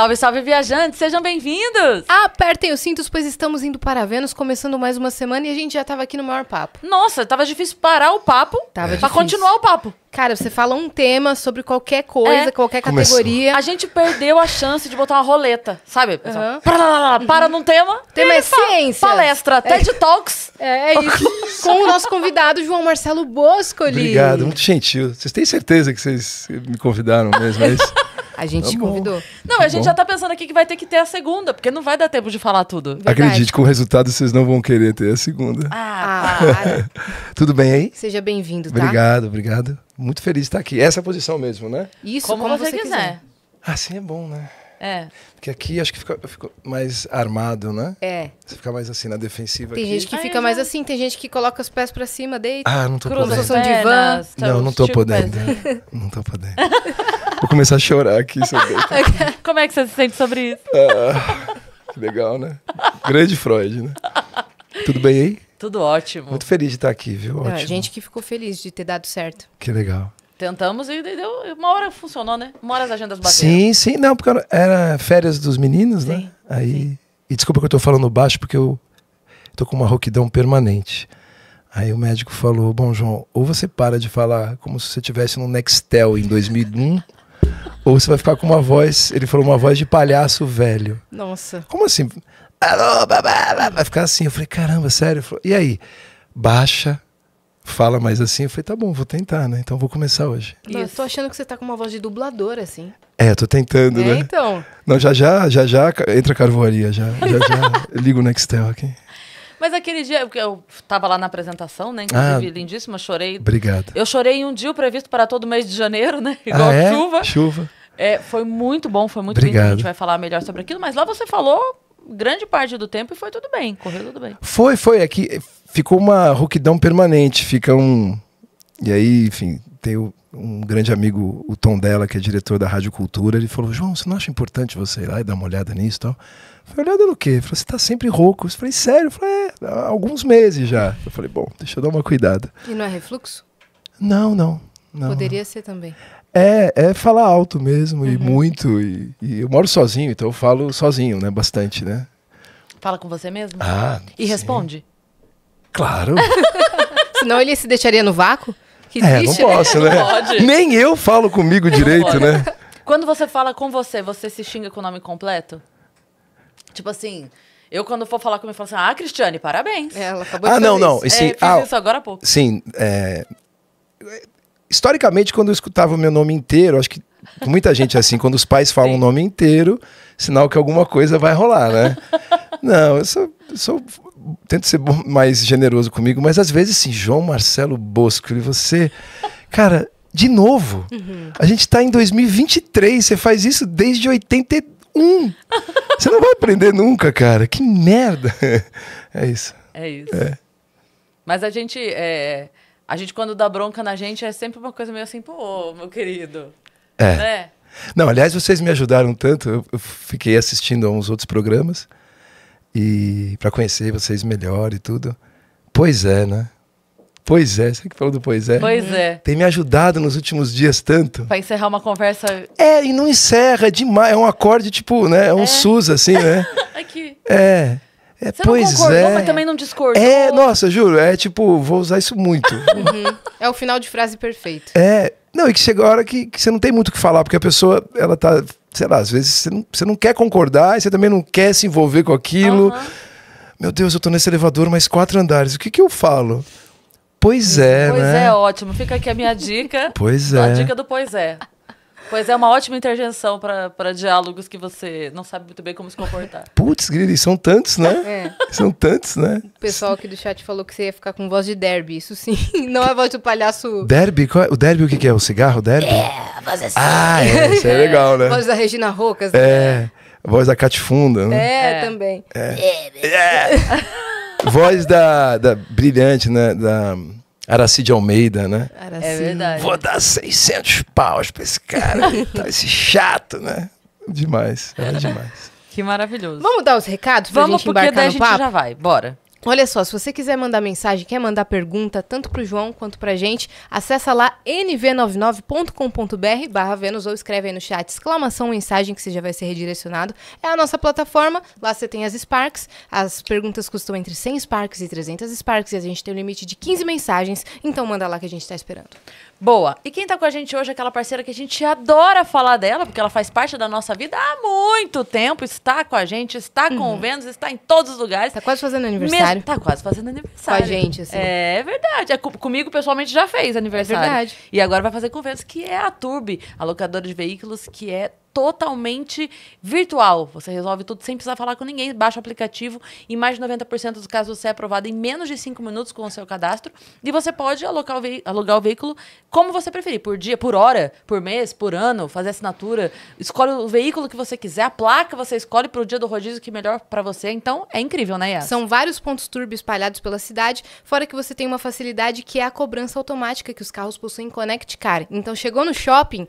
Salve, salve, viajantes! Sejam bem-vindos! Apertem os cintos, pois estamos indo para Vênus, começando mais uma semana e a gente já tava aqui no maior papo. Nossa, tava difícil parar o papo tava pra difícil. continuar o papo. Cara, você fala um tema sobre qualquer coisa, É. qualquer Começou. categoria. A gente perdeu a chance de botar uma roleta, sabe? pessoal? Para num tema. Tema é ciência. Palestra, é. TED Talks. É, é isso. Com o nosso convidado, João Marcelo Boscoli. Obrigado, muito gentil. Vocês têm certeza que vocês me convidaram mesmo? É isso? A gente tá convidou. Não, tá a gente bom. já tá pensando aqui que vai ter que ter a segunda, porque não vai dar tempo de falar tudo. Verdade. Acredite, com o resultado vocês não vão querer ter a segunda. Ah, ah Tudo bem aí? Seja bem-vindo, tá? Obrigado, obrigado. Muito feliz de estar aqui. Essa é a posição mesmo, né? Isso, como, como você, você quiser. quiser. Assim é bom, né? É. Porque aqui acho que fica, fica, mais armado, né? É. Você fica mais assim na defensiva. Tem aqui. gente que fica mais assim, tem gente que coloca os pés para cima, deita. Ah, não tô cruza podendo. Cruza divã. Não, então, não tô tipo, podendo. não tô podendo. Vou começar a chorar aqui. Como é que você se sente sobre isso? Ah, que legal, né? Grande Freud, né? Tudo bem aí? Tudo ótimo. Muito feliz de estar aqui, viu? Ótimo. É, gente que ficou feliz de ter dado certo. Que legal. Tentamos e deu, uma hora funcionou, né? Uma hora as agendas bateram. Sim, sim, não, porque era férias dos meninos, né? sim, né? Aí. Sim. E desculpa que eu tô falando baixo, porque eu tô com uma rouquidão permanente. Aí o médico falou: Bom, João, ou você para de falar como se você tivesse no Nextel em 2001, ou você vai ficar com uma voz. Ele falou: Uma voz de palhaço velho. Nossa. Como assim? Alô, babá, vai ficar assim. Eu falei: Caramba, sério? Falei, e aí? Baixa fala mais assim. Eu falei, tá bom, vou tentar, né? Então vou começar hoje. E eu tô achando que você tá com uma voz de dublador, assim. É, tô tentando, é, né? então. Não, já já, já já, entra a carvoaria, já. Já já, ligo o Nextel aqui. Mas aquele dia, porque eu tava lá na apresentação, né? Inclusive, ah, lindíssima, chorei. Obrigado. Eu chorei em um dia previsto para todo mês de janeiro, né? Ah, Igual ah, é? chuva. Chuva. É, foi muito bom, foi muito obrigado. lindo. A gente vai falar melhor sobre aquilo, mas lá você falou grande parte do tempo e foi tudo bem, correu tudo bem. Foi, foi. É que ficou uma rouquidão permanente, fica um. E aí, enfim, tem um grande amigo, o Tom dela que é diretor da Rádio Cultura, ele falou: João, você não acha importante você ir lá e dar uma olhada nisso e tal? falei: olhada no quê? Ele falou: você tá sempre rouco. Eu falei: sério? Eu falei: é, há alguns meses já. Eu falei: bom, deixa eu dar uma cuidada. E não é refluxo? Não, não. não Poderia não. ser também. É, é falar alto mesmo uhum. e muito. E, e eu moro sozinho, então eu falo sozinho, né? Bastante, né? Fala com você mesmo? Ah. E sim. responde? Claro. Senão ele se deixaria no vácuo? Que é, não posso, né? Não pode. Nem eu falo comigo direito, né? Quando você fala com você, você se xinga com o nome completo? Tipo assim, eu quando for falar comigo, falo assim, ah, Cristiane, parabéns. É, ela acabou de ah, não, isso. não. É, ah, isso agora há pouco. Sim, é... Historicamente, quando eu escutava o meu nome inteiro, acho que muita gente é assim, quando os pais falam o nome inteiro, sinal que alguma coisa vai rolar, né? Não, eu sou, eu sou tento ser bom, mais generoso comigo, mas às vezes sim, João Marcelo Bosco, e você, cara, de novo, uhum. a gente está em 2023, você faz isso desde 81. você não vai aprender nunca, cara. Que merda. é isso. É isso. É. Mas a gente, é, a gente quando dá bronca na gente é sempre uma coisa meio assim, pô, meu querido. É. Né? Não, aliás, vocês me ajudaram tanto. Eu fiquei assistindo a uns outros programas e para conhecer vocês melhor e tudo. Pois é, né? Pois é, você que falou do pois é. Pois é. Tem me ajudado nos últimos dias tanto. Pra encerrar uma conversa. É, e não encerra, é demais. É um acorde tipo, né? É um é. sus, assim, né? Aqui. É. É, Você pois não concordou, é. mas também não discordou. É, nossa, juro, é tipo, vou usar isso muito. Uhum. É o final de frase perfeito. É, não, e que chega a hora que, que, você não tem muito o que falar, porque a pessoa, ela tá sei lá, às vezes você não, você não quer concordar e você também não quer se envolver com aquilo. Uhum. Meu Deus, eu tô nesse elevador, mais quatro andares. O que que eu falo? Pois é, pois né? Pois é, ótimo. Fica aqui a minha dica. Pois é. A dica do pois é. Pois é, uma ótima interjeição para diálogos que você não sabe muito bem como se comportar. Putz, grilo, são tantos, né? É. São tantos, né? O pessoal aqui do chat falou que você ia ficar com voz de derby, isso sim. Não a voz do palhaço. Derby? É? O derby o que, que, é? O cigarro? Derby? É, a voz assim. Ah, é, isso é legal, né? voz da Regina Rocas. Né? É, voz da Catifunda, né? É, é, também. É. é. Né? é. voz da, da brilhante, né? Da de Almeida, né? É verdade. Vou dar 600 paus pra esse cara, tá, esse chato, né? Demais, É demais. Que maravilhoso. Vamos dar os recados pra Vamos, gente porque embarcar daí a no gente papo? já vai. Bora. Olha só, se você quiser mandar mensagem, quer mandar pergunta, tanto para o João quanto para a gente, acessa lá nv99.com.br barra Vênus ou escreve aí no chat exclamação mensagem que você já vai ser redirecionado. É a nossa plataforma, lá você tem as Sparks, as perguntas custam entre 100 Sparks e 300 Sparks e a gente tem um limite de 15 mensagens, então manda lá que a gente está esperando. Boa. E quem tá com a gente hoje é aquela parceira que a gente adora falar dela, porque ela faz parte da nossa vida há muito tempo, está com a gente, está com uhum. o Vênus, está em todos os lugares. Tá quase fazendo aniversário. Mesmo, tá quase fazendo aniversário. Com a gente, assim. É, é verdade. É, comigo, pessoalmente, já fez é aniversário. É verdade. E agora vai fazer com o Vênus, que é a Turbi, a locadora de veículos, que é totalmente virtual. Você resolve tudo sem precisar falar com ninguém, baixa o aplicativo. Em mais de 90% dos casos você é aprovado em menos de 5 minutos com o seu cadastro. E você pode alocar o alugar o veículo como você preferir, por dia, por hora, por mês, por ano, fazer assinatura. Escolhe o veículo que você quiser, a placa você escolhe para o dia do rodízio que é melhor para você. Então é incrível, né, Yas? São vários pontos turbo espalhados pela cidade, fora que você tem uma facilidade que é a cobrança automática que os carros possuem Connect Car. Então chegou no shopping,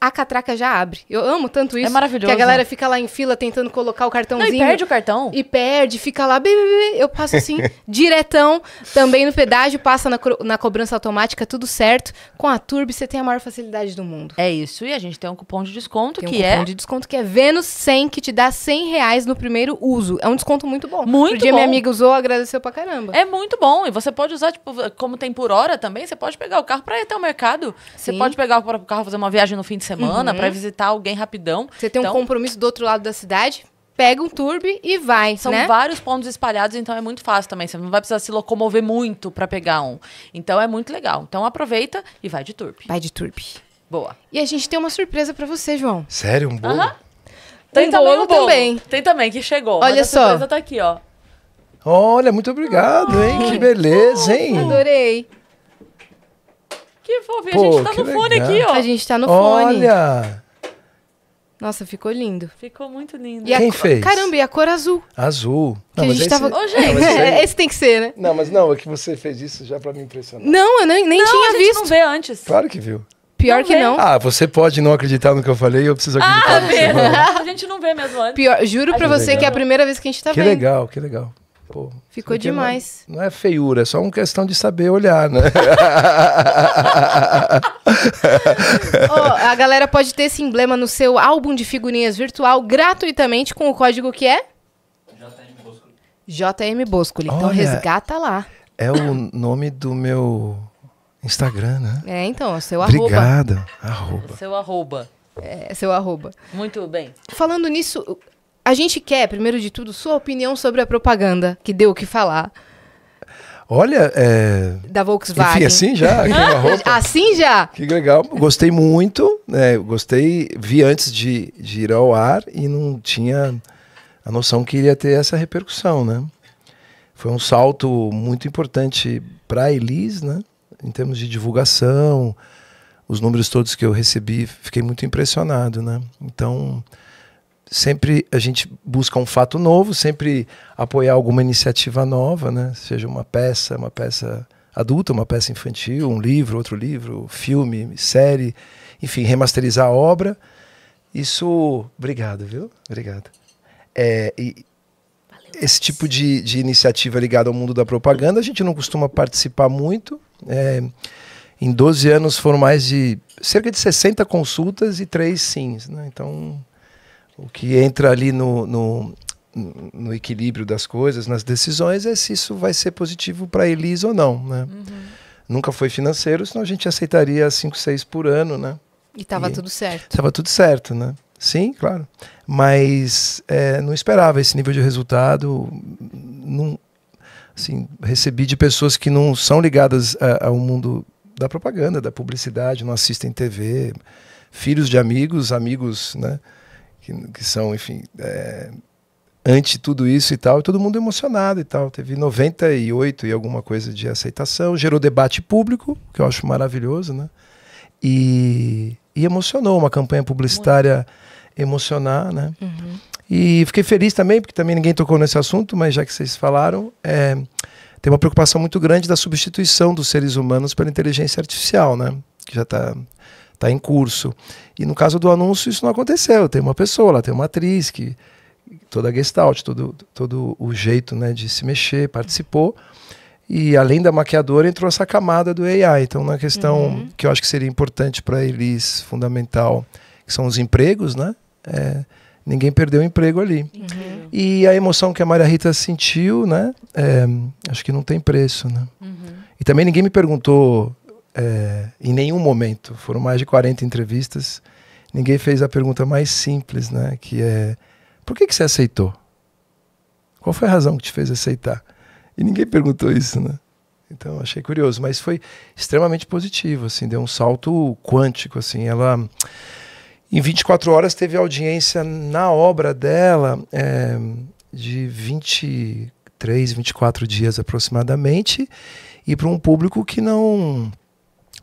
a catraca já abre. Eu amo tanto é isso. É maravilhoso. Que a galera fica lá em fila tentando colocar o cartãozinho. Não, e perde o cartão. E perde, fica lá. Eu passo assim, diretão. Também no pedágio, passa na, na cobrança automática, tudo certo. Com a Turb, você tem a maior facilidade do mundo. É isso. E a gente tem um cupom de desconto tem que um cupom é. de desconto que é Vênus 100, que te dá 100 reais no primeiro uso. É um desconto muito bom. Muito Outro dia bom. minha amiga usou, agradeceu pra caramba. É muito bom. E você pode usar, tipo, como tem por hora também, você pode pegar o carro pra ir até o mercado. Sim. Você pode pegar o carro fazer uma viagem no fim fim de semana uhum. para visitar alguém rapidão. Você tem então, um compromisso do outro lado da cidade? Pega um turbo e vai. São né? vários pontos espalhados, então é muito fácil também. Você não vai precisar se locomover muito para pegar um. Então é muito legal. Então aproveita e vai de turbo. Vai de turbo. Boa. E a gente tem uma surpresa para você, João. Sério? Um bolo? Tem um também, bolo, um bolo. também. Tem também, que chegou. Olha Mas só. A surpresa tá aqui, ó. Olha, muito obrigado, hein? Que beleza, hein? Adorei. Que fofinho. Pô, a gente tá no legal. fone aqui, ó. A gente tá no Olha. fone. Olha! Nossa, ficou lindo. Ficou muito lindo. E Quem fez? Caramba, e a cor azul. Azul. Não, que a gente esse... tava... Ô, gente. Não, esse tem que ser, né? Não, mas não, é que você fez isso já pra me impressionar. Não, eu nem, nem não, tinha a gente visto. não vê antes. Claro que viu. Pior não que vê. não. Ah, você pode não acreditar no que eu falei, eu preciso acreditar. Ah, vê. a gente não vê mesmo antes. Pior, juro pra você legal. que é a primeira vez que a gente tá que vendo. Que legal, que legal. Pô, Ficou demais. Não, não, é feiura, é só uma questão de saber olhar, né? oh, a galera pode ter esse emblema no seu álbum de figurinhas virtual gratuitamente com o código que é? JM Bosco. JM Bosco. Então resgata lá. É o nome do meu Instagram, né? É, então, é seu arroba. Obrigado. Seu arroba. É, seu arroba. Muito bem. Falando nisso, a gente quer, primeiro de tudo, sua opinião sobre a propaganda que deu o que falar. Olha, é... Da Volkswagen. Enfim, assim já. assim já. Que legal. Gostei muito. Né? Gostei, vi antes de, de, ir ao ar e não tinha a noção que iria ter essa repercussão, né? Foi um salto muito importante para a Elis, né? Em termos de divulgação, os números todos que eu recebi, fiquei muito impressionado, né? Então, sempre a gente busca um fato novo, sempre apoiar alguma iniciativa nova, né? Seja uma peça, uma peça adulta, uma peça infantil, um livro, outro livro, filme, série, enfim, remasterizar a obra. Isso, obrigado, viu? Obrigado. É, e esse tipo de, de iniciativa ligada ao mundo da propaganda, a gente não costuma participar muito. É, em 12 anos foram mais de cerca de 60 consultas e três sims, né? Então, o que entra ali no, no, no, equilíbrio das coisas, nas decisões, é se isso vai ser positivo para Elis ou não, né? Uhum. Nunca foi financeiro, senão a gente aceitaria 5, 6 por ano, né? E estava tudo certo. Estava tudo certo, né? Sim, claro. Mas é, não esperava esse nível de resultado. Não, assim, recebi de pessoas que não são ligadas a, é, ao mundo da propaganda, da publicidade, não assistem TV, filhos de amigos, amigos, né? que, que são, enfim, é, ante tudo isso e tal, e todo mundo emocionado e tal. Teve 98 e alguma coisa de aceitação, gerou debate público, que eu acho maravilhoso, né? E, e emocionou uma campanha publicitária emocionar, né? Uhum. E fiquei feliz também, porque também ninguém tocou nesse assunto, mas já que vocês falaram, é, tem uma preocupação muito grande da substituição dos seres humanos pela inteligência artificial, né? Que já está está em curso. E no caso do anúncio, isso não aconteceu. Tem uma pessoa, lá tem uma atriz que toda a gestalt, todo, todo o jeito né, de se mexer, participou. E além da maquiadora, entrou essa camada do AI. Então, na questão uhum. que eu acho que seria importante para eles, fundamental, que são os empregos, né? É, ninguém perdeu o emprego ali. Uhum. E a emoção que a Maria Rita sentiu, né? É, acho que não tem preço, né? Uhum. E também ninguém me perguntou é, em nenhum momento, foram mais de 40 entrevistas, ninguém fez a pergunta mais simples, né? Que é: por que, que você aceitou? Qual foi a razão que te fez aceitar? E ninguém perguntou isso, né? Então achei curioso, mas foi extremamente positivo, assim, deu um salto quântico, assim, ela em 24 horas teve audiência na obra dela é, de 23, 24 dias aproximadamente e para um público que não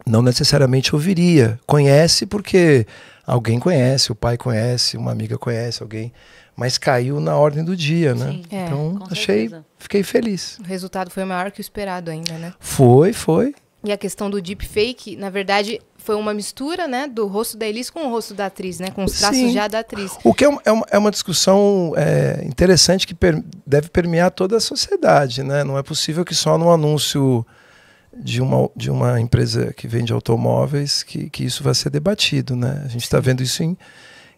não necessariamente ouviria. Conhece porque alguém conhece, o pai conhece, uma amiga conhece, alguém. Mas caiu na ordem do dia, né? Sim, é, então, achei, fiquei feliz. O resultado foi maior que o esperado ainda, né? Foi, foi. E a questão do deepfake, na verdade, foi uma mistura, né, do rosto da Elis com o rosto da atriz, né, com os traços Sim. já da atriz. O que é uma, é, é uma discussão é, interessante que per, deve permear toda a sociedade, né? Não é possível que só no anúncio de uma, de uma empresa que vende automóveis que, que isso vai ser debatido. Né? A gente está vendo isso em,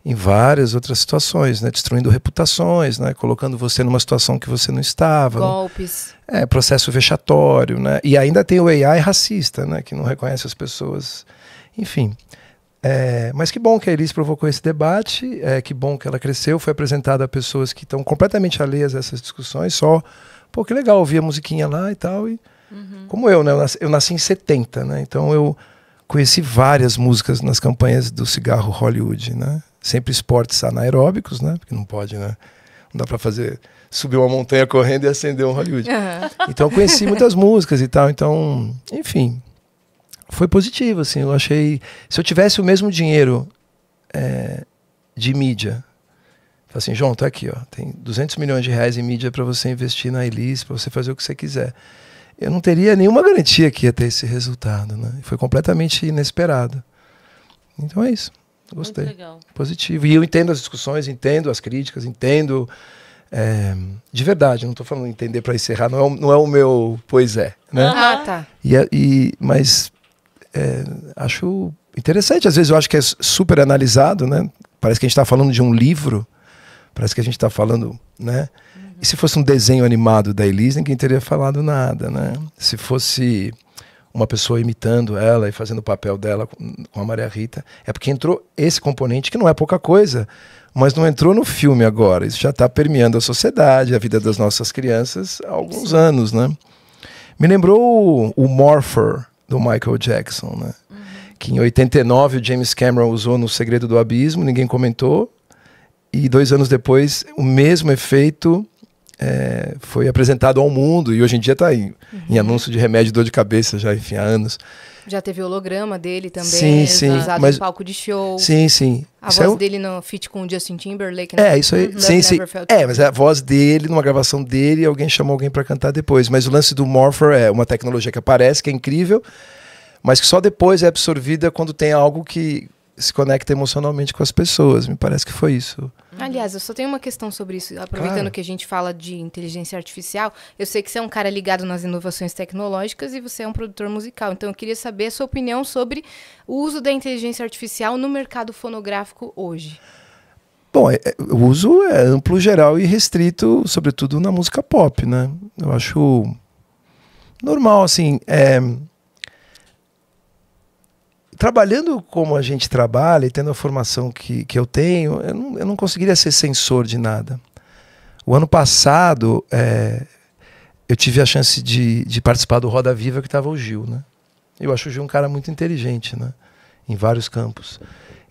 em várias outras situações, né? destruindo reputações, né? colocando você numa situação que você não estava. Né? Golpes. Não... É, processo vexatório. Né? E ainda tem o AI racista, né? que não reconhece as pessoas. Enfim. É, mas que bom que a Elis provocou esse debate, é, que bom que ela cresceu, foi apresentada a pessoas que estão completamente alheias a essas discussões, só, pô, que legal ouvir a musiquinha lá e tal, e Uhum. Como eu, né? Eu nasci, eu nasci em 70, né? Então eu conheci várias músicas nas campanhas do cigarro Hollywood, né? Sempre esportes anaeróbicos, né? Porque não pode, né? Não dá para fazer subir uma montanha correndo e acender um Hollywood. Uhum. Então eu conheci muitas músicas e tal. Então, enfim, foi positivo, assim. Eu achei. Se eu tivesse o mesmo dinheiro é, de mídia, assim, João, tá aqui, ó. Tem 200 milhões de reais em mídia para você investir na Elise, para você fazer o que você quiser eu não teria nenhuma garantia que ia ter esse resultado, né? Foi completamente inesperado. Então é isso. Gostei. Positivo. E eu entendo as discussões, entendo as críticas, entendo. É, de verdade, não estou falando entender para encerrar, não é, o, não é o meu pois é. Né? Ah, tá. E, é, e, mas é, acho interessante, às vezes eu acho que é super analisado, né? Parece que a gente está falando de um livro, parece que a gente está falando, né? E se fosse um desenho animado da Elise, ninguém teria falado nada, né? Se fosse uma pessoa imitando ela e fazendo o papel dela com a Maria Rita, é porque entrou esse componente que não é pouca coisa, mas não entrou no filme agora. Isso já está permeando a sociedade, a vida das nossas crianças há alguns Sim. anos, né? Me lembrou o, o Morpher do Michael Jackson, né? Uhum. Que em 89 o James Cameron usou no Segredo do Abismo, ninguém comentou. E dois anos depois, o mesmo efeito é, foi apresentado ao mundo e hoje em dia está em, uhum. em anúncio de remédio de dor de cabeça já, enfim, há anos. Já teve holograma dele também, sim, sim, usado mas... no palco de show. Sim, sim. A isso voz é... dele no feat com o Justin Timberlake. É, né? isso aí. Uhum. Sim, sim. É, mas é a voz dele, numa gravação dele, alguém chamou alguém para cantar depois. Mas o lance do Morpher é uma tecnologia que aparece, que é incrível, mas que só depois é absorvida quando tem algo que se conecta emocionalmente com as pessoas. Me parece que foi isso. Uhum. Aliás, eu só tenho uma questão sobre isso. Aproveitando claro. que a gente fala de inteligência artificial, eu sei que você é um cara ligado nas inovações tecnológicas e você é um produtor musical. Então eu queria saber a sua opinião sobre o uso da inteligência artificial no mercado fonográfico hoje. Bom, é, é o uso é amplo, geral e restrito, sobretudo na música pop, né? Eu acho normal, assim. É trabalhando como a gente trabalha e tendo a formação que, que eu tenho, eu não, eu não conseguiria ser censor de nada. O ano passado, é, eu tive a chance de, de participar do Roda Viva que estava o Gil, né? Eu acho o Gil um cara muito inteligente, né? Em vários campos.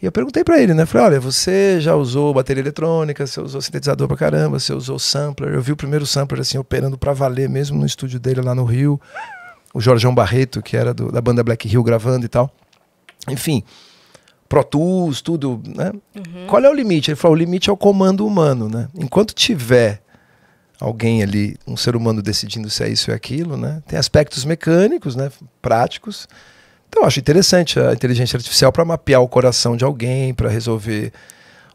E eu perguntei para ele, né? Falei, olha, você já usou bateria eletrônica, você usou sintetizador pra caramba, você usou sampler. Eu vi o primeiro sampler, assim, operando pra valer mesmo no estúdio dele lá no Rio. O Jorgeão Barreto, que era do, da banda Black Hill, gravando e tal. Enfim, Pro Tools, tudo, né? Uhum. Qual é o limite? Ele falou, o limite é o comando humano, né? Enquanto tiver alguém ali, um ser humano decidindo se é isso ou é aquilo, né? Tem aspectos mecânicos, né? Práticos. Então, eu acho interessante a inteligência artificial para mapear o coração de alguém, para resolver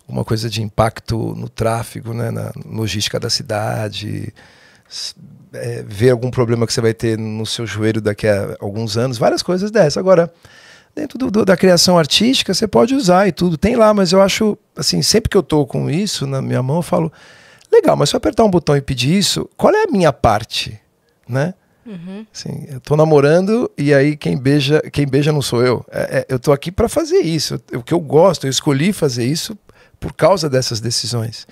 uma coisa de impacto no tráfego, né? na logística da cidade, é, ver algum problema que você vai ter no seu joelho daqui a alguns anos, várias coisas dessas Agora, dentro do, do, da criação artística, você pode usar e tudo. Tem lá, mas eu acho, assim, sempre que eu tô com isso na minha mão, eu falo, legal, mas se eu apertar um botão e pedir isso, qual é a minha parte, né? Uhum. Assim, eu tô namorando e aí quem beija, quem beija não sou eu. É, é, eu tô aqui para fazer isso. O que eu gosto, eu escolhi fazer isso por causa dessas decisões.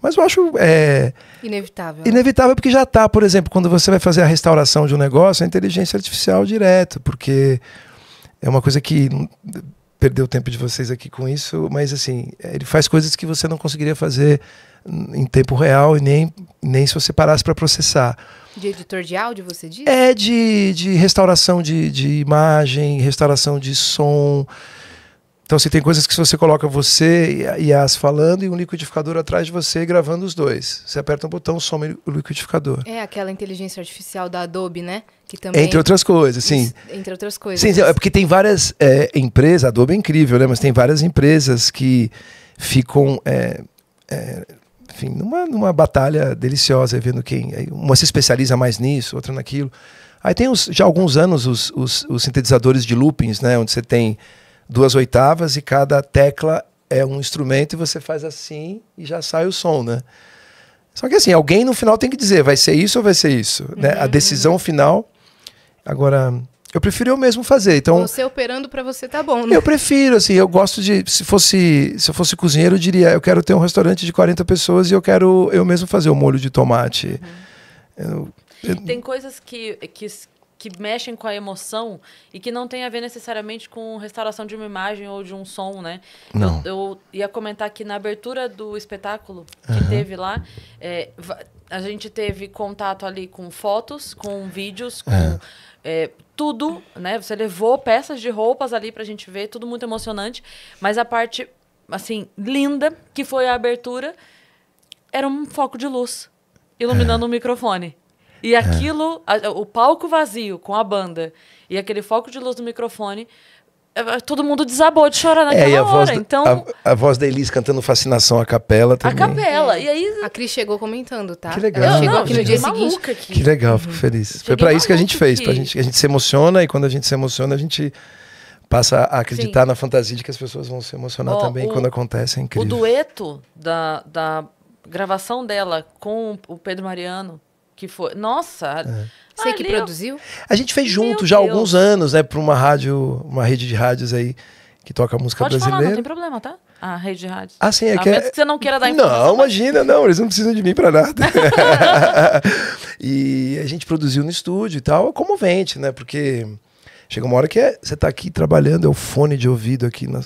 Mas eu acho. É, inevitável. Né? Inevitável, porque já tá por exemplo, quando você vai fazer a restauração de um negócio, a é inteligência artificial direto, porque é uma coisa que perdeu o tempo de vocês aqui com isso, mas assim, ele faz coisas que você não conseguiria fazer em tempo real e nem, nem se você parasse para processar. De editor de áudio, você diz? É, de, de restauração de, de imagem, restauração de som, então você assim, tem coisas que você coloca você e as falando e um liquidificador atrás de você gravando os dois. Você aperta um botão, some o liquidificador. É aquela inteligência artificial da Adobe, né? Que também... Entre outras coisas, sim. Entre outras coisas. Sim, é porque tem várias é, empresas, a Adobe é incrível, né? Mas tem várias empresas que ficam. É, é, enfim, numa, numa batalha deliciosa, vendo quem. Uma se especializa mais nisso, outra naquilo. Aí tem os, já há alguns anos os, os, os sintetizadores de loopings, né? Onde você tem duas oitavas e cada tecla é um instrumento e você faz assim e já sai o som, né? Só que assim, alguém no final tem que dizer, vai ser isso ou vai ser isso, né? A uhum. decisão final. Agora, eu prefiro eu mesmo fazer. Então, você operando para você tá bom, né? Eu prefiro, assim, eu gosto de se fosse, se eu fosse cozinheiro, eu diria, eu quero ter um restaurante de 40 pessoas e eu quero eu mesmo fazer o molho de tomate. Uhum. Eu, eu... Tem coisas que, que que mexem com a emoção e que não tem a ver necessariamente com restauração de uma imagem ou de um som, né? Não. Eu, eu ia comentar que na abertura do espetáculo que uhum. teve lá, é, a gente teve contato ali com fotos, com vídeos, com é. é, tudo, né? Você levou peças de roupas ali pra gente ver, tudo muito emocionante. Mas a parte, assim, linda, que foi a abertura, era um foco de luz iluminando é. o microfone. E é. aquilo, é. a, o palco vazio com a banda e aquele foco de luz do microfone, é, é, todo mundo desabou de chorar naquela é, a hora. Voz, então a, a, voz da Elis cantando Fascinação a capela também. A capela. E aí a Cris chegou comentando, tá? Que legal. Ela chegou aqui no dia seguinte. Aqui. Que legal, fico uhum. feliz. Cheguei Foi para isso que a gente fez, pra gente a gente se emociona e quando a gente se emociona, a gente passa a acreditar Sim. na fantasia de que as pessoas vão se emocionar oh, também o, quando acontece, é incrível. O dueto da, da gravação dela com o Pedro Mariano que foi. Nossa! É. Você que produziu? A gente fez junto Meu já há alguns anos, né, para uma rádio, uma rede de rádios aí que toca música Pode brasileira. Falar, não tem problema, tá? A rede de rádio. Ah, sim, é a que. É- menos é... que você não queira dar Não, imagina, não, eles não precisam de mim para nada. e a gente produziu no estúdio e tal, é comovente, né? Porque chega uma hora que é, você está aqui trabalhando, é o fone de ouvido aqui, na,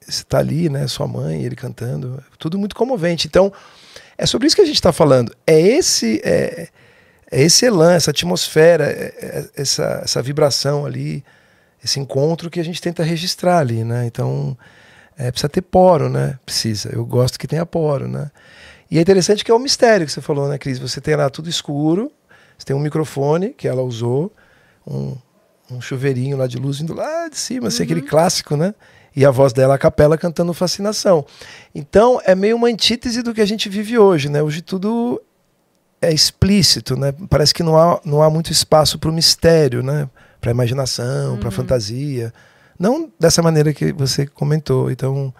você tá ali, né? Sua mãe, ele cantando, é tudo muito comovente. Então, é sobre isso que a gente está falando. É esse. É, é esse elan, essa atmosfera, é, é, essa, essa vibração ali, esse encontro que a gente tenta registrar ali, né? Então, é, precisa ter poro, né? Precisa. Eu gosto que tenha poro, né? E é interessante que é o mistério que você falou, né, Cris? Você tem lá tudo escuro, você tem um microfone que ela usou, um, um chuveirinho lá de luz indo lá de cima, uhum. assim, aquele uhum. clássico, né? E a voz dela, a capela, cantando Fascinação. Então, é meio uma antítese do que a gente vive hoje, né? Hoje tudo é explícito, né? Parece que não há, não há muito espaço para o mistério, né? Para imaginação, uhum. para fantasia. Não dessa maneira que você comentou. Então,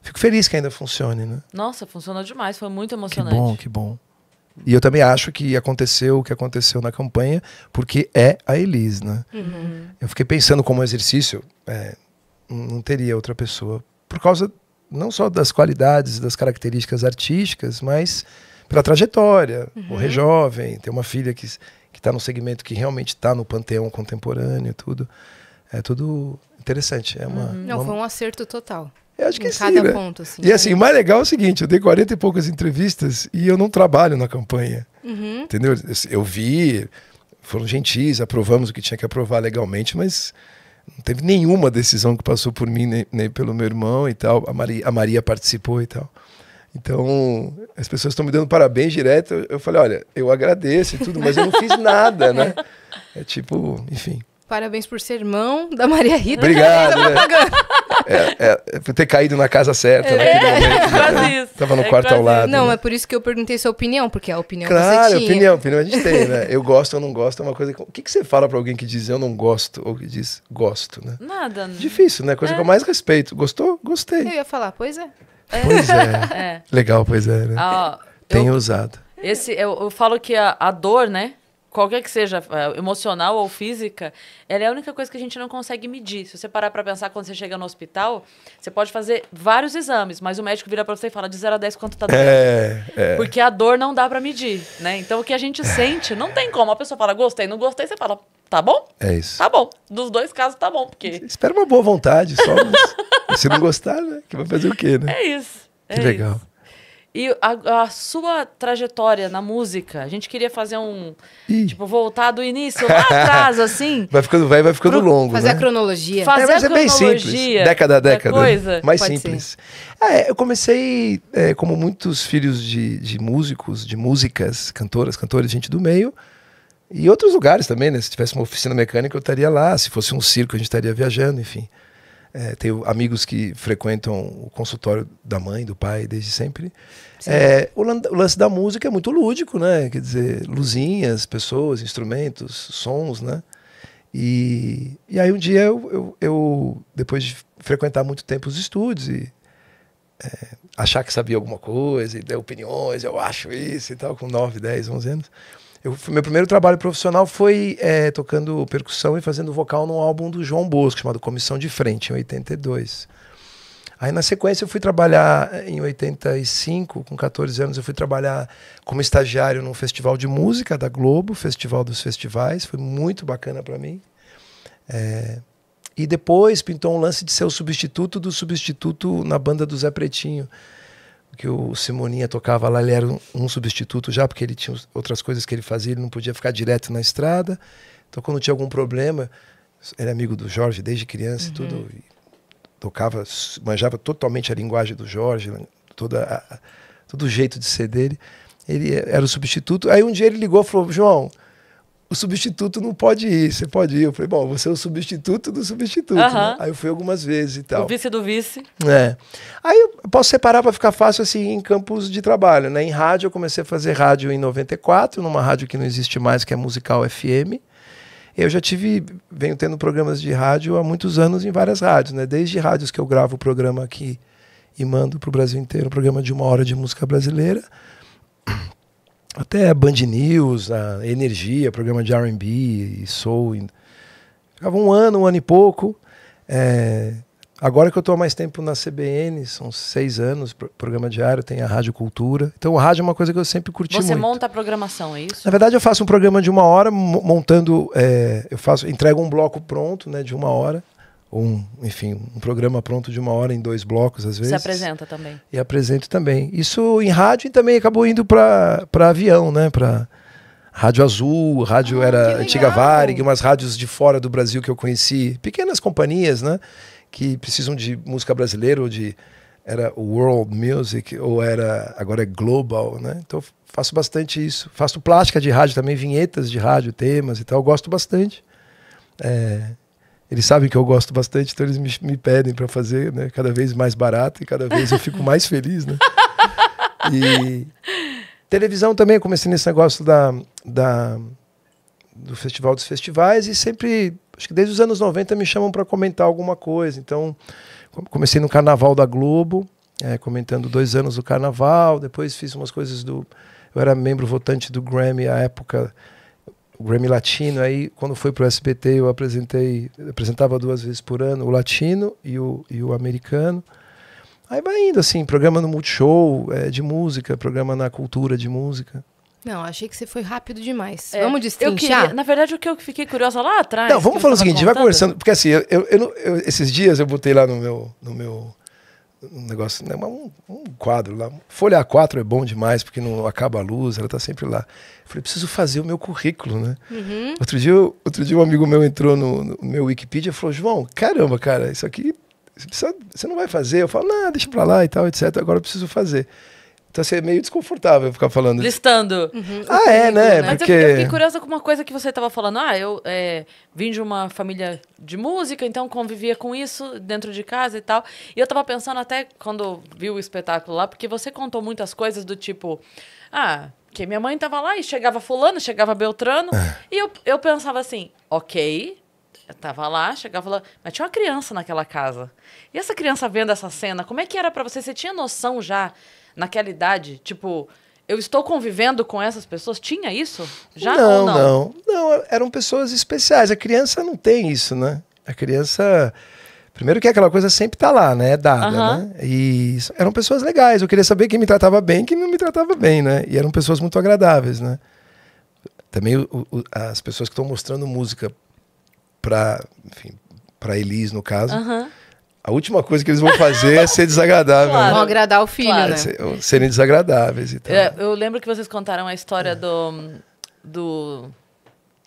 fico feliz que ainda funcione, né? Nossa, funcionou demais. Foi muito emocionante. Que bom, que bom. E eu também acho que aconteceu o que aconteceu na campanha, porque é a Elis, né? Uhum. Eu fiquei pensando como exercício, é, não teria outra pessoa. Por causa não só das qualidades, das características artísticas, mas pela trajetória. Uhum. Morrer jovem, ter uma filha que está no segmento que realmente está no panteão contemporâneo, tudo. É tudo interessante. É uma, uhum. Não, foi um acerto total. Eu acho que em cada né? ponto, assim. E né? assim, o mais legal é o seguinte, eu dei 40 e poucas entrevistas e eu não trabalho na campanha. Uhum. Entendeu? Eu vi, foram gentis, aprovamos o que tinha que aprovar legalmente, mas não teve nenhuma decisão que passou por mim, nem, nem pelo meu irmão e tal. A Maria, a Maria participou e tal. Então, as pessoas estão me dando parabéns direto. Eu, falei, olha, eu agradeço e tudo, mas eu não fiz nada, né? É tipo, enfim. Parabéns por ser irmão da Maria Rita. Obrigado. É, é, é, por ter caído na casa certa, né? Momento, né? Tava no é quarto ao lado. Não, né? é por isso que eu perguntei sua opinião, porque é a opinião claro, que você tinha. opinião, opinião a gente tem, né? Eu gosto ou não gosto é uma coisa. O que, que você fala para alguém que diz eu não gosto ou que diz gosto, né? Nada. Né? Difícil, né? Coisa que eu mais respeito. Gostou? Gostei. Eu ia falar, pois é. Pois é. é. Legal, pois é. Né? Ah, Tenho eu, usado. Esse, eu, eu falo que a, a dor, né? qualquer que seja, é, emocional ou física, ela é a única coisa que a gente não consegue medir. Se você parar para pensar quando você chega no hospital, você pode fazer vários exames, mas o médico vira para você e fala de 0 a 10 quanto tá doendo. É, é. Porque a dor não dá para medir, né? Então o que a gente sente não tem como. A pessoa fala gostei, não gostei, você fala Tá bom? É isso. Tá bom. Dos dois casos tá bom, porque. Espera uma boa vontade, só. Mas se não gostar, né? Que vai fazer o quê, né? É isso. Que é legal. Isso. E a, a, sua trajetória na música, a gente queria fazer um. Ih. Tipo, voltar do início lá atrás, assim. Vai ficando, vai, vai ficando pro, longo. Fazer né? a cronologia. Fazer é, mas é a é cronologia bem simples. Década a década. Coisa, mais simples. Ah, é, eu comecei, é, como muitos filhos de, de músicos, de músicas, cantoras, cantores, gente do meio, e outros lugares também, né? Se tivesse uma oficina mecânica, eu estaria lá. Se fosse um circo, a gente estaria viajando, enfim. É, tenho amigos que frequentam o consultório da mãe, do pai, desde sempre. É, o, o, lance da música é muito lúdico, né? Quer dizer, luzinhas, pessoas, instrumentos, sons, né? E, e aí um dia eu, eu, eu depois de frequentar muito tempo os estúdios e é, achar que sabia alguma coisa e ter opiniões, eu acho isso e tal, com 9, 10, 11 anos eu, meu primeiro trabalho profissional foi é, tocando percussão e fazendo vocal num álbum do João Bosco, chamado Comissão de Frente, em 82. Aí, na sequência, eu fui trabalhar eh, em 85, com 14 anos, eu fui trabalhar como estagiário num festival de música da Globo, Festival dos Festivais. Foi muito bacana para mim. É... E depois pintou um lance de ser o substituto do substituto na banda do Zé Pretinho que o Simoninha tocava lá, ele era um, um, substituto já, porque ele tinha outras coisas que ele fazia, ele não podia ficar direto na estrada. Então, quando tinha algum problema, ele era amigo do Jorge desde criança uhum. tudo, e tudo, tocava, manjava totalmente a linguagem do Jorge, toda a, todo o jeito de ser dele. Ele era o substituto. Aí um dia ele ligou e falou: João, o substituto não pode ir, você pode ir. Eu falei, bom, você é o substituto do substituto. Né? Aí eu fui algumas vezes e tal. O vice do vice. É. Aí eu posso separar para ficar fácil assim em campos de trabalho, né? Em rádio, eu comecei a fazer rádio em 94, numa rádio que não existe mais, que é Musical FM. Eu já tive, venho tendo programas de rádio há muitos anos em várias rádios, né? Desde rádios que eu gravo o programa aqui e mando para o Brasil inteiro, um programa de uma hora de música brasileira até a Band News, a Energia, programa de RB e Soul. Ficava um ano, um ano e pouco. É, agora que eu estou há mais tempo na CBN, são seis anos, programa diário, tem a Rádio Cultura. Então, o rádio é uma coisa que eu sempre curti Você muito. Você monta a programação, é isso? Na verdade, eu faço um programa de uma hora, montando, é, eu faço, entrego um bloco pronto, né, de uma hora um, enfim, um programa pronto de uma hora em dois blocos, às vezes. Se apresenta também. E apresento também. Isso em rádio também acabou indo para avião, né? Para Rádio Azul, rádio ah, era antiga Varig, umas rádios de fora do Brasil que eu conheci, pequenas companhias, né? Que precisam de música brasileira ou de era World Music ou era agora é Global, né? Então faço bastante isso. Faço plástica de rádio também, vinhetas de rádio, temas e tal. Gosto bastante. É, eles sabem que eu gosto bastante, então eles me, me pedem para fazer, né? Cada vez mais barato e cada vez eu fico mais feliz, né? E televisão também, eu comecei nesse negócio da, da, do Festival dos Festivais e sempre, acho que desde os anos 90 me chamam para comentar alguma coisa. Então, comecei no Carnaval da Globo, é, comentando dois anos do Carnaval, depois fiz umas coisas do. Eu era membro votante do Grammy à época o Grammy Latino, aí quando foi pro SBT eu apresentei, apresentava duas vezes por ano, o latino e o, e o americano. Aí vai indo, assim, programa no Multishow é, de música, programa na cultura de música. Não, achei que você foi rápido demais. É, vamos destrinchar? na verdade, o que eu fiquei curiosa lá atrás... Não, vamos falar o seguinte, contando. vai conversando, porque assim, eu, eu, eu, esses dias eu botei lá no meu, no meu um negócio, né, um, um quadro lá. Folha A4 é bom demais, porque não acaba a luz, ela tá sempre lá. Eu falei, preciso fazer o meu currículo, né? Uhum. Outro, dia, outro dia um amigo meu entrou no, no meu Wikipedia e falou, João, caramba, cara, isso aqui você, precisa, você não vai fazer? Eu falo, não, deixa pra lá e tal, etc. Agora eu preciso fazer. Então, assim, é meio desconfortável ficar falando. Listando. Uhum. Ah, é, uhum. né? Mas Porque... eu fiquei curiosa com uma coisa que você estava falando. Ah, eu é, vim de uma família de música, então convivia com isso dentro de casa e tal. E eu estava pensando até quando vi o espetáculo lá, porque você contou muitas coisas do tipo. Ah, que minha mãe estava lá e chegava fulano, chegava Beltrano. É. E eu, eu pensava assim, ok, tava lá, chegava lá, mas tinha uma criança naquela casa. E essa criança vendo essa cena, como é que era para você? Você tinha noção já naquela idade? Tipo, eu estou convivendo com essas pessoas? Tinha isso? Já não, não? Não, não. Eram pessoas especiais. A criança não tem isso, né? A criança. Primeiro que aquela coisa sempre tá lá, né? É dada, uhum. né? E eram pessoas legais. Eu queria saber quem me tratava bem quem não me tratava bem, né? E eram pessoas muito agradáveis, né? Também o, o, as pessoas que estão mostrando música para enfim, para Elis, no caso. Uhum a última coisa que eles vão fazer é ser desagradável. Claro, né? Vão agradar o filho, claro. né? Serem desagradáveis e tal. É, eu lembro que vocês contaram a história é. do... do...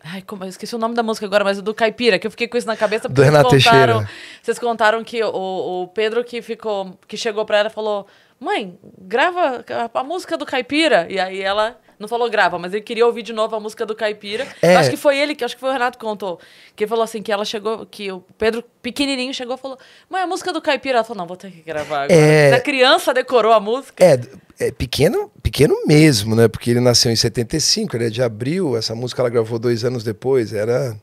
Ai, como eu esqueci o nome da música agora, mas é do Caipira, que eu fiquei com isso na cabeça. Do Renato contaram, Teixeira. Vocês contaram que o, o Pedro que ficou, que chegou pra ela falou: Mãe, grava a, a música do Caipira. E aí ela não falou grava, mas ele queria ouvir de novo a música do Caipira. É. Acho que foi ele, que acho que foi o Renato que contou. Que falou assim, que ela chegou, que o Pedro pequenininho chegou e falou, mãe, a música do Caipira. Ela falou, não, vou ter que gravar agora. É... Mas a criança decorou a música. É, é pequeno, pequeno mesmo, né? Porque ele nasceu em 75, ele é de abril, essa música ela gravou dois anos depois, era...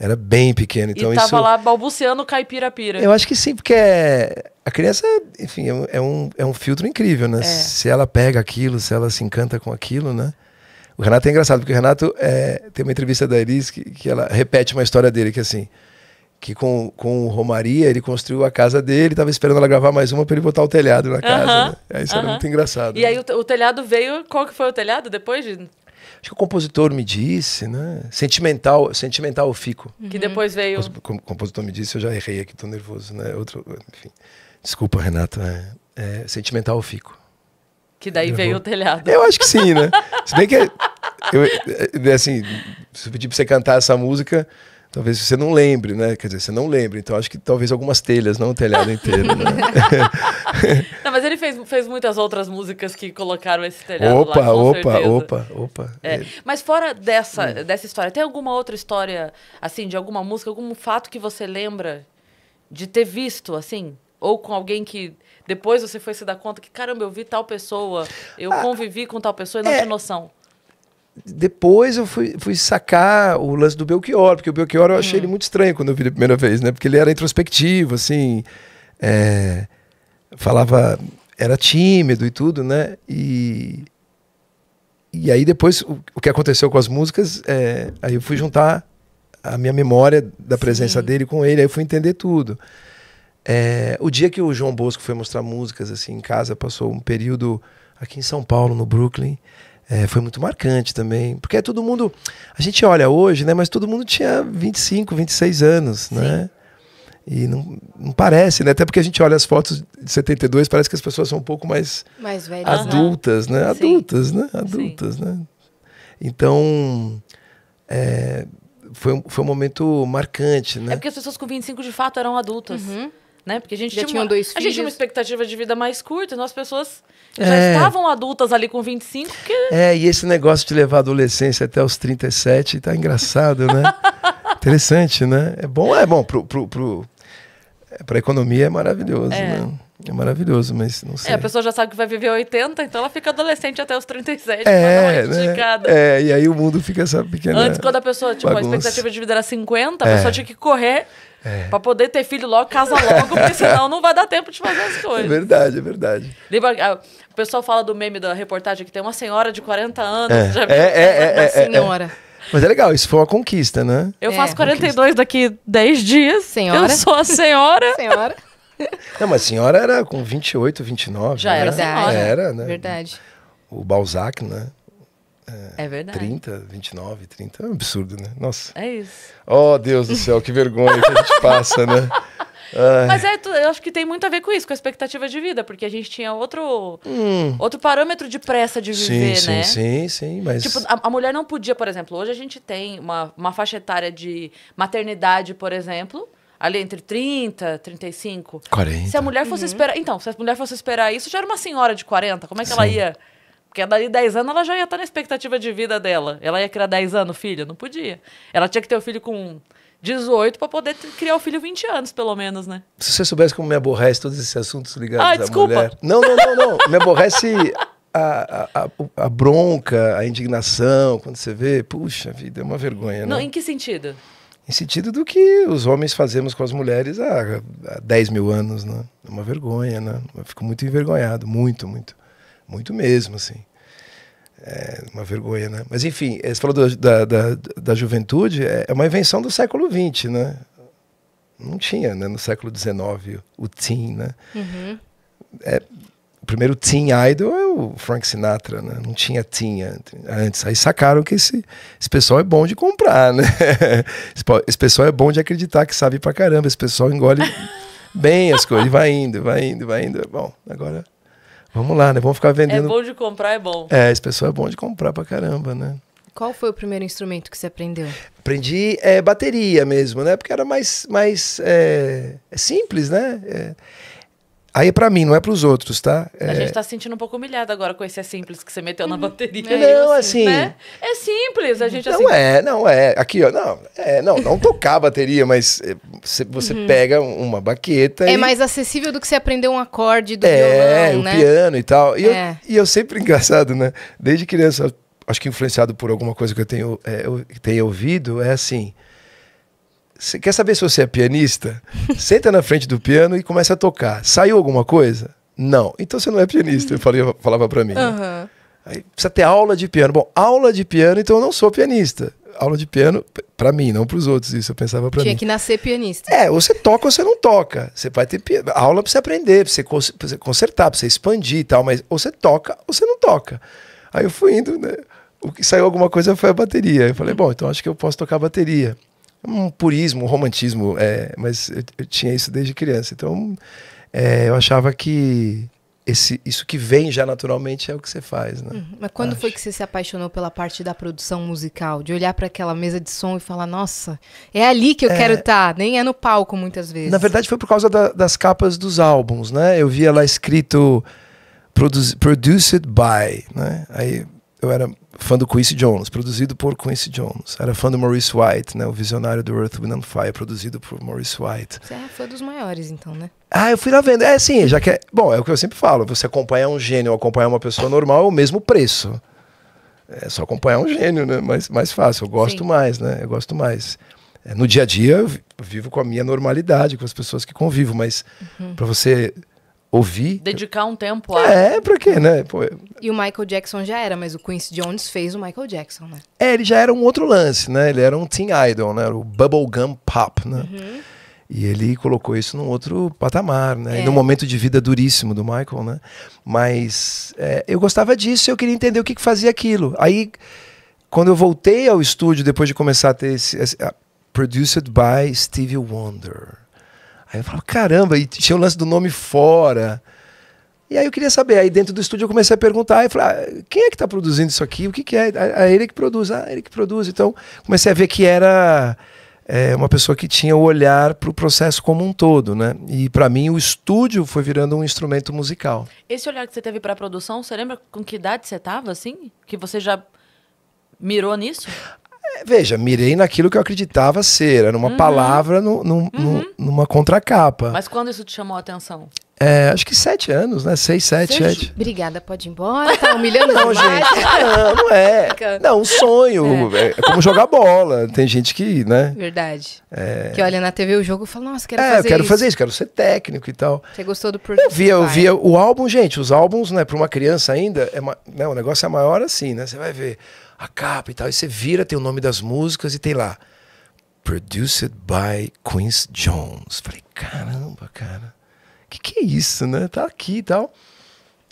Era bem pequeno. Então e tava isso... lá balbuciando caipira-pira. Eu acho que sim, porque é... a criança, enfim, é, é um, é um filtro incrível, né? É. Se ela pega aquilo, se ela se encanta com aquilo, né? O Renato é engraçado, porque o Renato é... tem uma entrevista da Elis que, que ela repete uma história dele, que assim, que com, com o Romaria ele construiu a casa dele, tava esperando ela gravar mais uma para ele botar o telhado na casa. Uhum, né? isso era muito engraçado. E né? aí o, o, telhado veio, qual que foi o telhado depois de Acho que o compositor me disse, né? Sentimental, sentimental eu fico. Uhum. Que depois veio. o compositor me disse, eu já errei aqui, tô nervoso, né? Outro, enfim. Desculpa, Renata. É, é, sentimental eu fico. Que daí eu veio vou... o telhado. Eu acho que sim, né? Se bem que. Eu, é, é, assim, se eu pedir pra você cantar essa música Talvez você não lembre, né? Quer dizer, você não lembre. Então acho que talvez algumas telhas, não o telhado inteiro, né? não, mas ele fez, fez muitas outras músicas que colocaram esse telhado opa, lá, opa, certeza. Opa, opa, é. Mas fora dessa, hum. dessa história, tem alguma outra história, assim, de alguma música, algum fato que você lembra de ter visto, assim? Ou com alguém que depois você foi se dar conta que, caramba, eu vi tal pessoa, eu ah, convivi com tal pessoa e não é, tinha noção depois eu fui, fui sacar o lance do Belchior, porque o Belchior eu achei hum. ele muito estranho quando eu vi ele a primeira vez, né? Porque ele era introspectivo, assim, é, falava, era tímido e tudo, né? E, e aí depois o, o que aconteceu com as músicas, é, aí eu fui juntar a minha memória da presença Sim. dele com ele, aí eu fui entender tudo. É, o dia que o João Bosco foi mostrar músicas assim em casa, passou um período aqui em São Paulo, no Brooklyn. É, foi muito marcante também. Porque todo mundo. A gente olha hoje, né? Mas todo mundo tinha 25, 26 anos, né? Sim. né? E não, não, parece, né? Até porque a gente olha as fotos de 72, parece que as pessoas são um pouco mais, mais velhas, né? adultas, né? né? Adultas, Sim. né? Adultas, Sim. né? Então, é, foi, foi um momento marcante, né? É porque as pessoas com 25 de fato eram adultas. Uhum né? Porque a gente já tinha, uma, dois filhos. A gente tinha uma expectativa de vida mais curta, então as pessoas é. já estavam adultas ali com 25. Que... É, e esse negócio de levar a adolescência até os 37 tá engraçado, né? Interessante, né? É bom, é bom pro, pro, pro para economia é maravilhoso, é. né? É maravilhoso, mas não sei. É, a pessoa já sabe que vai viver 80, então ela fica adolescente até os 37. É, é, né? é e aí o mundo fica essa pequena. Antes, é, quando a pessoa, tipo, bagunça. a expectativa de vida era 50, a é. pessoa tinha que correr é. Pra poder ter filho logo, casa logo, porque senão não vai dar tempo de fazer as é coisas. É verdade, é verdade. Lembra, o pessoal fala do meme da reportagem que tem uma senhora de 40 anos. É, já... é, é é, é, é, senhora. Mas é legal, isso foi uma conquista, né? Eu faço 42 conquista. daqui 10 dias. Senhora. Eu sou a senhora. senhora. Não, mas a senhora era com 28, 29. Já né? era senhora. Já era, né? Verdade. O Balzac, né? É, verdade. 30, 29, 30. É um absurdo, né? Nossa. É isso. Oh, Deus do céu, que vergonha que a gente passa, né? Ai. Mas é, eu acho que tem muito a ver com isso, com a expectativa de vida, porque a gente tinha outro, hum. outro parâmetro de pressa de viver, sim, né? Sim, sim, sim. Mas... Tipo, a, a, mulher não podia, por exemplo, hoje a gente tem uma, uma faixa etária de maternidade, por exemplo, ali entre 30, 35. 40. Se a mulher fosse uhum. esperar. Então, se a mulher fosse esperar isso, já era uma senhora de 40. Como é que sim. ela ia porque dali 10 anos ela já ia estar na expectativa de vida dela. Ela ia criar 10 anos filho? Não podia. Ela tinha que ter o filho com 18 para poder criar o filho 20 anos, pelo menos, né? Se você soubesse como me aborrece todos esses assuntos ligados ah, à desculpa. mulher. Não, não, não, não. Me aborrece a, a, a, bronca, a indignação, quando você vê. Puxa vida, é uma vergonha, né? não, né? Em que sentido? Em sentido do que os homens fazemos com as mulheres há, há 10 mil anos, né? É uma vergonha, né? Eu fico muito envergonhado, muito, muito. Muito mesmo, assim. É uma vergonha, né? Mas enfim, é, você falou do, da, da, da juventude, é, é uma invenção do século XX, né? Não tinha, né? No século XIX, o teen, né? Uhum. É, o primeiro teen idol é o Frank Sinatra, né? Não tinha teen antes. Aí sacaram que esse, esse pessoal é bom de comprar, né? Esse pessoal é bom de acreditar que sabe pra caramba. Esse pessoal engole bem as coisas. E vai indo, vai indo, vai indo. Bom, agora Vamos lá, né? Vamos ficar vendendo. É bom de comprar, é bom. É, esse pessoal é bom de comprar pra caramba, né? Qual foi o primeiro instrumento que você aprendeu? Aprendi é, bateria mesmo, né? Porque era mais, mais é, é simples, né? É, Aí é pra mim, não é pros outros, tá? É... A gente tá se sentindo um pouco humilhado agora com esse é simples que você meteu na hum. bateria. É não, assim. Né? É simples, a gente não assim. Não é, não é. Aqui, ó, não, é, não, não tocar a bateria, mas eh, você uhum. pega uma baqueta. É e... mais acessível do que você aprender um acorde do é, violão, né? É, o piano e tal. E, é. eu, e eu sempre, engraçado, né? Desde criança, acho que influenciado por alguma coisa que eu tenho, é, eu tenho ouvido, é assim. Você quer saber se você é pianista? Senta na frente do piano e começa a tocar. Saiu alguma coisa? Não. Então você não é pianista, eu falei, falava para mim. Uhum. Aí precisa ter aula de piano. Bom, aula de piano, então eu não sou pianista. Aula de piano, para mim, não para os outros, isso eu pensava para mim. Tinha que nascer pianista. É, ou você toca ou você não toca. Você vai ter piano. aula para você aprender, para você, consertar, para você expandir e tal, mas ou você toca ou você não toca. Aí eu fui indo, né? O que saiu alguma coisa foi a bateria. Eu falei, bom, então acho que eu posso tocar bateria. É um purismo, um romantismo, é, mas eu, eu, tinha isso desde criança. Então, é, eu achava que esse, isso que vem já naturalmente é o que você faz, né? Uhum. Mas quando Acho. foi que você se apaixonou pela parte da produção musical, de olhar para aquela mesa de som e falar, nossa, é ali que eu é... quero estar, tá. nem é no palco muitas vezes. Na verdade, foi por causa da, das capas dos álbuns, né? Eu via lá escrito produz, produced by, né? Aí eu era fã do Quincy Jones, produzido por Quincy Jones. Era fã do Maurice White, né? O visionário do Earth, Wind and Fire, produzido por Maurice White. Você é fã dos maiores, então, né? Ah, eu fui lá vendo. É, sim, já que é... Bom, é o que eu sempre falo. Você acompanhar um gênio ou acompanhar uma pessoa normal é o mesmo preço. É só acompanhar um gênio, né? Mais, mais fácil. Eu gosto sim. mais, né? Eu gosto mais. É, no dia a dia, eu vivo com a minha normalidade, com as pessoas que convivo, mas uhum. para você ouvir. Dedicar um tempo a. É, pra quê, né? Pô, é. e o Michael Jackson já era, mas o Quincy Jones fez o Michael Jackson, né? É, ele já era um outro lance, né? Ele era um teen idol, né? Era o bubblegum pop, né? Uhum. E ele colocou isso num outro patamar, né? É. num momento de vida duríssimo do Michael, né? Mas é, eu gostava disso, eu queria entender o que, que fazia aquilo. Aí, quando eu voltei ao estúdio, depois de começar a ter esse... esse uh, produced by Stevie Wonder Aí eu falava, caramba, e tinha o lance do nome fora. E aí eu queria saber, aí dentro do estúdio eu comecei a perguntar, e falar, ah, quem é que está produzindo isso aqui? O que, que é? A, ah, é ele que produz, ah, é ele que produz. Então comecei a ver que era é, uma pessoa que tinha o olhar para o processo como um todo, né? E para mim o estúdio foi virando um instrumento musical. Esse olhar que você teve para a produção, você lembra com que idade você estava assim? Que você já mirou nisso? Veja, mirei naquilo que eu acreditava ser. Era uma uhum. palavra no, no, uhum. no, numa contracapa. Mas quando isso te chamou a atenção? É, acho que sete anos, né? Seis, sete, sete. Obrigada, pode ir embora. Tá humilhando Não, gente, não, não é. Não, um sonho. É. é. como jogar bola. Tem gente que, né? Verdade. É... Que olha na TV o jogo e fala, nossa, quero é, fazer eu quero isso. fazer isso, quero ser técnico e tal. Você gostou do produto? Eu via, eu via o álbum, gente, os álbuns, né, pra uma criança ainda, é uma, né, o negócio é maior assim, né? Você vai ver a capa e tal. E você vira, tem o nome das músicas e tem lá. Produced by Quincy Jones. Falei, caramba, cara. Que que é isso, né? Tá aqui e tal.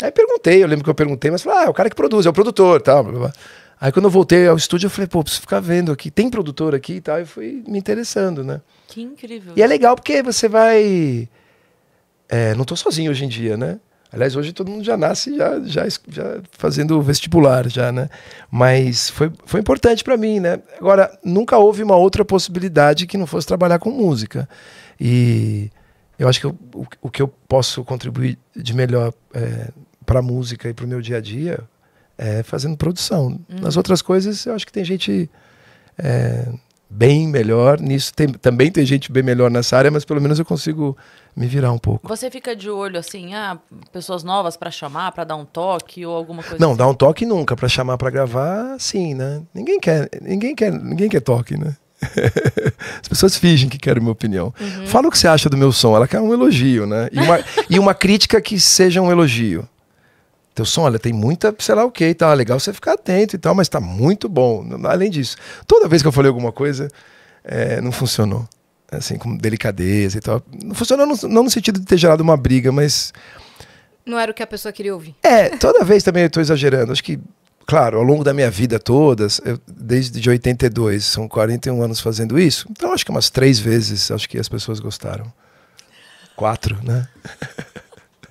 Aí perguntei, eu lembro que eu perguntei, mas falei, ah, é o cara que produz, é o produtor, tal. Blá, blá. Aí quando eu voltei ao estúdio, eu falei, pô, preciso ficar vendo aqui. Tem produtor aqui e tal. E fui me interessando, né? Que incrível. E é legal porque você vai. É, não estou sozinho hoje em dia, né? Aliás, hoje todo mundo já nasce já, já, já fazendo vestibular, já, né? Mas foi, foi importante para mim, né? Agora, nunca houve uma outra possibilidade que não fosse trabalhar com música. E eu acho que eu, o, o, que eu posso contribuir de melhor é, para a música e para o meu dia a dia é fazendo produção. Uhum. Nas outras coisas, eu acho que tem gente. É, bem melhor nisso. Tem, também tem gente bem melhor nessa área, mas pelo menos eu consigo me virar um pouco. Você fica de olho assim, ah, pessoas novas para chamar, para dar um toque ou alguma coisa? Não, assim? dar um toque nunca, para chamar para gravar, sim, né? Ninguém quer, ninguém quer, ninguém quer toque, né? As pessoas fingem que querem minha opinião. Uhum. Fala o que você acha do meu som. Ela quer um elogio, né? E uma, e uma crítica que seja um elogio. Teu som, olha, tem muita, sei lá o que e tal. É legal você ficar atento e tal, mas tá muito bom. Além disso, toda vez que eu falei alguma coisa, é, não funcionou assim, com delicadeza e tal. Não funcionou no, não no sentido de ter gerado uma briga, mas. Não era o que a pessoa queria ouvir. É, toda vez também eu estou exagerando. Acho que, claro, ao longo da minha vida toda, eu, desde de 82, são 41 anos fazendo isso. Então acho que umas três vezes acho que as pessoas gostaram. Quatro, né?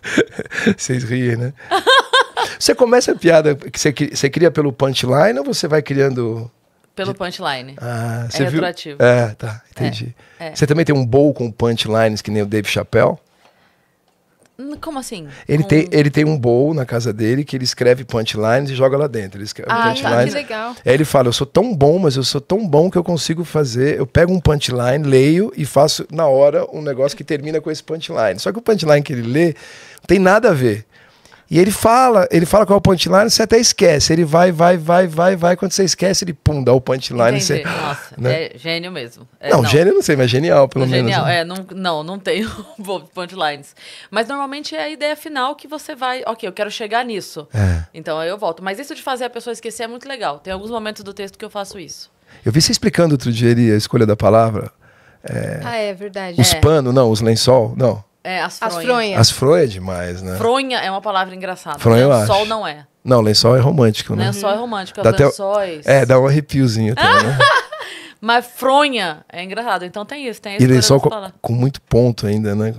Vocês riem, né? Você começa a piada que você, você cria pelo punchline ou você vai criando pelo punchline. Ah, é retroativo. É, tá, entendi. É, é. Você também tem um bowl com punchlines que nem o Dave Chappelle? Como assim? Ele, com... tem, ele tem um bowl na casa dele que ele escreve punchlines e joga lá dentro. Ele escreve ah, punchlines. Tá, que legal. Aí ele fala: Eu sou tão bom, mas eu sou tão bom que eu consigo fazer. Eu pego um punchline, leio e faço na hora um negócio que termina com esse punchline. Só que o punchline que ele lê não tem nada a ver. E ele fala, ele fala qual é o punchline, você até esquece. Ele vai, vai, vai, vai, vai. Quando você esquece, ele pum, dá o punchline. Você... Nossa, né? é gênio mesmo. É, não, não, gênio não sei, mas genial, pelo é menos. Genial, né? é, não, não, não tenho punchlines. Mas normalmente é a ideia final que você vai, ok, eu quero chegar nisso. É. Então aí eu volto. Mas isso de fazer a pessoa esquecer é muito legal. Tem alguns momentos do texto que eu faço isso. Eu vi você explicando outro dia ali a escolha da palavra. É, ah, é verdade. Os é. panos, não, os lençol, não. É, as fronhas. As fronhas. é demais, né? Fronha é uma palavra engraçada. Fronha lençol acho. não é. Não, lençol é romântico, né? Lençol é uhum. romântico, é dá lençóis... Até... É, dá um arrepiozinho até, né? Mas fronha é engraçado. Então tem isso, tem isso. E lençol com, com, muito ponto ainda, né?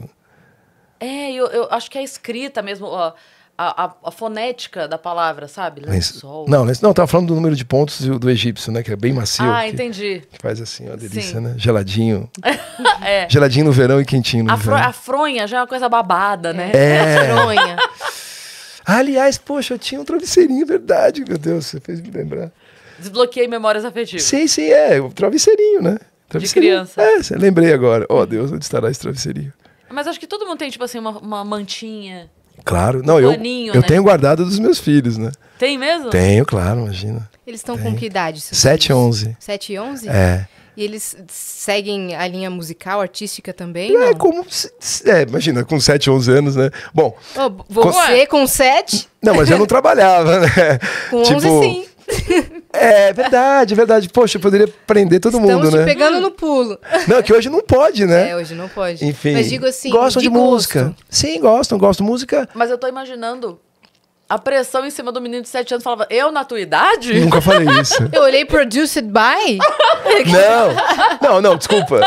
É, eu, eu acho que é escrita mesmo, ó a, a, fonética da palavra, sabe? Lençol. Não, não, tava falando do número de pontos do, do egípcio, né? Que é bem macio. Ah, entendi. Que Faz assim, ó, delícia, Sim. né? Geladinho. é. Geladinho no verão e quentinho no a verão. A fronha já é uma coisa babada, né? É. é. A fronha. Aliás, poxa, eu tinha um travesseirinho, verdade, meu Deus, você fez me lembrar. Desbloqueei memórias afetivas. Sim, sim, é, o travesseirinho, né? Travesseirinho. De criança. É, lembrei agora. Ó oh, Deus, onde estará esse travesseirinho? Mas acho que todo mundo tem, tipo assim, uma, uma mantinha. Claro. Não, eu, paninho, eu né? tenho guardado dos meus filhos, né? Tem mesmo? Tenho, claro, imagina. Eles estão com que idade? 7 e 11. 7 e 11? É. E eles seguem a linha musical, artística também? É, não? como. É, imagina, com 7, 11 anos, né? Bom. Oh, você com 7? Não, mas eu não trabalhava, né? Com tipo, 11, sim. É verdade, verdade. Poxa, eu poderia prender todo Estamos mundo, te né? pegando no pulo. Não, que hoje não pode, né? É, hoje não pode. Enfim. Mas digo assim, gostam de, de música. Sim, gostam, gosto música. Mas eu tô imaginando a pressão em cima do menino de 7 anos falava, eu na tua idade? Nunca falei isso. eu olhei produced by? não, não, não, desculpa.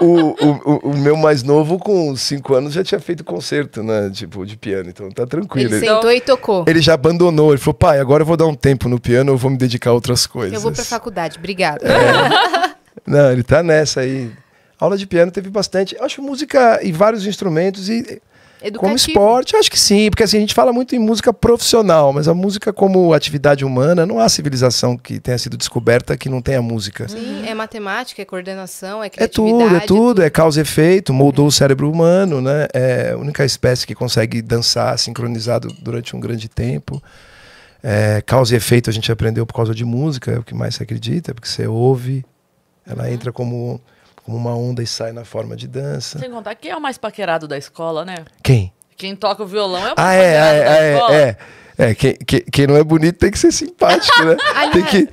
O, o, o meu mais novo, com 5 anos, já tinha feito concerto, né? Tipo, de piano, então tá tranquilo. Ele, ele então sentou ele... e tocou. Ele já abandonou, ele falou, pai, agora eu vou dar um tempo no piano, eu vou me dedicar a outras coisas. Eu vou pra faculdade, obrigado. É. não, ele tá nessa aí. aula de piano teve bastante. Eu acho música e vários instrumentos e Educativo. Como esporte, acho que sim, porque assim, a gente fala muito em música profissional, mas a música como atividade humana, não há civilização que tenha sido descoberta que não tenha música. Sim, é matemática, é coordenação, é, é, é criatividade. É tudo, é tudo, é, causa e efeito, moldou o uhum. cérebro humano, né? É a única espécie que consegue dançar sincronizado durante um grande tempo. É, causa e efeito a gente aprendeu por causa de música, é o que mais se acredita, é porque você ouve, ela uhum. entra como como uma onda e sai na forma de dança. Sem contar quem é o mais paquerado da escola, né? Quem? Quem toca o violão é o ah, mais ah, paquerado é, da é, escola. É, é. quem, quem, quem não é bonito tem que ser simpático, né? tem que,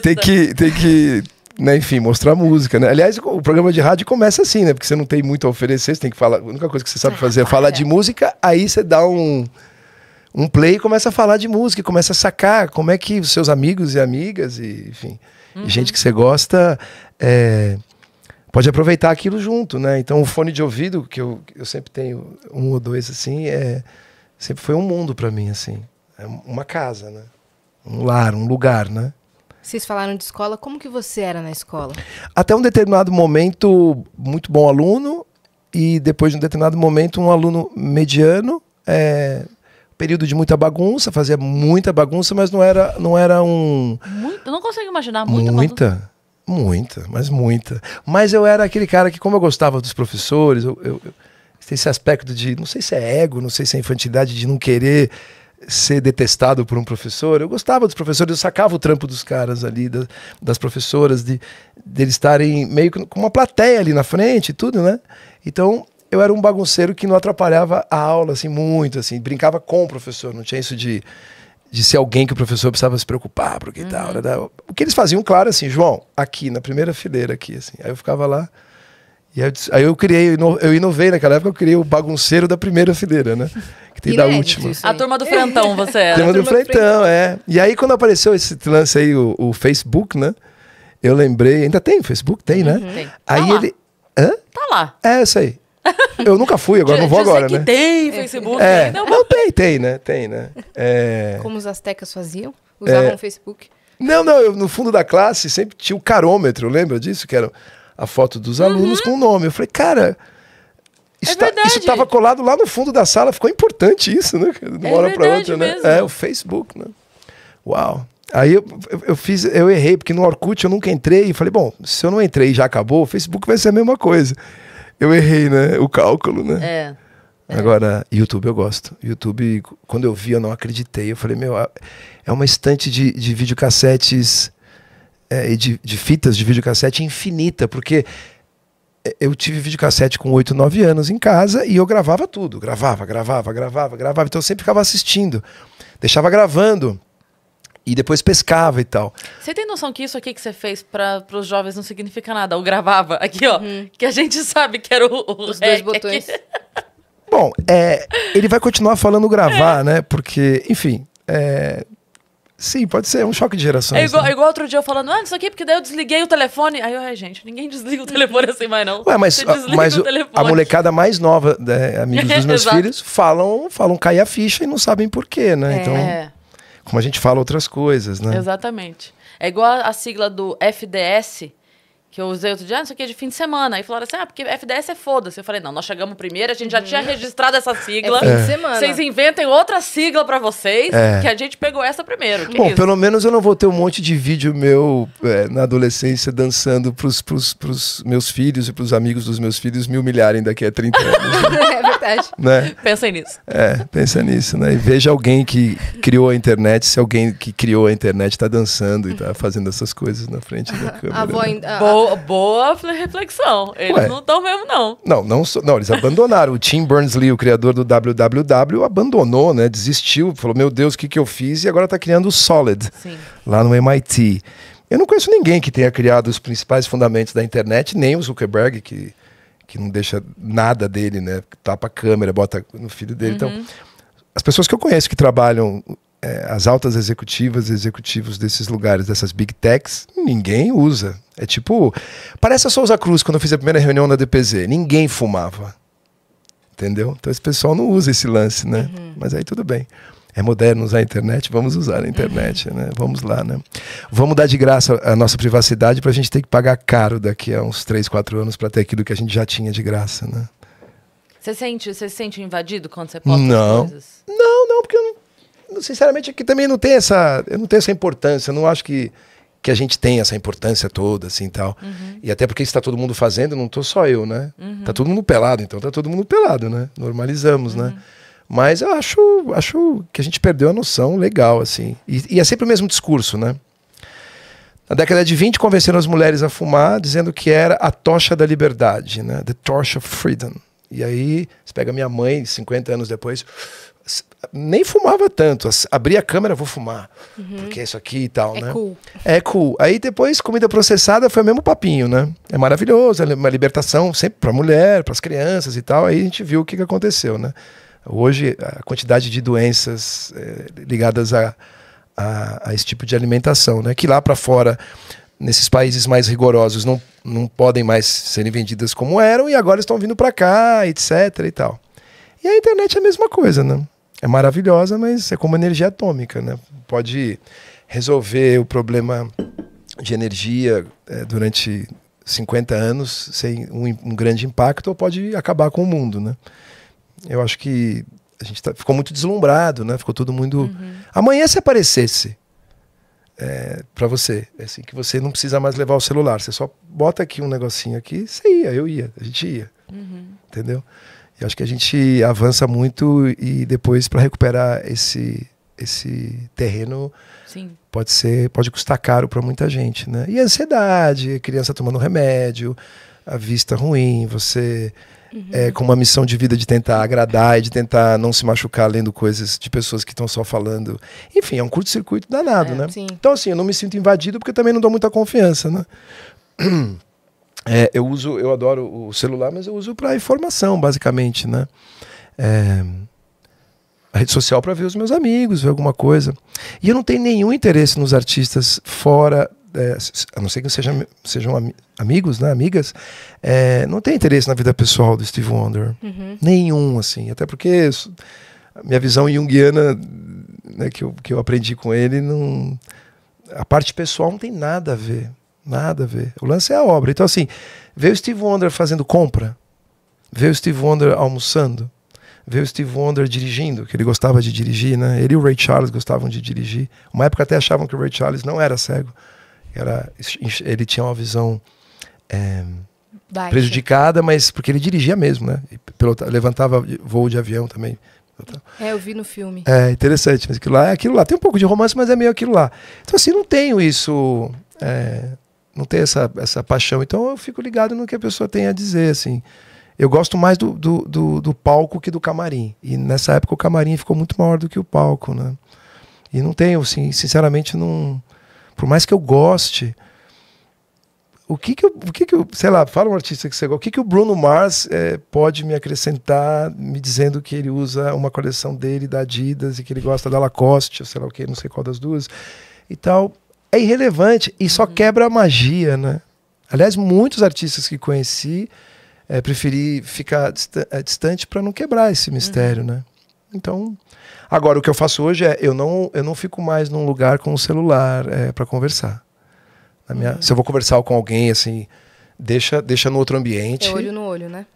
tem que, tem que né, enfim, mostrar música, né? Aliás, o programa de rádio começa assim, né? Porque você não tem muito a oferecer, você tem que falar. A única coisa que você sabe ah, fazer é falar é. de música, aí você dá um, um play e começa a falar de música, começa a sacar como é que os seus amigos e amigas, e, enfim, uhum. gente que você gosta. É, pode aproveitar aquilo junto, né? Então o fone de ouvido que eu, eu sempre tenho um ou dois assim é sempre foi um mundo para mim assim, é uma casa, né? Um lar, um lugar, né? Vocês falaram de escola, como que você era na escola? Até um determinado momento muito bom aluno e depois de um determinado momento um aluno mediano, é, período de muita bagunça, fazia muita bagunça, mas não era não era um muito, não consigo imaginar muita muita bagunça. Muita, mas muita. Mas eu era aquele cara que, como eu gostava dos professores, eu, eu, eu esse aspecto de, não sei se é ego, não sei se é infantilidade, de não querer ser detestado por um professor. Eu gostava dos professores, eu sacava o trampo dos caras ali, da, das professoras, de deles estarem meio que com uma plateia ali na frente e tudo, né? Então, eu era um bagunceiro que não atrapalhava a aula, assim, muito, assim, brincava com o professor, não tinha isso de de ser alguém que o professor precisava se preocupar, porque uhum. tal, né, tal. O que eles faziam, claro, assim, João, aqui, na primeira fileira aqui, assim. Aí eu ficava lá, e aí eu, aí eu criei, eu inovei naquela época, eu criei o bagunceiro da primeira fileira, né? Que tem Inédito, da última. É. A turma do frentão, você era. A turma, do, frentão, é. E aí quando apareceu esse lance aí, o, o Facebook, né? Eu lembrei, ainda tem Facebook? Tem, né? Uhum. Tem. Aí tá ele... Lá. Hã? Tá lá. É, isso aí. Eu nunca fui, agora não vou agora, né? Tem Facebook. É. Né? Não, não, tem, tem, né? Tem, né? É... Como os astecas faziam? É. Usavam o Facebook? Não, não, eu, no fundo da classe sempre tinha o carômetro, lembra disso? Que era a foto dos uhum. alunos uhum. com o nome. Eu falei, cara, é isso estava colado lá no fundo da sala, ficou importante isso, né? De uma é hora para outra, né? mesmo. né? É, o Facebook, né? Uau. Aí eu, eu, eu, fiz, eu errei, porque no Orkut eu nunca entrei e falei, bom, se eu não entrei e já acabou, o Facebook vai ser a mesma coisa eu errei, né? O cálculo, né? É, é. Agora, YouTube eu gosto. YouTube, quando eu vi, eu não acreditei. Eu falei, meu, é uma estante de, de videocassetes é, e de, de, fitas de videocassete infinita, porque é, eu tive videocassete com 8, 9 anos em casa e eu gravava tudo. Gravava, gravava, gravava, gravava. Então eu sempre ficava assistindo. Deixava gravando e depois pescava e tal. Você tem noção que isso aqui que você fez para os jovens não significa nada? Eu gravava aqui, ó, uhum. que a gente sabe que era o, o os dois botões. Bom, é, ele vai continuar falando gravar, é. né? Porque, enfim, é, Sim, pode ser um choque de gerações. É igual, né? É igual outro dia eu falando, ah, isso aqui, porque daí eu desliguei o telefone. Aí eu, ai, gente, ninguém desliga o uhum. telefone assim mais, não. Ué, mas, a, mas o, a molecada mais nova, né, amigos dos meus filhos, falam, falam cair a ficha e não sabem porquê, né? É. Então como a gente fala outras coisas, né? Exatamente. É igual a sigla do FDS, que eu usei outro dia, isso aqui é de fim de semana. Aí falaram assim, ah, porque FDS é foda-se. Eu falei, não, nós chegamos primeiro, a gente já uhum. tinha registrado essa sigla. É fim de semana. Vocês inventem outra sigla para vocês, é. que a gente pegou essa primeiro. Que Bom, pelo menos eu não vou ter um monte de vídeo meu é, na adolescência dançando pros, pros, pros meus filhos e pros amigos dos meus filhos me humilharem daqui a 30 anos. é verdade. Né? Pensa nisso. É, pensa nisso, né? E veja alguém que criou a internet, se alguém que criou a internet tá dançando e tá fazendo essas coisas na frente da câmera. A avó, né? a, Boa, boa reflexão. Eles Ué. não estão mesmo, não. Não, não, so, não eles abandonaram. o Tim Berners-Lee, o criador do WWW, abandonou, né? Desistiu, falou, meu Deus, o que, que eu fiz? E agora está criando o Solid, Sim. lá no MIT. Eu não conheço ninguém que tenha criado os principais fundamentos da internet, nem o Zuckerberg, que, que não deixa nada dele, né? Tapa a câmera, bota no filho dele. Então uhum. Então, as pessoas que eu conheço que trabalham é, as altas executivas e executivos desses lugares, dessas big techs, ninguém usa. É tipo, parece a Souza Cruz quando eu fiz a primeira reunião da DPZ, ninguém fumava. Entendeu? Então esse pessoal não usa esse lance, né? Uhum. Mas aí tudo bem. É moderno usar a internet, vamos usar a uhum. internet, né? Vamos lá, né? Vamos dar de graça a nossa privacidade para a gente ter que pagar caro daqui a uns 3, 4 anos para ter aquilo que a gente já tinha de graça, né? Você sente, você sente invadido quando você posta não. coisas? Não, não, porque eu não sinceramente, aqui também não tem essa. Eu não tenho essa importância. Eu não acho que, que a gente tem essa importância toda, assim tal. Uhum. E até porque está todo mundo fazendo, não estou só eu, né? Uhum. Tá todo mundo pelado, então tá todo mundo pelado, né? Normalizamos, né? uhum. né? Mas eu acho, acho que a gente perdeu a noção legal, assim. E, e é sempre o mesmo discurso, né? Na década de 20, convenceram as mulheres a fumar, dizendo que era a tocha da liberdade, né? The torch of freedom. E aí, você pega minha mãe, 50 anos depois, nem fumava tanto. Abri a câmera, vou fumar. Uhum. Porque é isso aqui e tal, é né? Cool. É cool. Aí depois, comida processada foi o mesmo papinho, né? É maravilhoso, é uma libertação sempre pra mulher, para as crianças e tal. Aí a gente viu o que, que aconteceu, né? Hoje, a quantidade de doenças é, ligadas a, a, a, esse tipo de alimentação, né? Que lá para fora, nesses países mais rigorosos, não, não podem mais serem vendidas como eram e agora estão vindo para cá, etc e tal. E a internet é a mesma coisa, né? é maravilhosa, mas é como energia atômica, né? Pode resolver o problema de energia é, durante 50 anos sem um, um, grande impacto ou pode acabar com o mundo, né? Eu acho que a gente tá, ficou muito deslumbrado, né? Ficou todo mundo... Uhum. Amanhã se aparecesse é, para você, é assim, que você não precisa mais levar o celular, você só bota aqui um negocinho aqui, você ia, eu ia, a gente ia, uhum. entendeu? Eu acho que a gente avança muito e depois para recuperar esse esse terreno Sim. pode ser pode custar caro para muita gente, né? E a ansiedade, a criança tomando remédio, a vista ruim, você uhum. é, com uma missão de vida de tentar agradar e de tentar não se machucar lendo coisas de pessoas que estão só falando. Enfim, é um curto-circuito danado, é, né? Sim. Então, assim, eu não me sinto invadido porque também não dou muita confiança, né? É, eu uso, eu adoro o celular, mas eu uso para informação, basicamente, né? É, a rede social para ver os meus amigos, ver alguma coisa. E eu não tenho nenhum interesse nos artistas fora, é, a não ser que sejam, sejam am amigos, né, amigas. É, não tenho interesse na vida pessoal do Steve Wonder. Uhum. Nenhum, assim. Até porque a minha visão junguiana né, que, eu, que eu aprendi com ele, não, a parte pessoal não tem nada a ver Nada a ver. O lance é a obra. Então, assim, ver o Steve Wonder fazendo compra, ver o Steve Wonder almoçando, ver o Steve Wonder dirigindo, que ele gostava de dirigir, né? Ele e o Ray Charles gostavam de dirigir. Uma época até achavam que o Ray Charles não era cego. Era, ele tinha uma visão é, prejudicada, mas porque ele dirigia mesmo, né? levantava voo de avião também. É, eu vi no filme. É, interessante. Mas né? aquilo lá é aquilo lá. Tem um pouco de romance, mas é meio aquilo lá. Então, assim, não tenho isso... É, não ter essa, essa paixão. Então eu fico ligado no que a pessoa tem a dizer, assim. Eu gosto mais do, do, do, do palco que do camarim. E nessa época o camarim ficou muito maior do que o palco, né? E não tenho, assim, sinceramente, não. Por mais que eu goste, o que que, o que que sei lá, fala um artista que você gosta, o que que o Bruno Mars é, pode me acrescentar me dizendo que ele usa uma coleção dele da Adidas e que ele gosta da Lacoste, sei lá o que, não sei qual das duas e tal é irrelevante e só quebra a magia, né? Aliás, muitos artistas que conheci é, preferi ficar é, distante para não quebrar esse mistério, uhum. né? Então, agora o que eu faço hoje é eu não eu não fico mais num lugar com o um celular é, para conversar. Minha, uhum. Se eu vou conversar com alguém assim, deixa deixa no outro ambiente. É olho no olho, né?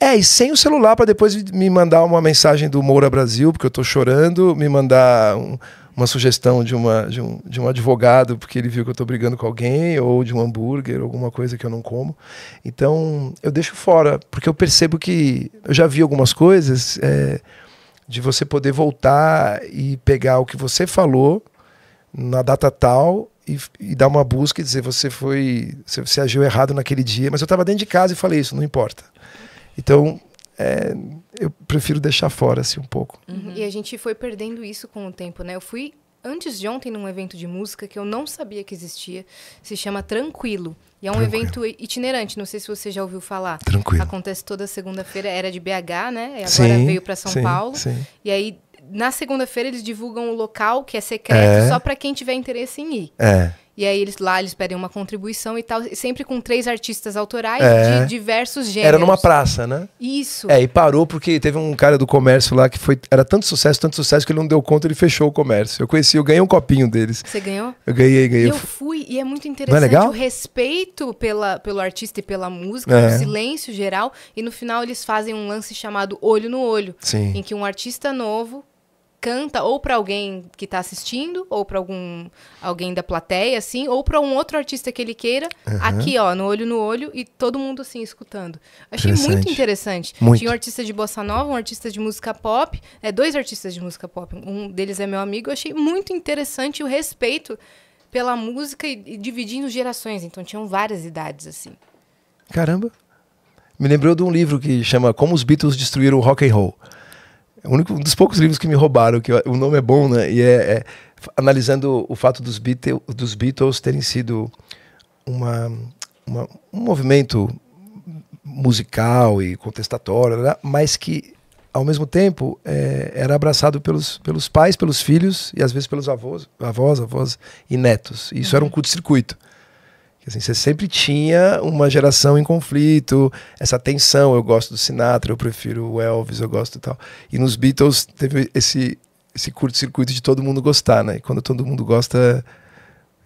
É, e sem o celular para depois me mandar uma mensagem do Moura Brasil, porque eu estou chorando, me mandar um, uma sugestão de, uma, de, um, de um advogado porque ele viu que eu estou brigando com alguém, ou de um hambúrguer, alguma coisa que eu não como. Então, eu deixo fora, porque eu percebo que eu já vi algumas coisas é, de você poder voltar e pegar o que você falou na data tal e, e, dar uma busca e dizer você foi, você, você agiu errado naquele dia, mas eu estava dentro de casa e falei isso, não importa. Então, é, eu prefiro deixar fora assim um pouco. Uhum. E a gente foi perdendo isso com o tempo, né? Eu fui antes de ontem num evento de música que eu não sabia que existia, se chama Tranquilo. E é um Tranquilo. evento itinerante, não sei se você já ouviu falar. Tranquilo. Acontece toda segunda-feira, era de BH, né? E agora sim, veio para São sim, Paulo. Sim. E aí na segunda-feira eles divulgam o local que é secreto é. só para quem tiver interesse em ir. É. E aí eles lá eles pedem uma contribuição e tal, sempre com três artistas autorais é. de diversos gêneros. Era numa praça, né? Isso. É, e parou porque teve um cara do comércio lá que foi era tanto sucesso, tanto sucesso que ele não deu conta, ele fechou o comércio. Eu conheci, eu ganhei um copinho deles. Você ganhou? Eu ganhei, ganhei. Eu fui e é muito é interessante é legal? o respeito pela, pelo artista e pela música, é. o silêncio geral e no final eles fazem um lance chamado olho no olho, Sim. em que um artista novo canta ou para alguém que está assistindo, ou para algum alguém da plateia, assim, ou para um outro artista que ele queira, uhum. aqui, ó, no olho no olho, e todo mundo assim escutando. Achei interessante. muito interessante. Muito. Tinha um artista de bossa nova, um artista de música pop, é, dois artistas de música pop. Um deles é meu amigo, eu achei muito interessante o respeito pela música e, e dividindo gerações. Então tinham várias idades, assim. Caramba! Me lembrou de um livro que chama Como os Beatles Destruíram o Rock and Roll é um, único, um dos poucos livros que me roubaram, que o nome é bom, né? E é, é analisando o fato dos, Beatles, dos Beatles terem sido uma, uma, um movimento musical e contestatório, né? mas que ao mesmo tempo é, era abraçado pelos, pelos pais, pelos filhos e às vezes pelos avós, avós, avós e netos. E isso uhum. era um uhum. curto-circuito. Assim, você sempre tinha uma geração em conflito, essa tensão. Eu gosto do Sinatra, eu prefiro o Elvis, eu gosto e tal. E nos Beatles teve esse, esse curto-circuito de todo mundo gostar, né? E quando todo mundo gosta.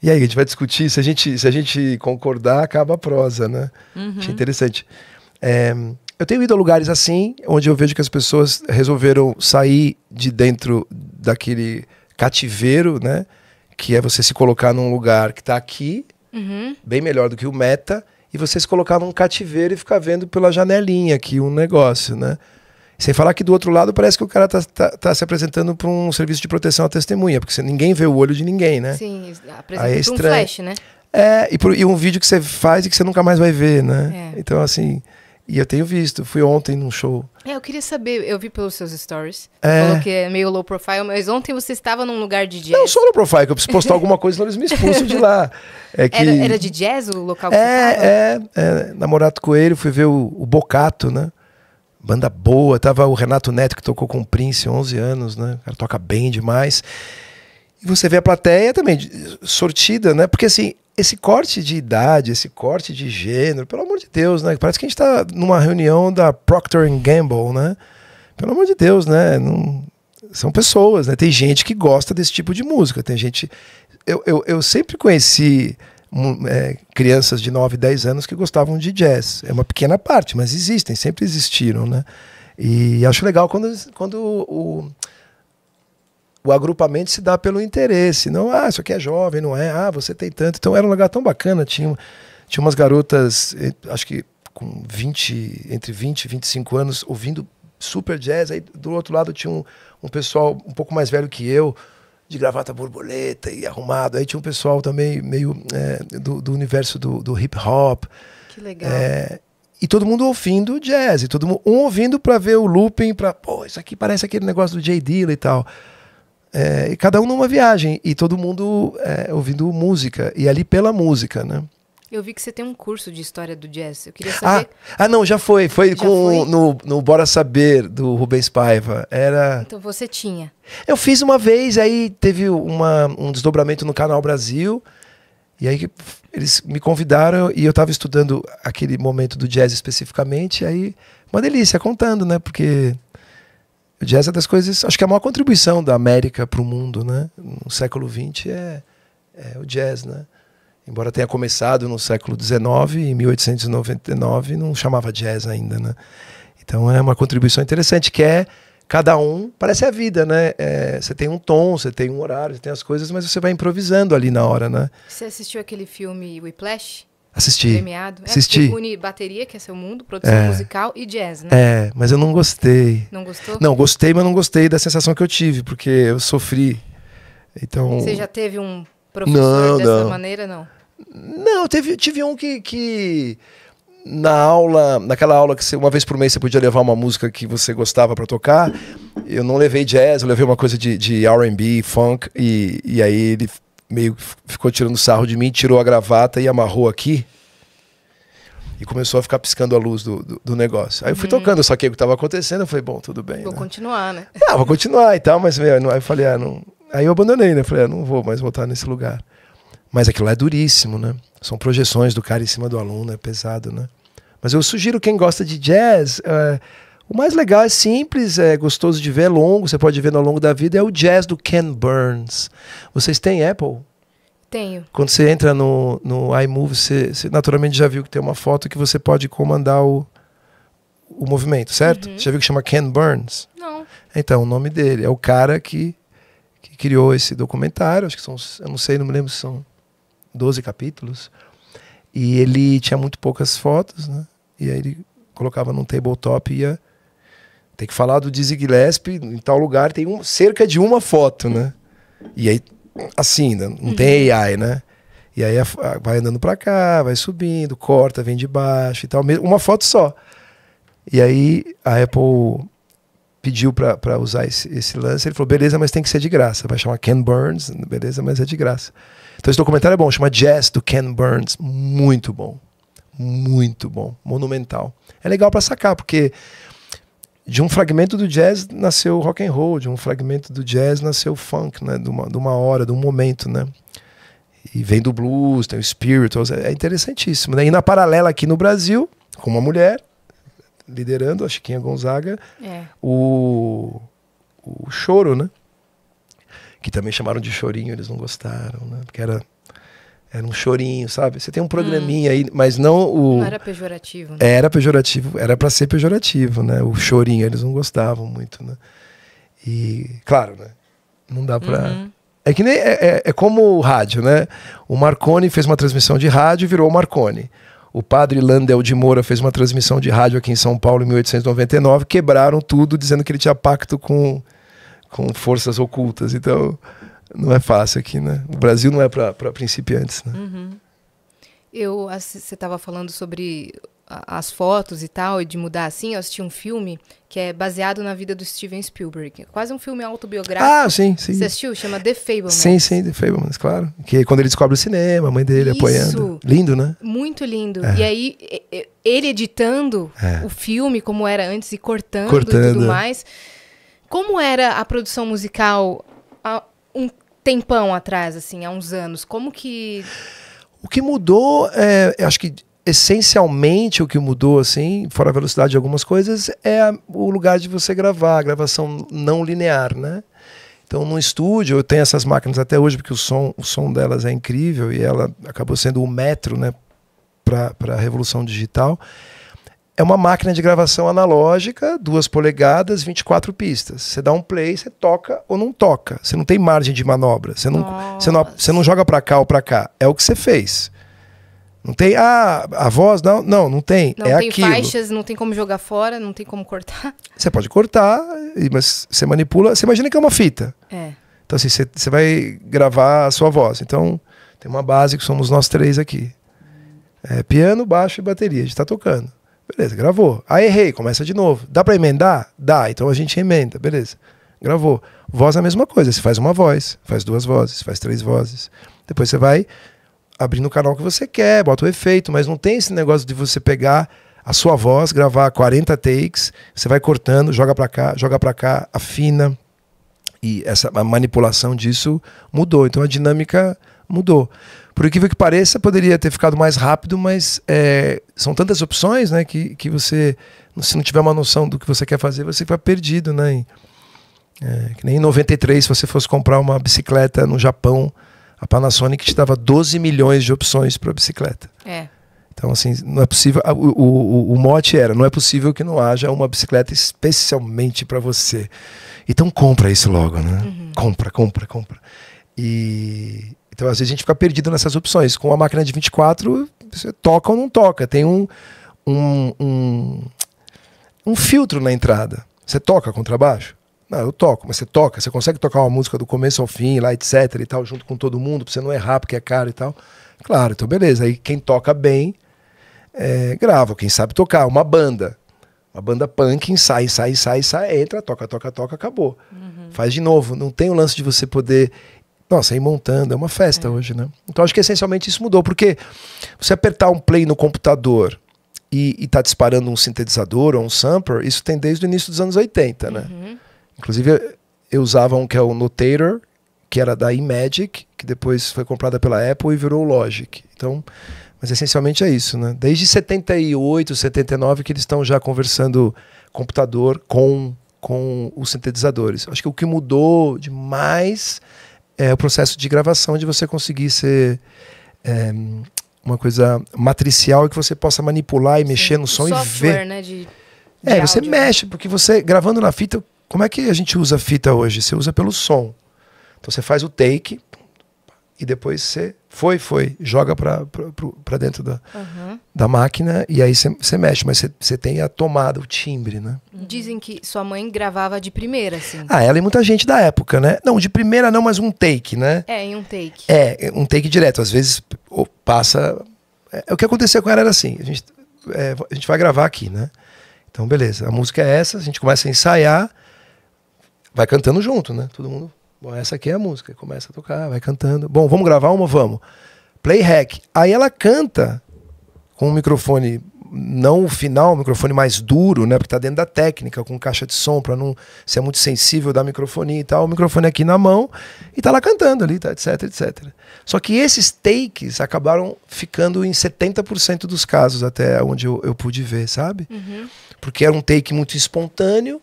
E aí, a gente vai discutir. Se a gente, se a gente concordar, acaba a prosa, né? Uhum. Achei interessante. É, eu tenho ido a lugares assim, onde eu vejo que as pessoas resolveram sair de dentro daquele cativeiro, né? Que é você se colocar num lugar que está aqui uhum. bem melhor do que o Meta, e vocês colocavam um cativeiro e ficavam vendo pela janelinha aqui um negócio, né? Sem falar que do outro lado parece que o cara tá, tá, tá se apresentando para um serviço de proteção à testemunha, porque ninguém vê o olho de ninguém, né? Sim, apresenta é um flash, né? É, e, por, e, um vídeo que você faz e que você nunca mais vai ver, né? É. Então, assim, e eu tenho visto, fui ontem num show. É, eu queria saber, eu vi pelos seus stories. É. Falou que é meio low profile, mas ontem você estava num lugar de jazz. Não, sou low profile, que eu preciso postar alguma coisa, senão eles me expulsam de lá. É que... era, era de jazz o local que é, você estava? É, é, namorado Coelho, fui ver o, o Bocato, né? Banda boa, tava o Renato Neto que tocou com o Prince, 11 anos, né? O cara toca bem demais. E você vê a plateia também, sortida, né? Porque assim, esse corte de idade, esse corte de gênero, pelo amor de Deus, né? Parece que a gente está numa reunião da Procter Gamble, né? Pelo amor de Deus, né? Não, são pessoas, né? Tem gente que gosta desse tipo de música, tem gente... Eu, eu, eu sempre conheci é, crianças de 9, 10 anos que gostavam de jazz. É uma pequena parte, mas existem, sempre existiram, né? E acho legal quando, quando o, o o agrupamento se dá pelo interesse, não, ah, isso aqui é jovem, não é, ah, você tem tanto. Então era um lugar tão bacana, tinha, tinha umas garotas, eh, acho que com 20, entre 20 e 25 anos, ouvindo super jazz, aí do outro lado tinha um, um pessoal um pouco mais velho que eu, de gravata borboleta e arrumado. Aí tinha um pessoal também meio é, do, do, universo do, do, hip hop. Que legal. É, e todo mundo ouvindo jazz, e todo mundo um ouvindo para ver o looping, para pô, isso aqui parece aquele negócio do Jay Dilla e tal. É, e cada um numa viagem e todo mundo é, ouvindo música e ali pela música, né? Eu vi que você tem um curso de história do jazz. Eu queria ah, saber. Ah, ah não, já foi. Foi, já com, No, no Bora Saber do Rubens Paiva. Era. Então você tinha. Eu fiz uma vez, aí teve uma, um desdobramento no Canal Brasil. E aí eles me convidaram e eu estava estudando aquele momento do jazz especificamente. Aí, uma delícia, contando, né? Porque o jazz é das coisas. Acho que a maior contribuição da América para o mundo, né? No século XX é, é, o jazz, né? Embora tenha começado no século XIX, em 1899 não chamava jazz ainda, né? Então é uma contribuição interessante que é cada um parece a vida, né? É, você tem um tom, você tem um horário, você tem as coisas, mas você vai improvisando ali na hora, né? Você assistiu aquele filme Whiplash? Assisti. Premiado. É, Assisti. É, une bateria, que é seu mundo, produção é. musical e jazz, né? É, mas eu não gostei. Não gostou? Não, gostei, mas não gostei da sensação que eu tive, porque eu sofri. Então. Você já teve um professor não, dessa não. maneira, não? Não, teve, tive um que, que na aula, naquela aula que você, uma vez por mês você podia levar uma música que você gostava para tocar, eu não levei jazz, eu levei uma coisa de, de R&B, funk, e, e aí ele meio que ficou tirando sarro de mim, tirou a gravata e amarrou aqui. E começou a ficar piscando a luz do, do, do negócio. Aí eu fui uhum. tocando, eu que o que estava acontecendo. Eu falei, bom, tudo bem. Vou né? continuar, né? Ah, vou continuar e tal, mas meu, aí eu falei, ah, não. Aí eu abandonei, né? Falei, ah, não vou mais voltar nesse lugar. Mas aquilo lá é duríssimo, né? São projeções do cara em cima do aluno, é pesado, né? Mas eu sugiro quem gosta de jazz, uh, o mais legal é simples, é gostoso de ver, é longo, você pode ver ao longo da vida, é o jazz do Ken Burns. Vocês têm Apple? Tenho. Quando você entra no, no iMovie, você, você naturalmente já viu que tem uma foto que você pode comandar o, o movimento, certo? Uhum. Você já viu que chama Ken Burns? Não. Então, o nome dele é o cara que, que criou esse documentário, acho que são, eu não sei, não me lembro se são 12 capítulos. E ele tinha muito poucas fotos, né? E aí ele colocava num tabletop e ia tem que falar do Dizzy Gillespie em tal lugar, tem um, cerca de uma foto, né? E aí, assim, né? não uhum. tem AI, né? E aí a, a, vai andando para cá, vai subindo, corta, vem de baixo e tal, uma foto só. E aí a Apple pediu para usar esse, esse, lance, ele falou, beleza, mas tem que ser de graça. Vai chamar Ken Burns, beleza, mas é de graça. Então esse documentário é bom, chama Jazz do Ken Burns, muito bom. Muito bom, monumental. É legal para sacar, porque de um fragmento do jazz nasceu rock and roll, de um fragmento do jazz nasceu funk, né? De uma, de uma hora, de um momento, né? E vem do blues, tem o spirituals, é, é interessantíssimo, né? E na paralela aqui no Brasil, com uma mulher liderando, a Chiquinha Gonzaga, é. o, o choro, né? Que também chamaram de chorinho, eles não gostaram, né? Porque era era um chorinho, sabe? Você tem um hum. programinha hum. aí, mas não o. Não era pejorativo. Né? Era pejorativo, era para ser pejorativo, né? O chorinho, eles não gostavam muito, né? E, claro, né? Não dá pra. Uhum. É que nem. É, é, é, como o rádio, né? O Marconi fez uma transmissão de rádio e virou o Marconi. O padre Landel de Moura fez uma transmissão de rádio aqui em São Paulo em 1899, quebraram tudo dizendo que ele tinha pacto com, com forças ocultas. Então não é fácil aqui, né? O Brasil não é para principiantes, né? Uhum. Eu, você estava falando sobre as fotos e tal, e de mudar assim, eu assisti um filme que é baseado na vida do Steven Spielberg. É quase um filme autobiográfico. Ah, sim, sim. Você assistiu? Chama The Fablemans. Sim, sim, The Fablemans, claro. Que é quando ele descobre o cinema, a mãe dele Isso. apoiando. Lindo, né? Muito lindo. É. E aí, ele editando é. o filme como era antes e cortando, cortando, e tudo mais. Como era a produção musical um tempão atrás, assim, há uns anos? Como que. O que mudou, é, acho que essencialmente o que mudou, assim, fora a velocidade de algumas coisas, é a, o lugar de você gravar, a gravação não linear, né? Então, no estúdio, eu tenho essas máquinas até hoje, porque o som, o som delas é incrível e ela acabou sendo o metro, né, para a revolução digital é uma máquina de gravação analógica, duas polegadas, 24 pistas. Você dá um play, você toca ou não toca. Você não tem margem de manobra. Você não, você não, você não joga para cá ou para cá. É o que você fez. Não tem, ah, a voz, não, não, não tem. Não é tem aquilo. faixas, não tem como jogar fora, não tem como cortar. Você pode cortar, mas você manipula. Você imagina que é uma fita. É. Então, assim, você, você vai gravar a sua voz. Então, tem uma base que somos nós três aqui. É piano, baixo e bateria. A gente tá tocando. Beleza, gravou. Aí errei, começa de novo. Dá para emendar? Dá, então a gente emenda, beleza. Gravou. Voz é a mesma coisa, você faz uma voz, faz duas vozes, faz três vozes. Depois você vai abrindo o canal que você quer, bota o efeito, mas não tem esse negócio de você pegar a sua voz, gravar 40 takes, você vai cortando, joga para cá, joga para cá, afina. E essa manipulação disso mudou. Então a dinâmica mudou por equívoco que pareça, poderia ter ficado mais rápido, mas é, são tantas opções, né, que, que você, se não tiver uma noção do que você quer fazer, você fica perdido, né? E, é, que nem em 93, se você fosse comprar uma bicicleta no Japão, a Panasonic te dava 12 milhões de opções para bicicleta. É. Então, assim, não é possível. O, o, o mote era: não é possível que não haja uma bicicleta especialmente para você. Então, compra isso logo, né? Uhum. Compra, compra, compra. E, então, às vezes, a gente fica perdido nessas opções. Com a máquina de 24, você toca ou não toca. Tem um, um, um, um filtro na entrada. Você toca contrabaixo? Não, eu toco, mas você toca, você consegue tocar uma música do começo ao fim, lá, etc. e tal, junto com todo mundo, pra você não errar, porque é caro e tal. Claro, então beleza. Aí quem toca bem é, grava, quem sabe tocar, uma banda. Uma banda punk sai, sai, sai, sai, entra, toca, toca, toca, acabou. Uhum. Faz de novo. Não tem o lance de você poder nossa, é ir montando, é uma festa é. hoje, né? Então acho que essencialmente isso mudou, porque você apertar um play no computador e, e tá disparando um sintetizador ou um sampler, isso tem desde o início dos anos 80, né? Uhum. Inclusive eu usava um que é o Notator, que era da iMagic, que depois foi comprada pela Apple e virou o Logic. Então, mas essencialmente é isso, né? Desde 78, 79 que eles estão já conversando computador com com os sintetizadores. Acho que o que mudou demais é o processo de gravação, de você conseguir ser é, uma coisa matricial que você possa manipular e Sim, mexer no som software, e ver. Né, de, de é, áudio. você mexe, porque você gravando na fita, como é que a gente usa fita hoje? Você usa pelo som. Então você faz o take, e depois você foi, foi, joga para dentro da, uhum. da máquina e aí você mexe, mas você tem a tomada, o timbre, né? Uhum. Dizem que sua mãe gravava de primeira, assim. Ah, ela e muita gente da época, né? Não, de primeira não, mas um take, né? É, em um take. É, um take direto. Às vezes passa. É, é, o que aconteceu com ela era assim: a gente, é, a gente vai gravar aqui, né? Então, beleza, a música é essa, a gente começa a ensaiar, vai cantando junto, né? Todo mundo Bom, essa aqui é a música. Começa a tocar, vai cantando. Bom, vamos gravar uma? Vamos. Play hack. Aí ela canta com o um microfone, não o final, um microfone mais duro, né? Porque tá dentro da técnica, com caixa de som, para não ser muito sensível da microfonia e tal. O microfone aqui na mão e tá lá cantando ali, tá, etc, etc. Só que esses takes acabaram ficando em 70% dos casos, até onde eu, eu pude ver, sabe? Uhum. Porque era um take muito espontâneo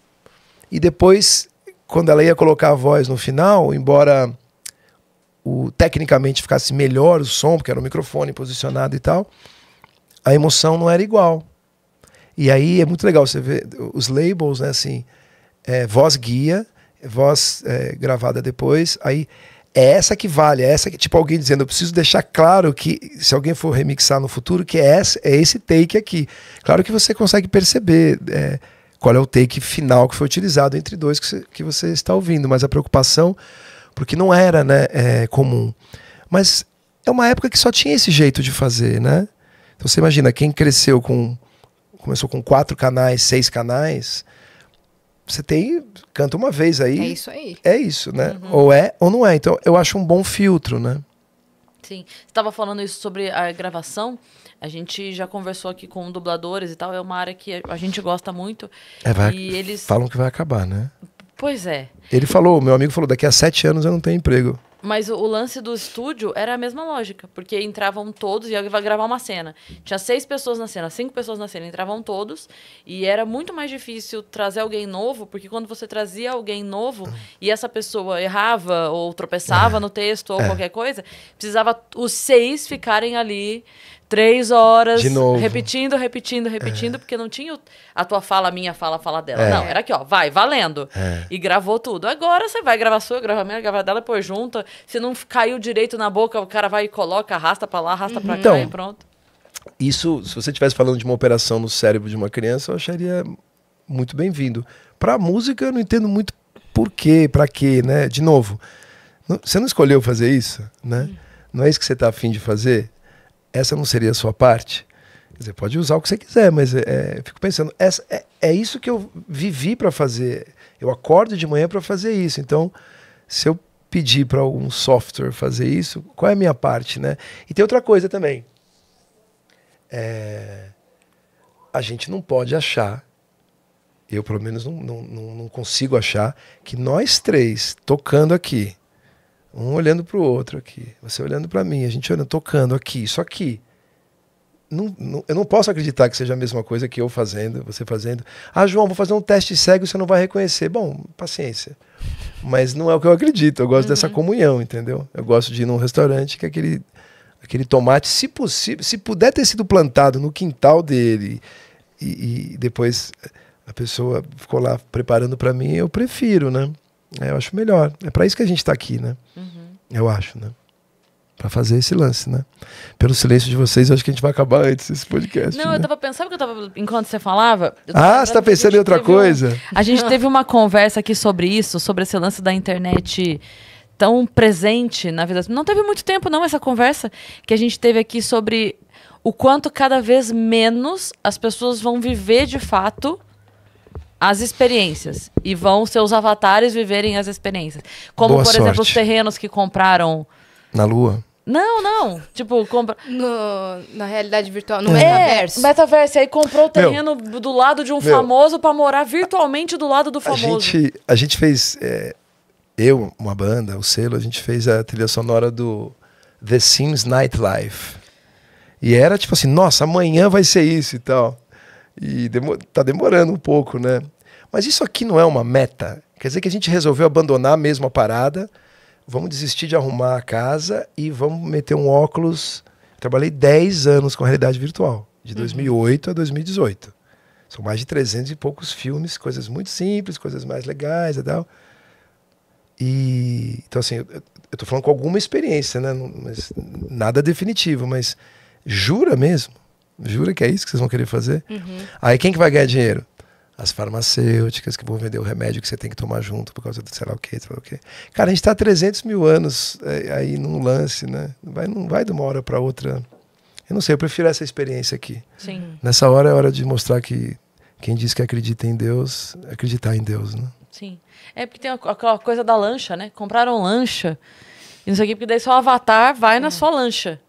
e depois quando ela ia colocar a voz no final, embora o, tecnicamente ficasse melhor o som, porque era o microfone posicionado e tal, a emoção não era igual. E aí é muito legal você ver os labels, né? Assim, é, voz guia, voz é, gravada depois, aí é essa que vale, é essa que, tipo, alguém dizendo, eu preciso deixar claro que, se alguém for remixar no futuro, que é, essa, é esse take aqui. Claro que você consegue perceber. É, qual é o take final que foi utilizado entre dois que você, que você está ouvindo, mas a preocupação, porque não era né, é, comum. Mas é uma época que só tinha esse jeito de fazer, né? Então você imagina, quem cresceu com. começou com quatro canais, seis canais. Você tem. canta uma vez aí. É isso aí. É isso, né? Uhum. Ou é ou não é. Então eu acho um bom filtro, né? Sim. Você estava falando isso sobre a gravação. A gente já conversou aqui com dubladores e tal, é uma área que a gente gosta muito. É, vai, e eles falam que vai acabar, né? Pois é. Ele falou, meu amigo falou, daqui a sete anos eu não tenho emprego. Mas o, lance do estúdio era a mesma lógica, porque entravam todos e ia gravar uma cena. Tinha seis pessoas na cena, cinco pessoas na cena, entravam todos e era muito mais difícil trazer alguém novo, porque quando você trazia alguém novo e essa pessoa errava ou tropeçava é. no texto ou é. qualquer coisa, precisava os seis ficarem ali três horas de novo. repetindo, repetindo, repetindo, é. porque não tinha a tua fala, a minha fala, a fala dela. É. Não, era aqui, ó, vai, valendo. É. E gravou tudo. Agora você vai gravar sua, gravar minha, gravar dela, pôr junta. Se não caiu direito na boca, o cara vai e coloca, arrasta pra lá, arrasta uhum. pra cá então, e pronto. Isso, se você estivesse falando de uma operação no cérebro de uma criança, eu acharia muito bem-vindo. Pra música, eu não entendo muito por quê, pra quê, né? De novo, você não escolheu fazer isso, né? Hum. Não é isso que você tá afim de fazer? essa não seria a sua parte? Quer dizer, pode usar o que você quiser, mas é, é fico pensando, essa, é, é isso que eu vivi para fazer. Eu acordo de manhã para fazer isso. Então, se eu pedir para algum software fazer isso, qual é a minha parte, né? E tem outra coisa também. É, a gente não pode achar, eu pelo menos não, não, não consigo achar, que nós três tocando aqui, um olhando para o outro aqui, você olhando para mim, a gente olhando, tocando aqui, isso aqui. Não, não, eu não posso acreditar que seja a mesma coisa que eu fazendo, você fazendo. Ah, João, vou fazer um teste cego, você não vai reconhecer. Bom, paciência. Mas não é o que eu acredito. Eu gosto uhum. dessa comunhão, entendeu? Eu gosto de ir num restaurante que aquele, aquele tomate, se possível, se puder ter sido plantado no quintal dele e, e depois a pessoa ficou lá preparando para mim, eu prefiro, né? É, eu acho melhor. É para isso que a gente está aqui, né? Uhum. Eu acho, né? Para fazer esse lance, né? Pelo silêncio de vocês, eu acho que a gente vai acabar antes desse podcast. Não, né? eu tava pensando que eu tava. Enquanto você falava. Ah, você tá pensando em outra coisa? Um, a gente teve uma conversa aqui sobre isso, sobre esse lance da internet tão presente na vida. Não teve muito tempo, não, essa conversa que a gente teve aqui sobre o quanto cada vez menos as pessoas vão viver de fato as experiências e vão seus avatares viverem as experiências. Como, Boa por sorte. exemplo, os terrenos que compraram. Na Lua? Não, não. Tipo, compra. No, na realidade virtual, no é, metaverso. metaverse metaverso. Aí comprou o terreno meu, do lado de um meu, famoso para morar virtualmente do lado do famoso. A gente, a gente fez. É, eu, uma banda, o selo, a gente fez a trilha sonora do The Sims Nightlife. E era tipo assim, nossa, amanhã vai ser isso e tal. E demor tá demorando um pouco, né? Mas isso aqui não é uma meta. Quer dizer que a gente resolveu abandonar mesmo a parada, vamos desistir de arrumar a casa e vamos meter um óculos. Trabalhei 10 anos com realidade virtual, de 2008 uhum. a 2018. São mais de 300 e poucos filmes, coisas muito simples, coisas mais legais e tal. E, então, assim, eu, eu tô falando com alguma experiência, né? Mas, nada definitivo, mas jura mesmo? Jura que é isso que vocês vão querer fazer? Uhum. Aí quem que vai ganhar dinheiro? as farmacêuticas que vão vender o remédio que você tem que tomar junto por causa do sei lá o quê, sei lá o quê. Cara, a gente está 300 mil anos eh, aí num lance, né? Vai, não vai de uma hora para outra. Eu não sei, eu prefiro essa experiência aqui. Sim. Nessa hora é hora de mostrar que quem diz que acredita em Deus, acreditar em Deus, né? Sim. É porque tem aquela coisa da lancha, né? Compraram lancha e não sei o quê, porque daí seu avatar vai na é. sua lancha.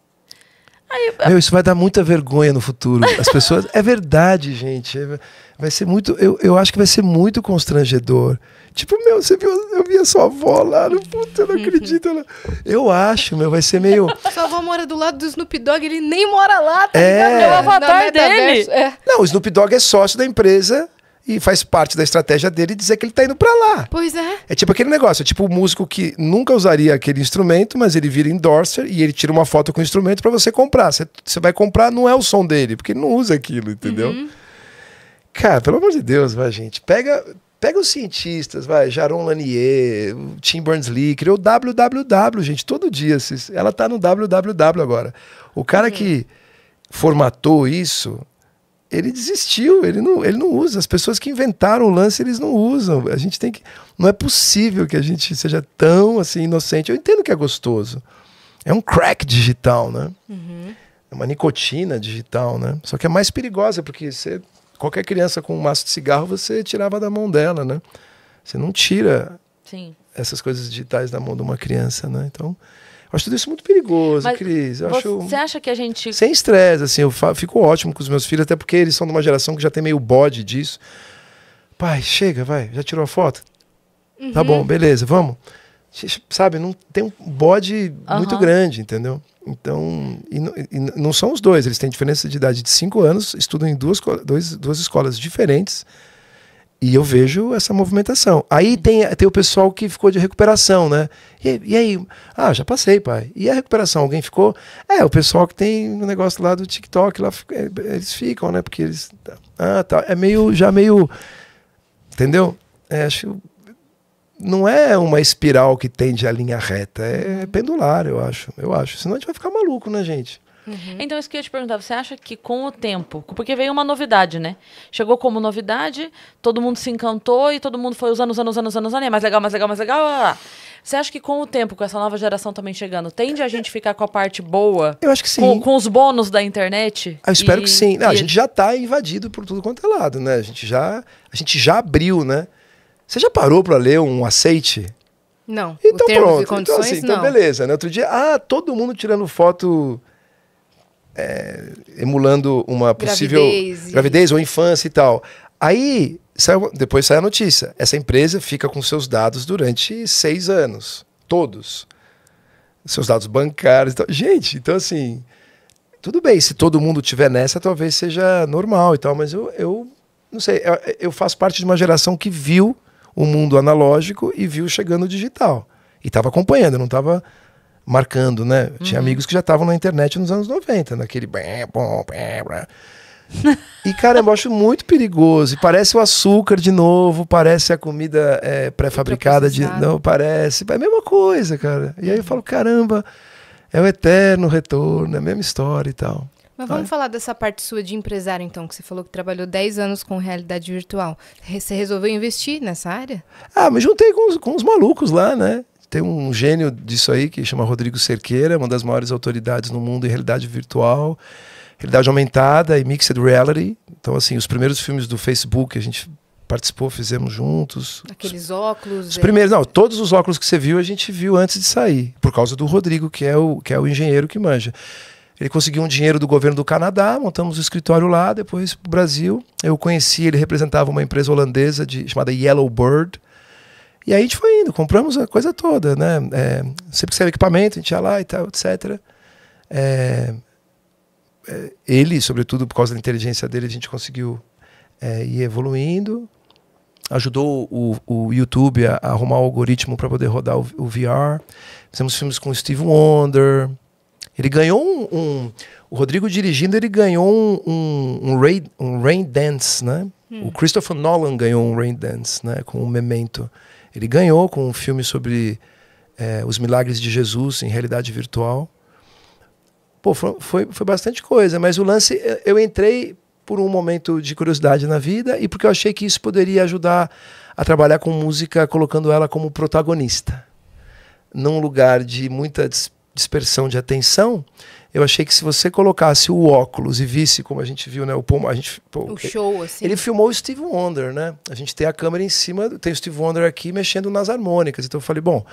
Aí, é Meu, isso vai dar muita vergonha no futuro. As pessoas. é verdade, gente. É... Vai ser muito. Eu, eu acho que vai ser muito constrangedor. Tipo, meu, você viu, eu vi a sua avó lá, no, puta, eu não acredito. Ela... Eu acho, meu, vai ser meio. Sua avó mora do lado do Snoop Dogg, ele nem mora lá, tá é... ligado? É o avatar dele. É. Não, o Snoop Dogg é sócio da empresa e faz parte da estratégia dele dizer que ele tá indo para lá. Pois é. É tipo aquele negócio, é tipo o músico que nunca usaria aquele instrumento, mas ele vira endorser e ele tira uma foto com o instrumento para você comprar. Você, você vai comprar, não é o som dele, porque ele não usa aquilo, entendeu? Uhum. Cara, pelo amor de Deus, vai, gente. Pega, pega os cientistas, vai, Jaron Lanier, Tim Berners-Lee, criou o WWW, gente, todo dia. Ela tá no WWW agora. O cara uhum. que formatou isso, ele desistiu, ele não, ele não usa. As pessoas que inventaram o lance, eles não usam. A gente tem que. Não é possível que a gente seja tão assim inocente. Eu entendo que é gostoso. É um crack digital, né? Uhum. É uma nicotina digital, né? Só que é mais perigosa, porque você Qualquer criança com um maço de cigarro você tirava da mão dela, né? Você não tira Sim. essas coisas digitais da mão de uma criança, né? Então, eu acho tudo isso muito perigoso, Mas Cris. Eu você acho... acha que a gente. Sem estresse, assim, eu fico ótimo com os meus filhos, até porque eles são de uma geração que já tem meio bode disso. Pai, chega, vai, já tirou a foto? Tá uhum. Tá bom, beleza, vamos. Sabe, não tem um bode uhum. muito grande, entendeu? Então, e não, e não são os dois, eles têm diferença de idade de 5 anos, estudam em duas, dois, duas escolas diferentes, e eu vejo essa movimentação. Aí tem, tem o pessoal que ficou de recuperação, né? E, e, aí? Ah, já passei, pai. E a recuperação? Alguém ficou? É, o pessoal que tem um negócio lá do TikTok, lá, é, eles ficam, né? Porque eles. Ah, tá. É meio. Já meio. Entendeu? É, acho não é uma espiral que tende a linha reta, é pendular, eu acho. Eu acho. Senão a gente vai ficar maluco, né, gente? Uhum. Então, isso que eu ia te perguntar, você acha que com o tempo, porque veio uma novidade, né? Chegou como novidade, todo mundo se encantou e todo mundo foi usando, usando, usando, usando, usando, é mais legal, mais legal, mais legal. Lá, Você acha que com o tempo, com essa nova geração também chegando, tende a gente ficar com a parte boa? Eu acho que sim. Com, com os bônus da internet? Ah, eu espero e, que sim. Não, e... A gente já está invadido por tudo quanto é lado, né? A gente já, a gente já abriu, né? Você já parou para ler um aceite? Não. Então pronto. então, assim, então beleza, né? Outro dia, ah, todo mundo tirando foto é, emulando uma possível gravidez, gravidez e... ou infância e tal. Aí, sai depois sai a notícia. Essa empresa fica com seus dados durante seis anos. Todos. Seus dados bancários. Tal. Gente, então assim. Tudo bem, se todo mundo tiver nessa, talvez seja normal e tal, mas eu, eu não sei, eu, eu faço parte de uma geração que viu o mundo analógico e viu chegando o digital. E estava acompanhando, não estava marcando, né? Uhum. Tinha amigos que já estavam na internet nos anos 90, naquele. e caramba, eu acho muito perigoso. E parece o açúcar de novo, parece a comida é, pré-fabricada de. Não, parece. É a mesma coisa, cara. E aí eu falo, caramba, é o eterno retorno, é a mesma história e tal. Mas vamos é. falar dessa parte sua de empresário, então, que você falou que trabalhou 10 anos com realidade virtual. Você resolveu investir nessa área? Ah, me juntei com os, com os malucos lá, né? Tem um gênio disso aí que chama Rodrigo Cerqueira, uma das maiores autoridades no mundo em realidade virtual, realidade aumentada e mixed reality. Então, assim, os primeiros filmes do Facebook a gente participou, fizemos juntos. Aqueles óculos. Os é... primeiros, não, todos os óculos que você viu a gente viu antes de sair, por causa do Rodrigo, que é o, que é o engenheiro que manja. Ele conseguiu um dinheiro do governo do Canadá, montamos o um escritório lá, depois o Brasil. Eu conheci, ele representava uma empresa holandesa de, chamada Yellow Bird. E aí a gente foi indo, compramos a coisa toda, né? É, sempre que saiu equipamento, a gente ia lá e tal, etc. É, é, ele, sobretudo por causa da inteligência dele, a gente conseguiu é, ir evoluindo. Ajudou o, o YouTube a, a arrumar o algoritmo para poder rodar o, o VR. Fizemos filmes com Steve Wonder. Ele ganhou um, um, O Rodrigo dirigindo, ele ganhou um, um, um, rain, um rain Dance, né? Hum. O Christopher Nolan ganhou um Rain Dance, né? Com o um Memento. Ele ganhou com um filme sobre é, os milagres de Jesus em realidade virtual. Pô, foi, foi, foi bastante coisa, mas o lance. Eu entrei por um momento de curiosidade na vida e porque eu achei que isso poderia ajudar a trabalhar com música, colocando ela como protagonista. Num lugar de muita dis dispersão de atenção, eu achei que se você colocasse o óculos e visse como a gente viu, né, o pomo, a gente pô, o show assim. Ele filmou o Steve Wonder, né? A gente tem a câmera em cima, tem o Steve Wonder aqui mexendo nas harmônicas. Então eu falei, bom,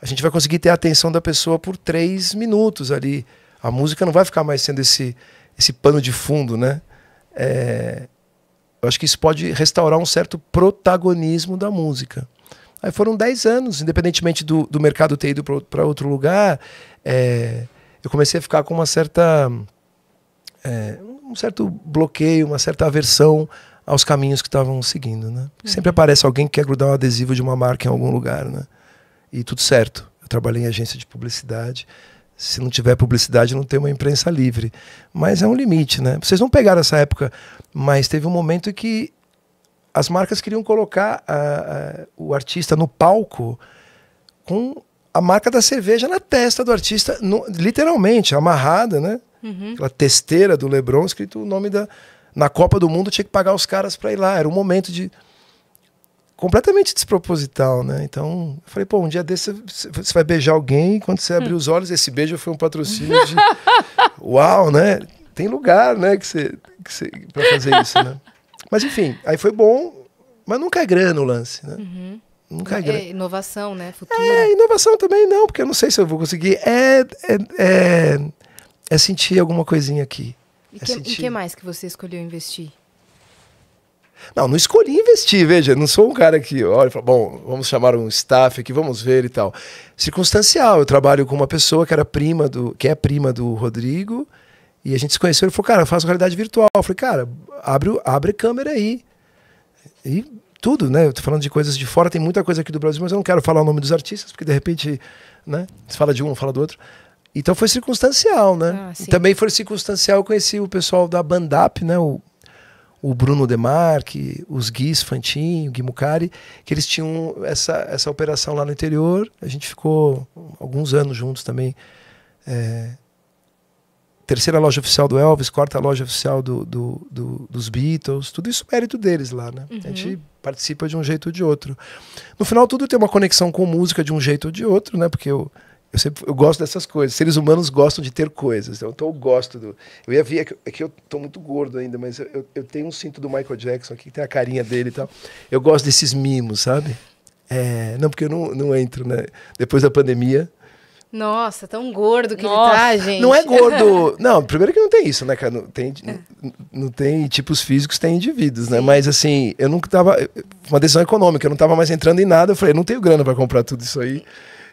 a gente vai conseguir ter a atenção da pessoa por três minutos ali. A música não vai ficar mais sendo esse esse pano de fundo, né? É, eu acho que isso pode restaurar um certo protagonismo da música. Aí foram dez anos, independentemente do, do mercado ter ido para outro lugar, é, eu comecei a ficar com uma certa. É, um certo bloqueio, uma certa aversão aos caminhos que estavam seguindo, né? Uhum. Sempre aparece alguém que quer grudar um adesivo de uma marca em algum lugar, né? E tudo certo. Eu trabalhei em agência de publicidade. Se não tiver publicidade, não tem uma imprensa livre. Mas é um limite, né? Vocês não pegaram essa época, mas teve um momento que as marcas queriam colocar a, a, o artista no palco com a marca da cerveja na testa do artista, no, literalmente, amarrada, né? Uhum. Aquela testeira do Lebron, escrito o nome da. Na Copa do Mundo tinha que pagar os caras para ir lá. Era um momento de. completamente desproposital, né? Então, eu falei, pô, um dia desse você vai beijar alguém e quando você abrir os olhos, esse beijo foi um patrocínio de. Uau, né? Tem lugar, né, que você, que você, pra fazer isso, né? Mas enfim, aí foi bom, mas nunca é grana o lance, né? Uhum. Nunca é, é inovação, né? Futura. É, inovação também não, porque eu não sei se eu vou conseguir. É, é, é, é sentir alguma coisinha aqui. E é que, que mais que você escolheu investir? Não, não escolhi investir, veja, não sou um cara que olha e fala, bom, vamos chamar um staff aqui, vamos ver e tal. Circunstancial, eu trabalho com uma pessoa que era prima do, que é prima do Rodrigo, e a gente se conheceu, ele falou, cara, eu faço realidade virtual. Eu falei, cara, abre, abre câmera aí. E tudo, né? Eu tô falando de coisas de fora, tem muita coisa aqui do Brasil, mas eu não quero falar o nome dos artistas, porque de repente, né? Você fala de um, fala do outro. Então foi circunstancial, né? Ah, também foi circunstancial, eu conheci o pessoal da Bandap, né? O, o Bruno Demarque, os Guis Fantinho, Gui Mucari, que eles tinham essa, essa operação lá no interior. A gente ficou alguns anos juntos também. É, terceira loja oficial do Elvis, quarta loja oficial do, do, do dos Beatles, tudo isso é mérito deles lá, né? Uhum. A gente uhum. participa de um jeito ou de outro. No final, tudo tem uma conexão com música de um jeito ou de outro, né? Porque eu, eu, sempre, eu gosto dessas coisas. Seres humanos gostam de ter coisas. Então, eu gosto do. Eu ia ver, é que, eu tô muito gordo ainda, mas eu, eu tenho um cinto do Michael Jackson aqui, que tem a carinha dele e tal. Eu gosto desses mimos, sabe? É, não, porque eu não, não entro, né? Depois da pandemia, nossa, tão gordo que Nossa. ele tá, gente. Não é gordo. Não, primeiro que não tem isso, né, cara? Não tem, é. não, não tem tipos físicos, tem indivíduos, né? Sim. né? Mas assim, eu nunca tava. Uma decisão econômica, eu não tava mais entrando em nada. Eu falei, não tenho grana para comprar tudo isso aí.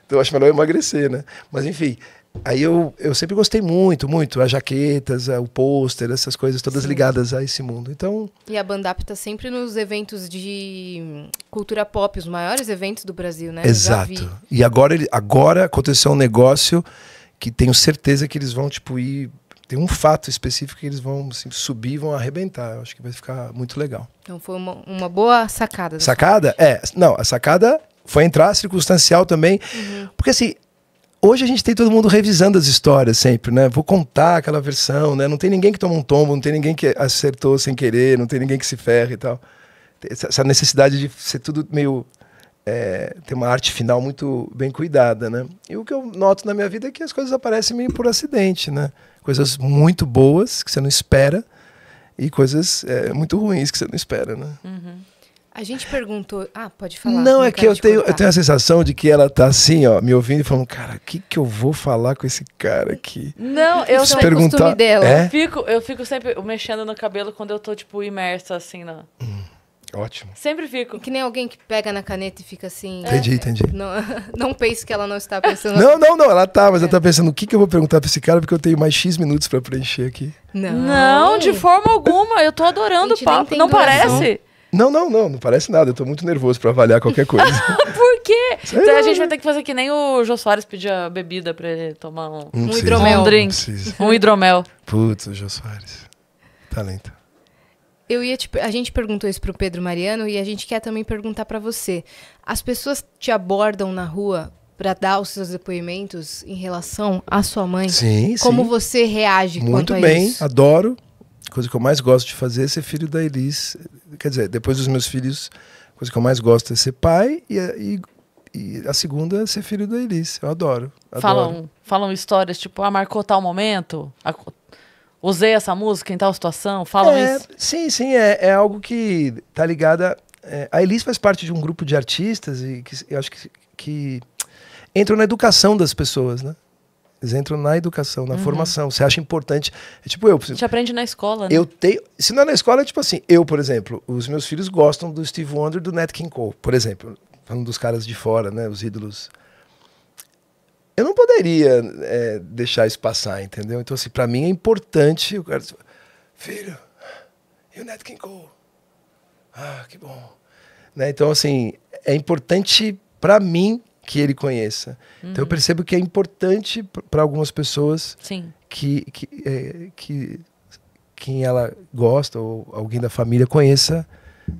Então eu acho melhor eu emagrecer, né? Mas enfim, Aí eu, eu sempre gostei muito, muito, as jaquetas, o pôster, essas coisas todas Sim. ligadas a esse mundo. Então. E a Bandap tá sempre nos eventos de cultura pop, os maiores eventos do Brasil, né? Exato. E agora, ele, agora aconteceu um negócio que tenho certeza que eles vão, tipo, ir tem um fato específico que eles vão assim, subir vão arrebentar. Eu acho que vai ficar muito legal. Então foi uma, uma boa sacada. Sacada? Parte. É. Não, a sacada foi entrar circunstancial também. Uhum. Porque assim, hoje a gente tem todo mundo revisando as histórias sempre, né? Vou contar aquela versão, né? Não tem ninguém que toma um tombo, não tem ninguém que acertou sem querer, não tem ninguém que se ferra e tal. Essa necessidade de ser tudo meio. É, ter uma arte final muito bem cuidada, né? E o que eu noto na minha vida é que as coisas aparecem meio por acidente, né? Coisas muito boas que você não espera e coisas é, muito ruins que você não espera, né? Uhum. A gente perguntou. Ah, pode falar. Não, é que eu tenho, eu tenho a sensação de que ela tá assim, ó, me ouvindo e falando, cara, o que, que eu vou falar com esse cara aqui? Não, eu sou não perguntar... dela. É? Eu fico, eu fico sempre mexendo no cabelo quando eu tô, tipo, imersa assim na. Hum, ótimo. Sempre fico. Que nem alguém que pega na caneta e fica assim. Entendi, é, entendi. Não, não pense que ela não está pensando. não, não, não. Ela tá, mas é. ela tá pensando o que, que eu vou perguntar pra esse cara, porque eu tenho mais X minutos para preencher aqui. Não. Não, de forma alguma. Eu tô adorando o papo. Não parece? Razão. Não, não, não, não parece nada. Eu tô muito nervoso para avaliar qualquer coisa. Por quê? Então, a gente vai ter que fazer que nem o Jô Soares pedir a bebida para ele tomar um, um hidromel. Um drink. Um hidromel. Putz, o Jô Soares. Talento. Tá eu ia te, a gente perguntou isso pro Pedro Mariano e a gente quer também perguntar para você. As pessoas te abordam na rua para dar os seus depoimentos em relação à sua mãe? Sim, Como sim. você reage muito quanto a bem, isso? Muito bem, adoro coisa que eu mais gosto de fazer é ser filho da Elis. Quer dizer, depois dos meus filhos, a coisa que eu mais gosto é ser pai e, e, e a segunda é ser filho da Elis. Eu adoro. adoro. Falam, falam histórias tipo, ah, marcou tal momento, a, usei essa música em tal situação, falam é, isso. Sim, sim, é, é algo que tá ligada. É, a Elis faz parte de um grupo de artistas e que eu acho que, que entram na educação das pessoas, né? Eles entram na educação, na uhum. formação. Você acha importante. É tipo eu. A gente aprende na escola, né? Eu tenho. Se não é na escola, é tipo assim. Eu, por exemplo, os meus filhos gostam do Steve Wonder do Nat King Cole, por exemplo. Falando dos caras de fora, né? Os ídolos. Eu não poderia é, deixar isso passar, entendeu? Então, assim, pra mim é importante. O cara filho, e o Nat King Cole? Ah, que bom. Né? Então, assim, é importante para mim que ele conheça. Uhum. Então eu uhum. percebo que é importante para algumas pessoas Sim. que que, é, que quem ela gosta ou alguém da família conheça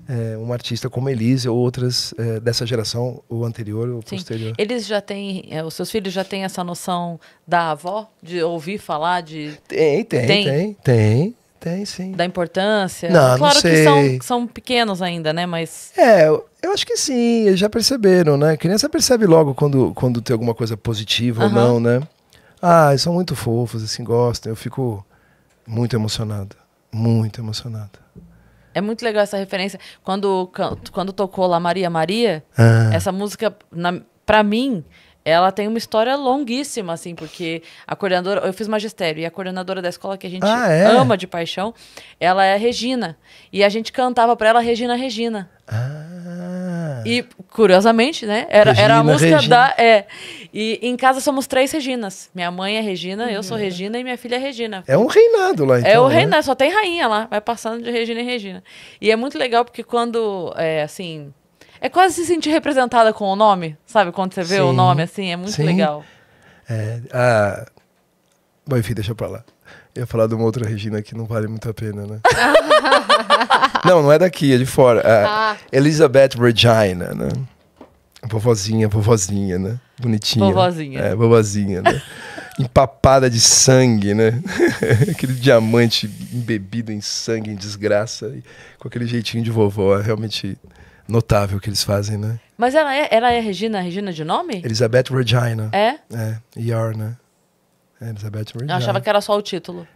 é, um artista como Elise ou outras é, dessa geração ou anterior ou Sim. posterior. Eles já têm, é, os seus filhos já têm essa noção da avó de ouvir falar de. Tem, tem, tem, tem, tem, tem, sim. Da importância? Não, claro não sei. que são, são pequenos ainda, né? Mas. É, eu acho que sim, eles já perceberam, né? A criança percebe logo quando, quando tem alguma coisa positiva uhum. ou não, né? Ah, eles são muito fofos, assim, gostam. Eu fico muito emocionado. Muito emocionado. É muito legal essa referência. Quando, quando tocou lá Maria Maria, ah. essa música, na, pra mim, ela tem uma história longuíssima, assim, porque a coordenadora, eu fiz magistério, e a coordenadora da escola que a gente ah, é? ama de paixão, ela é a Regina. E a gente cantava para ela Regina, Regina. Ah. E, curiosamente, né? Era, Regina, era a música Regina. da. É. E em casa somos três Reginas. Minha mãe é Regina, uhum. eu sou uhum. Regina e minha filha é Regina. É um reinado lá, então. É o então, né? reinado, só tem rainha lá. Vai passando de Regina em Regina. E é muito legal porque quando, é, assim, é quase se sentir representada com o nome, sabe? Quando você vê Sim. o nome assim, é muito Sim. legal. É, a... bom, enfim, deixa pra lá. Eu ia falar de uma outra Regina que não vale muito a pena, né? não, não é daqui, é de fora. Ah, ah. Elizabeth Regina, né? Vovozinha, vovozinha, né? Bonitinha. Vovozinha. É, vovozinha, né? Empapada de sangue, né? aquele diamante embebido em sangue, em desgraça, com aquele jeitinho de vovó, é realmente notável que eles fazem, né? Mas ela é, ela é Regina, Regina de nome? Elizabeth Regina. É? É, ER, né? É Elizabeth Regina. Eu achava que era só o título.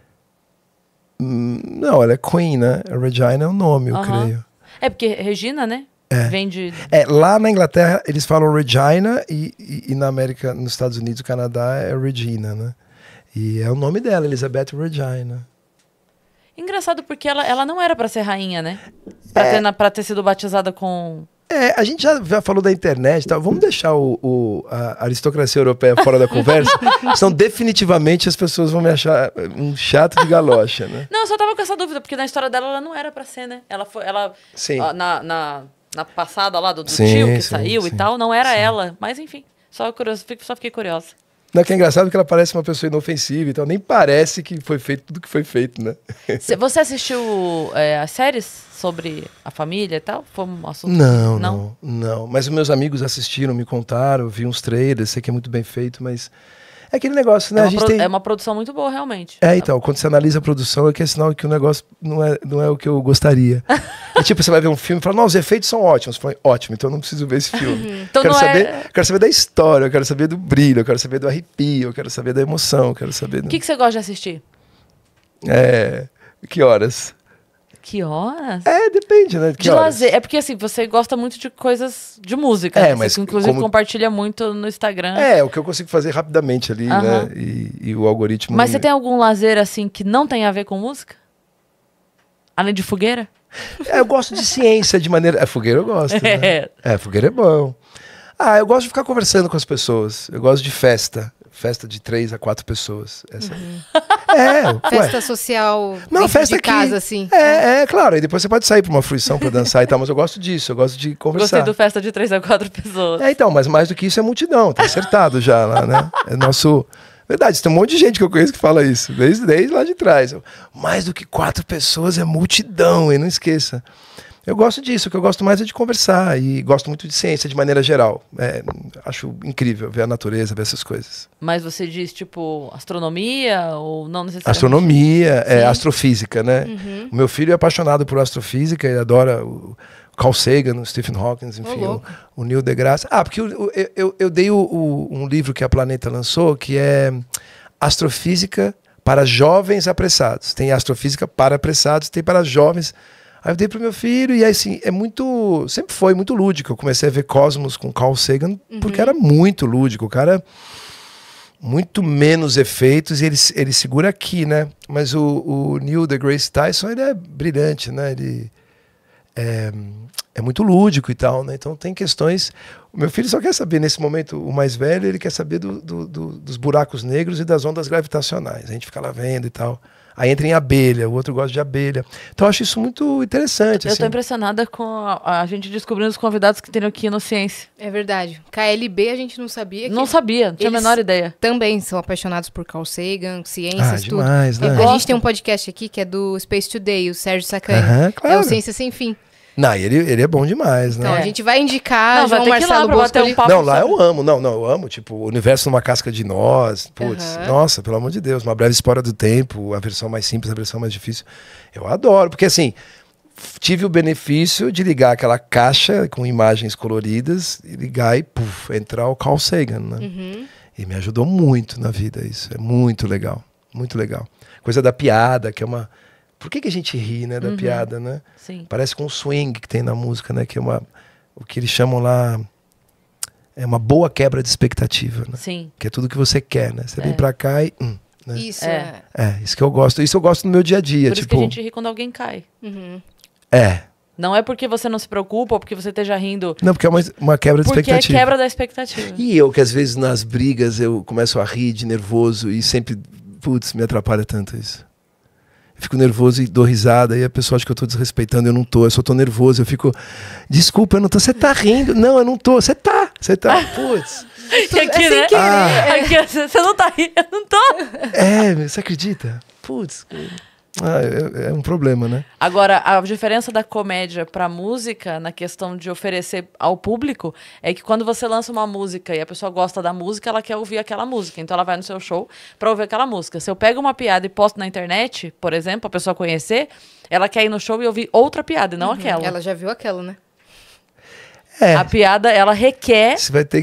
Hum, não, ela é Queen, né? Regina é o nome, eu uh -huh. creio. É porque Regina, né? É. Vem de... é, lá na Inglaterra eles falam Regina e, e, e na América, nos Estados Unidos e Canadá é Regina, né? E é o nome dela, Elizabeth Regina. Engraçado porque ela, ela não era para ser rainha, né? Pra, é... ter, pra ter sido batizada com. É, a gente já, falou da internet, tá? vamos deixar o, o a aristocracia europeia fora da conversa, senão definitivamente as pessoas vão me achar um chato de galocha, né? Não, eu só tava com essa dúvida, porque na história dela ela não era para ser, né? Ela foi, ela, sim. Na, na, na passada lá do, do sim, tio que sim, saiu sim, e tal, não era ela, mas enfim, só, curioso, só fiquei curiosa. Não, é que é engraçado que ela parece uma pessoa inofensiva, então nem parece que foi feito tudo que foi feito, né? Você assistiu é, as séries sobre a família e tal? Foi um assunto? Não, não, não, não. Mas meus amigos assistiram, me contaram, vi uns trailers, sei que é muito bem feito, mas é aquele negócio, né? É uma, pro... tem... é uma produção muito boa, realmente. É, então, quando você analisa a produção, é que é sinal que o negócio não é, não é o que eu gostaria. tipo, você vai ver um filme e fala, não, os efeitos são ótimos. Você fala, ótimo, então eu não preciso ver esse uhum. filme. então quero, é- saber, é... quero saber da história, eu quero saber do brilho, eu quero saber do arrepio, eu quero saber da emoção, eu quero saber... Do... O que, que você gosta de assistir? É... Que horas? Que horas? É, depende, né? Que de horas? lazer. É porque assim, você gosta muito de coisas de música. É, né? mas. Você, inclusive como... compartilha muito no Instagram. É, o que eu consigo fazer rapidamente ali, né? E, e, o algoritmo. Mas você tem algum lazer assim que não tem a ver com música? Além de fogueira? É, eu gosto de ciência de maneira. É, fogueira eu gosto. Né? É. é, fogueira é bom. Ah, eu gosto de ficar conversando com as pessoas. Eu gosto de festa festa de três a quatro pessoas. Essa uhum. É, festa social não, festa de casa, que... assim. É, é, é, claro. E depois você pode sair para uma fruição para dançar e tal, mas eu gosto disso, eu gosto de conversar. Gostei do festa de três a quatro pessoas. É, então, mas mais do que isso é multidão, tá acertado já lá, né? É nosso. Verdade, tem um monte de gente que eu conheço que fala isso, desde, desde lá de trás. Mais do que quatro pessoas é multidão, e não esqueça. Eu gosto disso, o que eu gosto mais é de conversar e gosto muito de ciência de maneira geral. É, acho incrível ver a natureza, ver essas coisas. Mas você diz, tipo, astronomia ou não necessariamente? Astronomia, é, astrofísica, né? Uhum. O meu filho é apaixonado por astrofísica, ele adora o Carl Sagan, o Stephen Hawking, enfim, o, o, Neil deGrasse. Ah, porque eu, eu, eu, dei o, um livro que a Planeta lançou que é Astrofísica para jovens apressados. Tem astrofísica para apressados, tem para jovens apressados Aí eu dei pro meu filho, e aí assim, é muito. Sempre foi muito lúdico. Eu comecei a ver Cosmos com Carl Sagan, uhum. porque era muito lúdico. O cara. Muito menos efeitos, e ele, ele segura aqui, né? Mas o, o Neil de Grace Tyson, ele é brilhante, né? Ele é, é muito lúdico e tal, né? Então tem questões. O meu filho só quer saber, nesse momento, o mais velho, ele quer saber do, do, do dos buracos negros e das ondas gravitacionais. A gente fica lá vendo e tal. Aí entra em abelha, o outro gosta de abelha. Então eu acho isso muito interessante. Eu assim. tô impressionada com a, a, gente descobrindo os convidados que tem aqui no Ciência. É verdade. KLB a gente não sabia. Não sabia, não tinha a menor ideia. Também são apaixonados por Carl Sagan, ciências, ah, demais, tudo. Né? É a gente tem um podcast aqui que é do Space Today, o Sérgio Sacani. Uh -huh, claro. É o Ciência Sem Fim. Não, ele, ele é bom demais, então, né? Então, a gente vai indicar não, João Marcelo Bosco. Um não, lá sobre... eu amo, não, não, eu amo. Tipo, o Universo numa Casca de Nós. Putz, uhum. nossa, pelo amor de Deus. Uma breve história do tempo, a versão mais simples, a versão mais difícil. Eu adoro, porque assim, tive o benefício de ligar aquela caixa com imagens coloridas e ligar e, puf, entrar o Carl Sagan, né? Uhum. E me ajudou muito na vida isso. É muito legal, muito legal. Coisa da piada, que é uma por que, que a gente ri, né, da uhum. piada, né? Sim. Parece com o swing que tem na música, né? Que é uma. O que eles chamam lá. É uma boa quebra de expectativa, né? Sim. Que é tudo que você quer, né? Você é. vem pra cá e. Hum, né? Isso, é. é. é. isso que eu gosto. Isso eu gosto no meu dia a dia. Por tipo... Por que a tipo gente ri quando alguém cai. Uhum. É. Não é porque você não se preocupa ou porque você esteja rindo. Não, porque é uma, uma quebra de porque é expectativa. Porque é quebra da expectativa. E eu, que às vezes nas brigas eu começo a rir de nervoso e sempre. Putz, me atrapalha tanto isso fico nervoso e dou risada, e a pessoa acha que eu tô desrespeitando, eu não tô, eu só tô nervoso, eu fico, desculpa, eu não tô, você tá rindo, não, eu não tô, você tá, você tá, putz. Tô, aqui, né? Ah. é né? você não tá rindo, eu não tô. É, você acredita? Putz. Ah, é, é, um problema, né? Agora, a diferença da comédia para música, na questão de oferecer ao público, é que quando você lança uma música e a pessoa gosta da música, ela quer ouvir aquela música. Então ela vai no seu show para ouvir aquela música. Se eu pego uma piada e posto na internet, por exemplo, a pessoa conhecer, ela quer ir no show e ouvir outra piada, e não uhum, aquela. Ela já viu aquela, né? É. A piada, ela requer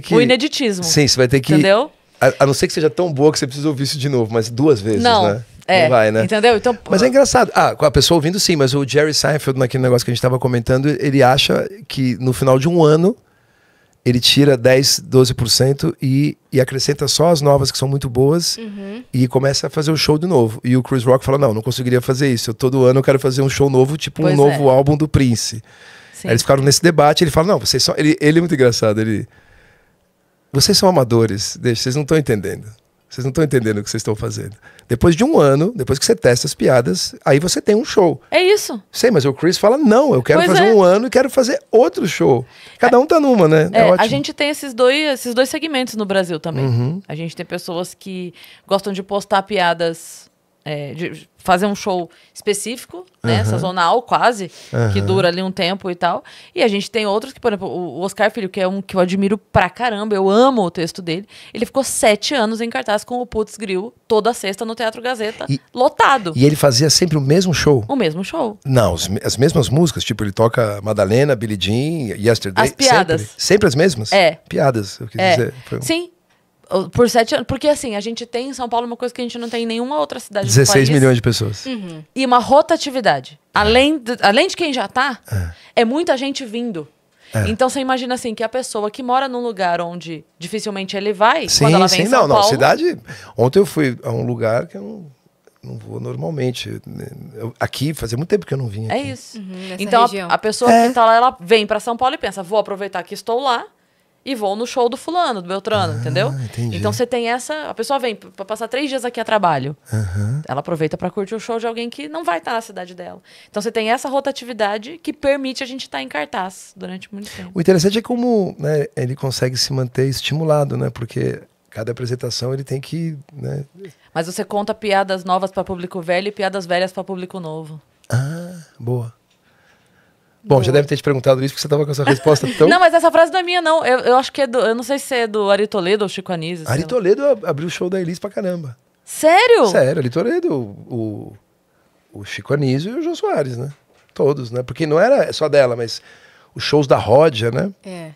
que... o ineditismo. Sim, você vai ter que. Entendeu? A, a, não ser que seja tão boa que você precisa ouvir isso de novo, mas duas vezes, não. né? É, não vai, né? Entendeu? Então, mas é engraçado. Ah, a pessoa ouvindo sim, mas o Jerry Seinfeld, naquele negócio que a gente estava comentando, ele acha que no final de um ano ele tira 10, 12% e, e acrescenta só as novas que são muito boas uhum. e começa a fazer o show de novo. E o Chris Rock fala: Não, não conseguiria fazer isso. Eu, todo ano eu quero fazer um show novo, tipo pois um novo é. álbum do Prince. Aí eles ficaram nesse debate. Ele fala: Não, vocês são Ele, ele é muito engraçado. Ele. Vocês são amadores, deixa, vocês não estão entendendo. Vocês não estão entendendo o que vocês estão fazendo. Depois de um ano, depois que você testa as piadas, aí você tem um show. É isso. Sei, mas o Chris fala: não, eu quero pois fazer é. um ano e quero fazer outro show. Cada é, um tá numa, né? É, é a gente tem esses dois, esses dois segmentos no Brasil também. Uhum. A gente tem pessoas que gostam de postar piadas é, de fazer um show específico, né, uhum. sazonal quase, uhum. que dura ali um tempo e tal. E a gente tem outros que, por exemplo, o Oscar Filho, que é um que eu admiro pra caramba, eu amo o texto dele. Ele ficou sete anos em cartaz com o Putz Grill toda sexta no Teatro Gazeta, e, lotado. E ele fazia sempre o mesmo show? O mesmo show. Não, as mesmas músicas, tipo, ele toca Madalena, Billie Jean, Yesterday. As piadas. Sempre, sempre as mesmas? É. Piadas, eu quis é. dizer. Um... Sim, por sete anos. Porque assim, a gente tem em São Paulo uma coisa que a gente não tem em nenhuma outra cidade 16 milhões de pessoas. Uhum. E uma rotatividade. Além de, além de quem já tá, é, é muita gente vindo. É. Então você imagina assim que a pessoa que mora num lugar onde dificilmente ele vai, sim, quando ela vem sim, em São não, Paulo... não, cidade. Ontem eu fui a um lugar que eu não não vou normalmente. Né, eu, aqui, fazia muito tempo que eu não vinha. É isso. Uhum, então, a, a, pessoa é. que está lá, ela vem para São Paulo e pensa: vou aproveitar que estou lá e vou no show do fulano, do Beltrano, ah, entendeu? Entendi. Então você tem essa. A pessoa vem para passar três dias aqui a trabalho. Uhum. Ela aproveita para curtir o show de alguém que não vai estar na cidade dela. Então você tem essa rotatividade que permite a gente estar em cartaz durante muito tempo. O interessante é como né, ele consegue se manter estimulado, né? Porque cada apresentação ele tem que. Né... Mas você conta piadas novas para público velho e piadas velhas para público novo. Ah, boa. Bom, Boa. já deve ter te perguntado isso, porque você estava com essa resposta tão. não, mas essa frase não é minha, não. Eu, eu acho que é do. Eu não sei se é do Ari Toledo ou Chico Anísio. Ari Toledo abriu o show da Elis pra caramba. Sério? Sério, Ari Toledo, o, o Chico Anísio e o Jô Soares, né? Todos, né? Porque não era só dela, mas os shows da Rodia, né? É.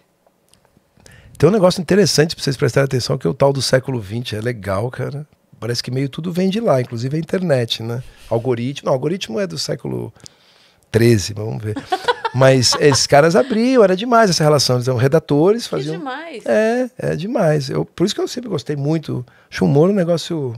Tem um negócio interessante pra vocês prestarem atenção, que é o tal do século XX. É legal, cara. Parece que meio tudo vem de lá, inclusive a internet, né? Algoritmo. Não, algoritmo é do século 13, vamos ver. Mas esses caras abriam, era demais essa relação. Eles eram redatores, faziam. Que demais. É, é demais. Eu, por isso que eu sempre gostei muito. Acho o humor um negócio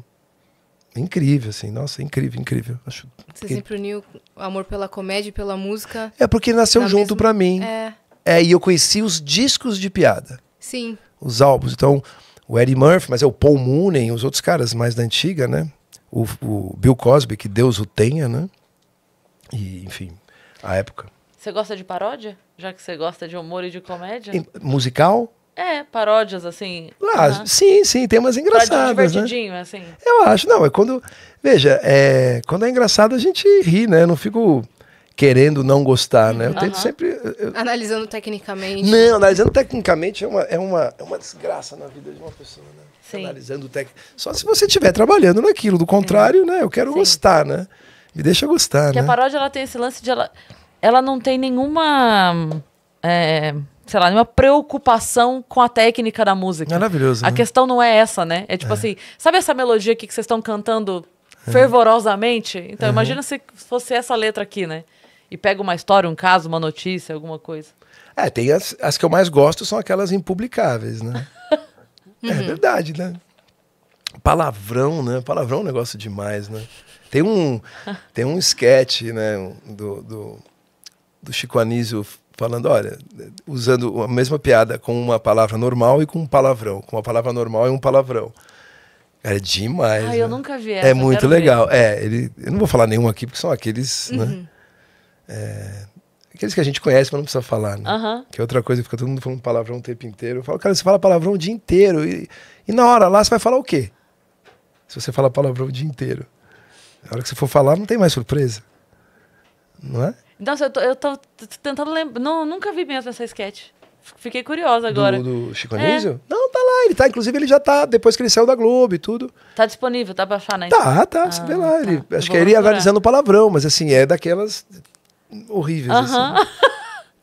incrível, assim. Nossa, incrível, incrível. Acho Você sempre uniu o amor pela comédia e pela música. É, porque nasceu junto mesma... para mim. É. é. e eu conheci os discos de piada. Sim. Os álbuns. Então, o Eddie Murphy, mas é o Paul Mooney, os outros caras mais da antiga, né? O, o Bill Cosby, que Deus o tenha, né? E, enfim, à época. Você gosta de paródia? Já que você gosta de humor e de comédia? musical? É, paródias, assim. Sim, uhum. Né? Sim, sim, temas engraçados. Né? Divertidinho, né? assim. Eu acho, não, é quando. Veja, é, quando é engraçado a gente ri, né? Eu não fico querendo não gostar, né? Eu uhum. tento sempre. Eu... Analisando tecnicamente. Não, analisando tecnicamente é uma, é, uma, é uma desgraça na vida de uma pessoa, né? Sim. Analisando tec... Só se você estiver trabalhando naquilo, do contrário, é. né? Eu quero sim. gostar, né? Me deixa gostar, Porque né? a paródia ela tem esse lance de ela, ela não tem nenhuma. É, sei lá, nenhuma preocupação com a técnica da música. Maravilhoso. A né? questão não é essa, né? É tipo é. assim, sabe essa melodia aqui que vocês estão cantando é. fervorosamente? Então, uhum. imagina se fosse essa letra aqui, né? E pega uma história, um caso, uma notícia, alguma coisa. É, tem as, as que eu mais gosto são aquelas impublicáveis, né? é verdade, né? Palavrão, né? Palavrão é um negócio demais, né? Tem um, tem um sketch né, do, do, do Chico Anísio falando, olha, usando a mesma piada com uma palavra normal e com um palavrão. Com uma palavra normal e um palavrão. É demais. Ah, né? eu nunca vi é essa. É muito legal. Ver. É, ele, eu não vou falar nenhum aqui, porque são aqueles, né? uhum. né? É, aqueles que a gente conhece, mas não precisa falar, né? Uhum. Que é outra coisa, fica todo mundo falando palavrão o tempo inteiro. Eu falo, cara, você fala palavrão o dia inteiro. E, e na hora lá, você vai falar o quê? Se você fala palavrão o dia inteiro. A hora que você for falar, não tem mais surpresa. Não é? Nossa, eu tô, eu tô tentando lembrar. Não, nunca vi mesmo essa sketch. Fiquei curiosa agora. Do, do Chico é. Anísio? É. Não, tá lá. Ele tá, inclusive, ele já tá, depois que ele saiu da Globo e tudo. Tá disponível, tá pra achar, né? Tá, tá. Ah, vê lá. Tá. acho que é ele analisando analisando palavrão, mas assim, é daquelas horríveis. Uh -huh. assim.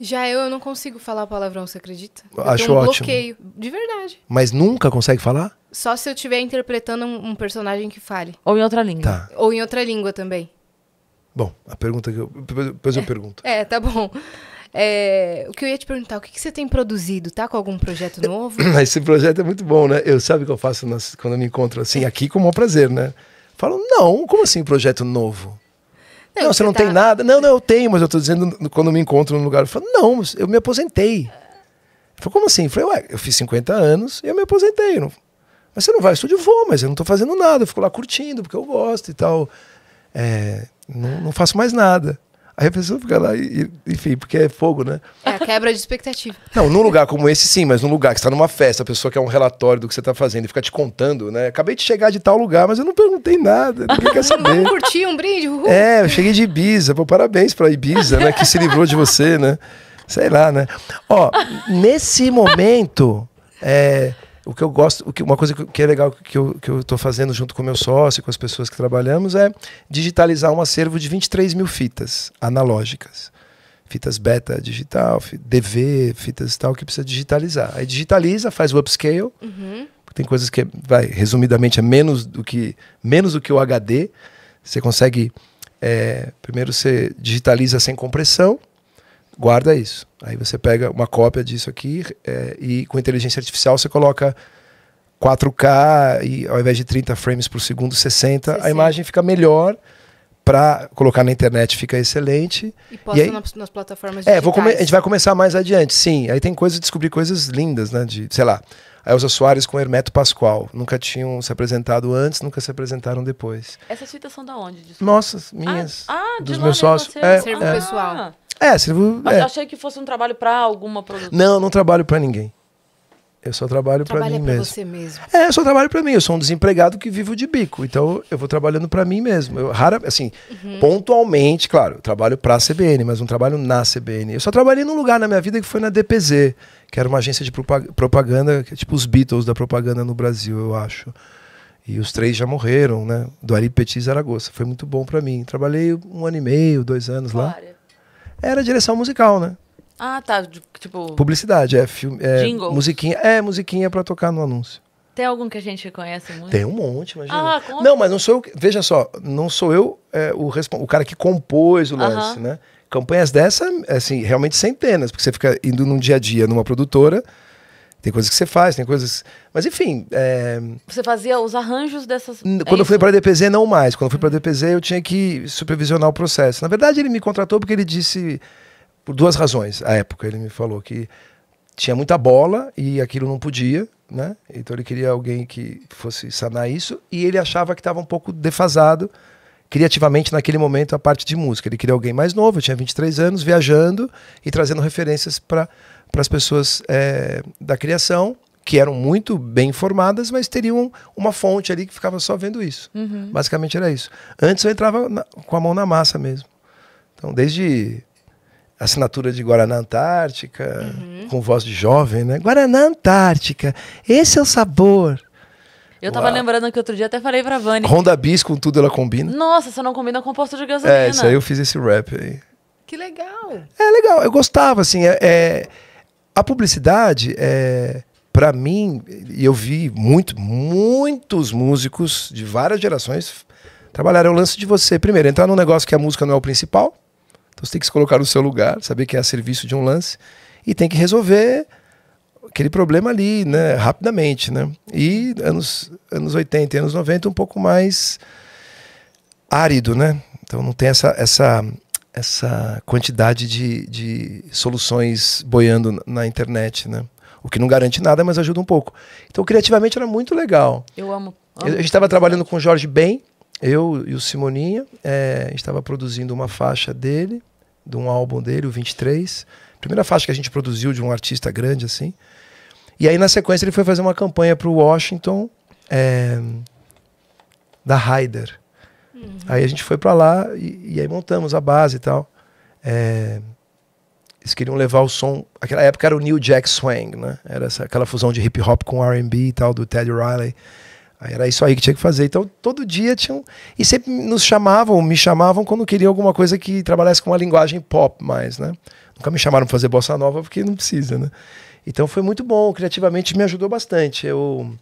Já eu, eu não consigo falar palavrão, você acredita? Eu Acho um ótimo. bloqueio, de verdade. Mas nunca consegue falar? Só se eu estiver interpretando um, um personagem que fale. Ou em outra língua. Tá. Ou em outra língua também. Bom, a pergunta que eu. Depois eu é. pergunto. É, tá bom. É, o que eu ia te perguntar, o que, que você tem produzido? Tá com algum projeto novo? Esse projeto é muito bom, né? Eu sabe o que eu faço nas, quando eu me encontro assim, aqui com o maior prazer, né? Falo, não, como assim projeto novo? Não, você não tá... tem nada. Não, não, eu tenho, mas eu estou dizendo quando me encontro no lugar. Eu falo, não, eu me aposentei. Eu falo, como assim? Eu falei, ué, eu fiz 50 anos e eu me aposentei. Eu não... Mas você não vai ao estúdio? Vou, mas eu não estou fazendo nada. Eu fico lá curtindo, porque eu gosto e tal. É, não, não faço mais nada. Aí a pessoa fica lá e, e, enfim, porque é fogo, né? É a quebra de expectativa. Não, num lugar como esse, sim, mas num lugar que está numa festa, a pessoa quer um relatório do que você está fazendo e fica te contando, né? Acabei de chegar de tal lugar, mas eu não perguntei nada, ninguém quer saber. Vamos um brinde? Uhul. É, eu cheguei de Ibiza, pô, parabéns para Ibiza, né? Que se livrou de você, né? Sei lá, né? Ó, nesse momento, é, o que eu gosto, o que, uma coisa que é legal que eu estou que eu fazendo junto com meu sócio, com as pessoas que trabalhamos, é digitalizar um acervo de 23 mil fitas analógicas. Fitas beta digital, DV, fitas tal, que precisa digitalizar. Aí digitaliza, faz o upscale. Uhum. Tem coisas que, é, vai, resumidamente, é menos do que, menos do que o HD. Você consegue. É, primeiro você digitaliza sem compressão, guarda isso. Aí você pega uma cópia disso aqui é, e com inteligência artificial você coloca 4K e ao invés de 30 frames por segundo, 60, 60. a imagem fica melhor para colocar na internet fica excelente. E posta e aí, nas, nas plataformas digitais. É, vou a gente vai começar mais adiante, sim. Aí tem coisas, descobrir coisas lindas, né? De, sei lá, a Elza Soares com Hermeto Pascoal. Nunca tinham se apresentado antes, nunca se apresentaram depois. Essas fitas são da onde? Desculpa. Nossas, ah, minhas. Ah, é, é. ah dos meus sócios. É, é, ah. É, sirvo. Mas é. achei que fosse um trabalho para alguma produção. Não, não trabalho para ninguém. Eu só trabalho para mim pra mesmo. você mesmo. É, eu só trabalho para mim. Eu sou um desempregado que vivo de bico. Então eu vou trabalhando para mim mesmo. Eu rara, assim, uhum. pontualmente, claro, eu trabalho para a CBN, mas não trabalho na CBN. Eu só trabalhei num lugar na minha vida que foi na DPZ, que era uma agência de propaganda, que é tipo os Beatles da propaganda no Brasil, eu acho. E os três já morreram, né? Do Ari Petit Zaragoza. Foi muito bom para mim. Trabalhei um ano e meio, dois anos Glória. lá era direção musical, né? Ah, tá. Tipo. Publicidade, é filme. É, Jingle. Musiquinha. É, musiquinha pra tocar no anúncio. Tem algum que a gente conhece muito? Tem um monte, imagina. Ah, conta. não, mas não sou eu. Veja só, não sou eu é, o, o cara que compôs o lance, uh -huh. né? Campanhas dessa, assim, realmente centenas, porque você fica indo num dia a dia numa produtora tem coisas que você faz, tem coisas. Mas enfim. É... Você fazia os arranjos dessas. É quando é eu fui para a DPZ, não mais. Quando eu fui para a uhum. DPZ, eu tinha que supervisionar o processo. Na verdade, ele me contratou porque ele disse. Por duas razões, à época. Ele me falou que tinha muita bola e aquilo não podia, né? Então ele queria alguém que fosse sanar isso. E ele achava que estava um pouco defasado criativamente naquele momento a parte de música. Ele queria alguém mais novo, eu tinha 23 anos, viajando e trazendo referências para as pessoas é, da criação, que eram muito bem informadas, mas teriam uma fonte ali que ficava só vendo isso. Uhum. Basicamente era isso. Antes eu entrava na, com a mão na massa mesmo. Então, desde assinatura de Guaraná Antártica, uhum. com voz de jovem, né? Guaraná Antártica, esse é o sabor. Eu tava lembrando que outro dia até falei pra Vani. Honda Bis com tudo ela combina. Nossa, só não combina com posto de gasolina. É, isso aí eu fiz esse rap aí. Que legal. É legal, eu gostava, assim. É, é a publicidade, é, para mim, e eu vi muito, muitos músicos de várias gerações trabalharam o lance de você, primeiro, entrar num negócio que a música não é o principal. Então você tem que se colocar no seu lugar, saber que é a serviço de um lance. E tem que resolver aquele problema ali, né, rapidamente, né? E anos anos 80 e anos 90 um pouco mais árido, né? Então não tem essa essa essa quantidade de, de soluções boiando na internet, né? O que não garante nada, mas ajuda um pouco. Então, criativamente era muito legal. Eu amo. amo a gente estava trabalhando com o Jorge Ben, eu e o Simoninha. É, a gente estava produzindo uma faixa dele, de um álbum dele, o 23. Primeira faixa que a gente produziu de um artista grande, assim. E aí, na sequência, ele foi fazer uma campanha para o Washington é, da Ryder Uhum. Aí a gente foi para lá e, e, aí montamos a base e tal. É, eles queriam levar o som. Aquela época era o New Jack Swing, né? Era essa, aquela fusão de hip hop com RB e tal, do Ted Riley. Aí era isso aí que tinha que fazer. Então, todo dia tinham. E sempre nos chamavam, me chamavam quando queriam alguma coisa que trabalhasse com uma linguagem pop mais, né? Nunca me chamaram pra fazer bossa nova porque não precisa, né? Então foi muito bom, criativamente me ajudou bastante. Eu,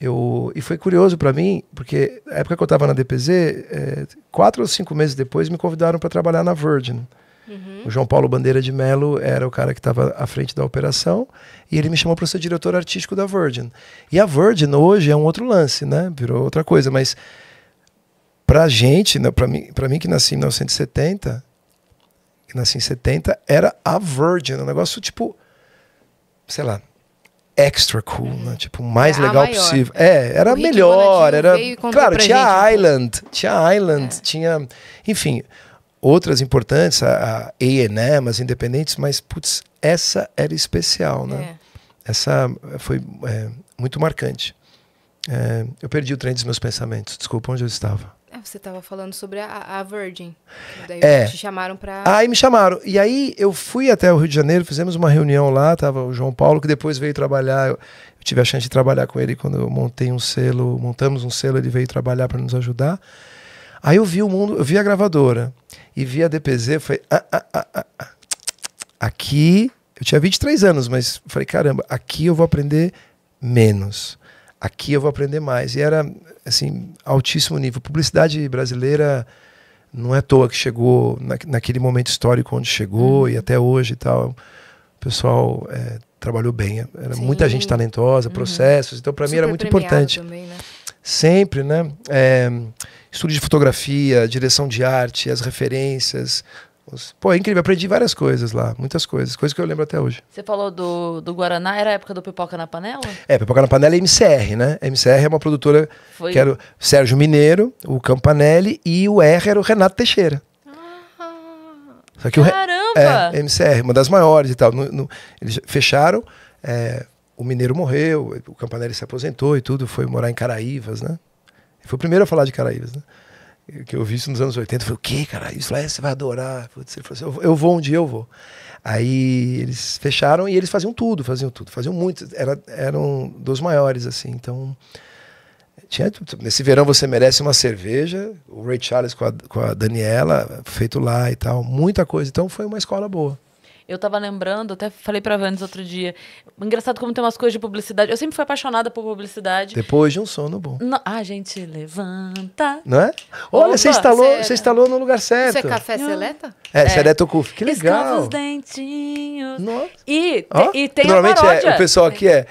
eu, e foi curioso para mim, porque na época que eu estava na DPZ, é, quatro ou cinco meses depois me convidaram para trabalhar na Virgin. Uhum. O João Paulo Bandeira de Mello era o cara que estava à frente da operação e ele me chamou para ser diretor artístico da Virgin. E a Virgin hoje é um outro lance, né? Virou outra coisa, mas pra gente, né, pra, mim, mim que nasci em 1970, que nasci em 70, era a Virgin, um negócio tipo sei lá, extra cool, né? Tipo, o mais é, legal maior, possível. É, era melhor, era. Claro, tinha a Island, tinha a Island, é. tinha. Enfim, outras importantes, a, a AM, as independentes, mas, putz, essa era especial, né? É. Essa foi é, muito marcante. É, eu perdi o trem dos meus pensamentos, desculpa onde eu estava. É, você estava falando sobre a, a Virgin. Daí é. te chamaram para. Aí ah, me chamaram. E aí eu fui até o Rio de Janeiro, fizemos uma reunião lá, tava o João Paulo, que depois veio trabalhar. Eu tive a chance de trabalhar com ele quando eu montei um selo, montamos um selo, ele veio trabalhar para nos ajudar. Aí eu vi o mundo, eu vi a gravadora e vi a DPZ, foi ah, ah, ah, ah, ah aqui, eu tinha 23 anos, mas falei, caramba, aqui eu vou aprender menos aqui eu vou aprender mais. E era, assim, altíssimo nível. Publicidade brasileira não é à toa que chegou na, naquele momento histórico onde chegou uhum. e até hoje e tal. O pessoal é, trabalhou bem. Era Sim. muita gente talentosa, uhum. processos. Então, para mim, era muito importante. Também, né? Sempre, né? É, estúdio de fotografia, direção de arte, as referências, Pô, é incrível, aprendi várias coisas lá, muitas coisas, coisas que eu lembro até hoje. Você falou do, do Guaraná, era a época do Pipoca na Panela? É, Pipoca na Panela é MCR, né? MCR é uma produtora Foi. que era o Sérgio Mineiro, o Campanelli e o R era o Renato Teixeira. Ah, Só que Caramba! O, é, MCR, uma das maiores e tal. No, no, eles fecharam, é, o Mineiro morreu, o Campanelli se aposentou e tudo, foi morar em Caraívas, né? Foi o primeiro a falar de Caraívas, né? que eu vi isso nos anos 80, eu falei, o que, cara? Isso lá você vai adorar. Putz, ele falou assim, eu vou um dia, eu vou. Aí eles fecharam e eles faziam tudo, faziam tudo, faziam muito. Era, eram dos maiores, assim, então... Tinha, nesse verão você merece uma cerveja, o Ray Charles com a, com a Daniela, feito lá e tal, muita coisa. Então foi uma escola boa. Eu tava lembrando, até falei pra Vandes outro dia. Engraçado como tem umas coisas de publicidade. Eu sempre fui apaixonada por publicidade. Depois de um sono bom. No... Ah, gente, levanta. Não é? Olha, você instalou, você instalou no lugar certo. Isso é café seleta? É, é. seleta cuf. Que legal. Escava os dentinhos. Nossa. E, oh? e tem Normalmente a paródia. é, o pessoal aqui é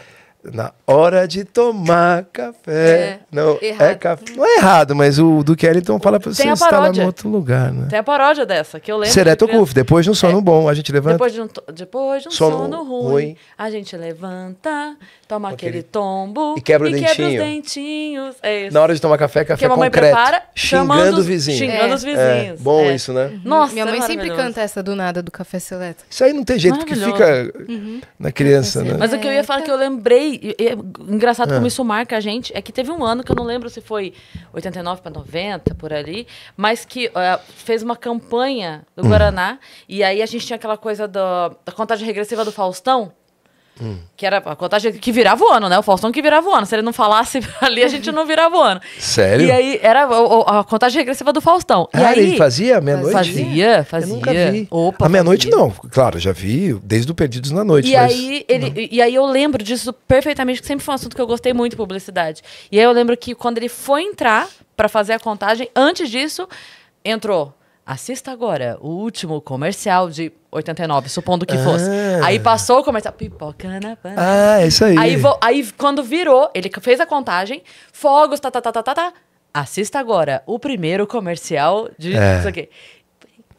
na hora de tomar café. É, não, é errado. é café. Não é errado, mas o do Kellyton então, fala pra você tá lá em outro lugar, né? Tem a paródia dessa, que eu lembro. Sereto Cuf, depois de um sono é. bom, a gente levanta. Depois de um, depois de um sono, sono ruim, ruim, a gente levanta, toma aquele, aquele tombo. E quebra, e dentinho. quebra os dentinhos. É Na hora de tomar café, café que a mamãe concreto. Prepara, xingando os vizinhos. Xingando os é. vizinhos. É, bom isso, né? Nossa, Minha mãe sempre canta essa do nada do café seleto. Isso aí não tem jeito, porque fica uhum. na criança, né? Mas o que eu ia falar que eu lembrei e, e, é engraçado é. como isso marca a gente. É que teve um ano que eu não lembro se foi 89 para 90, por ali, mas que eh, fez uma campanha do hum. Guaraná. E aí a gente tinha aquela coisa do, da contagem regressiva do Faustão. Hum. Que era a contagem que virava o ano, né? O Faustão que virava o ano. Se ele não falasse ali, a gente não virava o ano. Sério? E aí era a, a contagem regressiva do Faustão. E ah, aí, ele fazia meia-noite? Fazia, fazia. Eu nunca vi. Opa, a meia-noite não, claro, já vi desde o Perdidos na Noite. E, mas... aí, ele, e aí eu lembro disso perfeitamente, que sempre foi um assunto que eu gostei muito, publicidade. E aí eu lembro que quando ele foi entrar para fazer a contagem, antes disso, entrou Assista agora o último comercial de 89, supondo que ah. fosse. Aí passou o comercial. Pipoca na panela. Ah, é isso aí. Aí, vo, aí, quando virou, ele fez a contagem, fogos, tá, tá, tá, tá, tá, tá. Assista agora o primeiro comercial de é. isso aqui.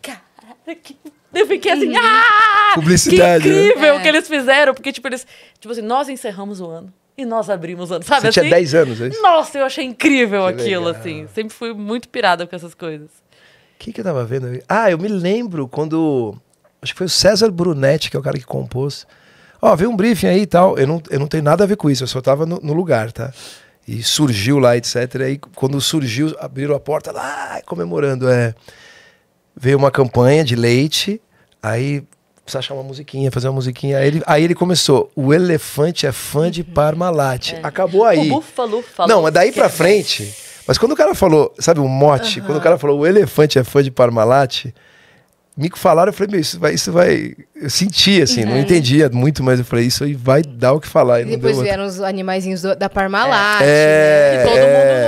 Cara, que eu fiquei assim, uhum. ah! Publicidade. Que né? incrível o é. que eles fizeram, porque, tipo, eles. Tipo assim, nós encerramos o ano e nós abrimos o ano, sabe? Você assim? tinha 10 anos, é Nossa, eu achei incrível que aquilo, legal. assim. Sempre fui muito pirada com essas coisas. O que, que eu tava vendo? Ah, eu me lembro quando. Acho que foi o César Brunetti, que é o cara que compôs. Ó, oh, veio um briefing aí e tal. Eu não, eu não tenho nada a ver com isso, eu só tava no, no lugar, tá? E surgiu lá, etc. E aí, quando surgiu, abriram a porta lá, comemorando. É. Veio uma campanha de leite, aí precisa achar uma musiquinha, fazer uma musiquinha. Aí ele, aí ele começou. O elefante é fã de uhum. Parmalat. É. Acabou aí. O búfalo falou. Não, mas daí pra frente. Mas quando o cara falou, sabe, um mote, quando o cara falou o elefante é fã de Parmalat, me falaram, eu falei, meu, isso vai, isso vai. Eu senti, assim, é. não entendia muito, mas eu falei, isso aí vai dar o que falar. E depois vieram os animaizinhos do, da Parmalat. É. Né? É. Todo,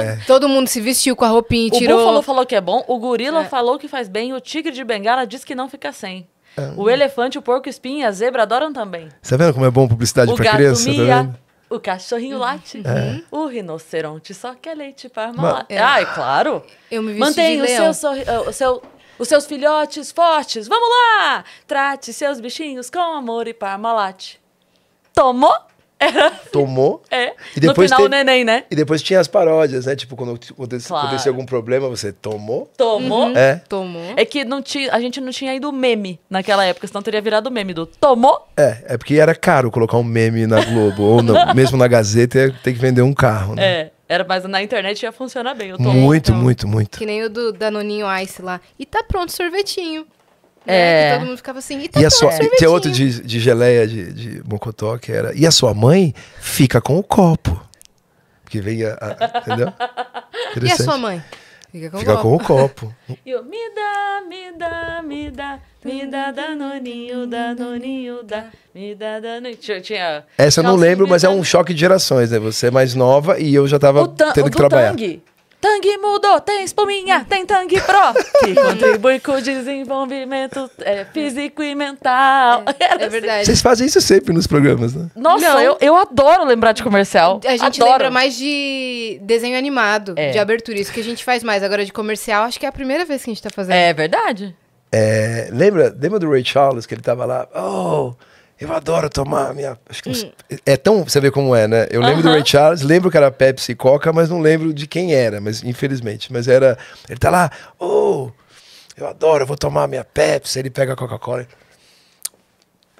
é. Mundo, todo, Mundo, se vestiu com a roupinha e o tirou. O búfalo falou que é bom, o gorila é. falou que faz bem, o tigre de bengala diz que não fica sem. É. O elefante, o porco espinho e a zebra adoram também. Você tá vendo como é bom publicidade para criança? Tá vendo? O cachorrinho uhum. late. Uhum. É. O rinoceronte só quer leite para Ah, É. Ai, claro. Eu me Mantenha o seu, o seu os seus filhotes fortes. Vamos lá! Trate seus bichinhos com amor e parmalate. Tomou? Era... Tomou. É. E depois no final, o neném, né? E depois tinha as paródias, né? Tipo, quando acontecia claro. algum problema, você tomou? Tomou. Uhum. É. Tomou. É que não tinha, a gente não tinha ido meme naquela época, senão teria virado meme do tomou. É, é porque era caro colocar um meme na Globo, ou no, mesmo na Gazeta, tem que vender um carro, né? É. Era, mas na internet ia funcionar bem. Eu tomou. Muito, então, muito, muito. Que nem o do Danoninho Ice lá. E tá pronto o sorvetinho. É. Né? todo mundo ficava assim, e, tá e a sua, e tem outro de, de geleia de, de mocotó que era, e a sua mãe fica com o copo. Que vem a, a entendeu? E a sua mãe? Fica com, Fica o, copo. Com o copo. e eu, me dá, me dá, me dá, me dá danoninho, danoninho, dá, me dá danoninho. Tinha, Essa eu não lembro, mas é um choque de gerações, né? Você é mais nova e eu já tava tendo que trabalhar. Tang. Tang mudou, tem espuminha, tem Tang Pro, que contribui com o desenvolvimento é, físico e mental. É, é assim. verdade. Vocês fazem isso sempre nos programas, né? Nossa, Não. eu, eu adoro lembrar de comercial. A gente adoro. lembra mais de desenho animado, é. de abertura, isso que a gente faz mais. Agora, de comercial, acho que é a primeira vez que a gente tá fazendo. É verdade. É, lembra, lembra do Ray Charles, que ele tava lá, oh... Eu adoro tomar minha. Hum. É tão. Você vê como é, né? Eu lembro uh -huh. do Ray Charles, lembro que era Pepsi e Coca, mas não lembro de quem era, mas infelizmente. Mas era. Ele tá lá, oh, eu adoro, eu vou tomar minha Pepsi. Ele pega a Coca-Cola.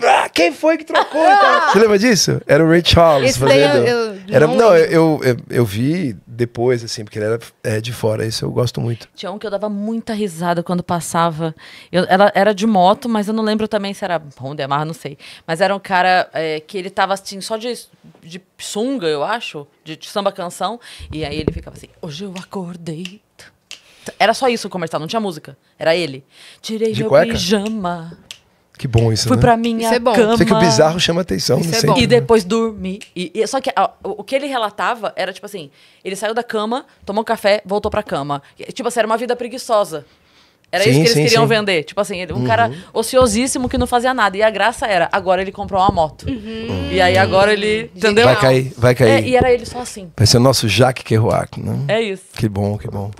Ah, quem foi que trocou? Então? Você lembra disso? Era o Ray Charles Esse fazendo. Eu, eu, era, não, não eu, eu, eu, vi depois, assim, porque ele era é, de fora. Isso eu gosto muito. Tinha um que eu dava muita risada quando passava. Eu, ela era de moto, mas eu não lembro também se era de Yamaha, não sei. Mas era um cara é, que ele tava assim, só de, de sunga, eu acho, de, de samba canção. E aí ele ficava assim: Hoje eu acordei. Era só isso o comercial, não tinha música. Era ele. Tirei de meu cueca? pijama. Que bom isso, Fui né? pra minha isso é bom. cama. Sei que o bizarro chama atenção, isso não é Bom. E depois dormi. E, e só que o que ele relatava era, tipo assim, ele saiu da cama, tomou café, voltou pra cama. E, tipo assim, era uma vida preguiçosa. Era sim, isso que eles sim, queriam sim. vender. Tipo assim, ele, um uhum. cara ociosíssimo que não fazia nada. E a graça era, agora ele comprou uma moto. Uhum. E aí agora ele. Entendeu? Vai cair, vai cair. É, e era ele só assim. Vai ser o nosso Jacques Kerouac, né? É isso. Que bom, que bom.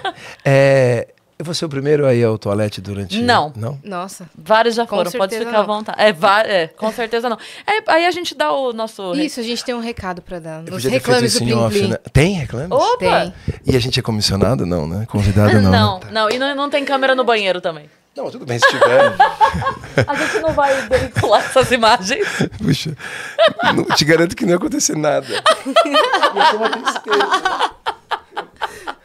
é, eu vou ser é o primeiro aí ao toalete durante... Não. Não? Nossa. Vários já foram, pode ficar não. à vontade. É, é, com certeza não. É, aí a gente dá o nosso... Isso, a gente tem um recado para dar. Nos reclames do Plim Plim. Né? Tem reclames? Opa! Tem. E a gente é comissionado? Não, né? Convidado não. não, tá. não. E não, não tem câmera no banheiro também. Não, tudo bem se tiver. a gente não vai veicular essas imagens. Puxa, não, te garanto que não ia acontecer nada. Ia ser uma tristeza.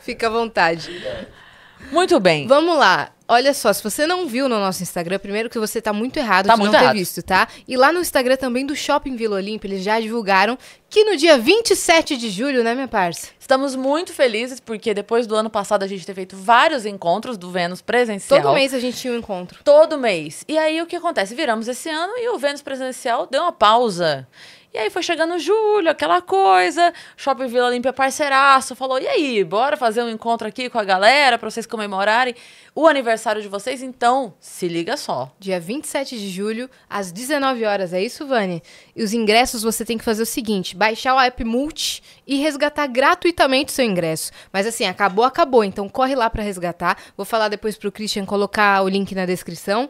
Fica à vontade. É. Muito bem. Vamos lá. Olha só, se você não viu no nosso Instagram, primeiro que você tá muito errado tá de muito não errado. ter visto, tá? E lá no Instagram também do Shopping Vila Olímpia, eles já divulgaram que no dia 27 de julho, né, minha parça? Estamos muito felizes porque depois do ano passado a gente ter feito vários encontros do Vênus presencial. Todo mês a gente tinha um encontro. Todo mês. E aí o que acontece? Viramos esse ano e o Vênus presencial deu uma pausa. E aí foi chegando julho, aquela coisa, Shopping Vila Olímpia parceiraço, falou, e aí, bora fazer um encontro aqui com a galera para vocês comemorarem o aniversário de vocês? Então, se liga só. Dia 27 de julho, às 19 horas, é isso, Vani? E os ingressos você tem que fazer o seguinte: baixar o app Multi e resgatar gratuitamente o seu ingresso. Mas assim, acabou, acabou. Então corre lá para resgatar. Vou falar depois pro Christian colocar o link na descrição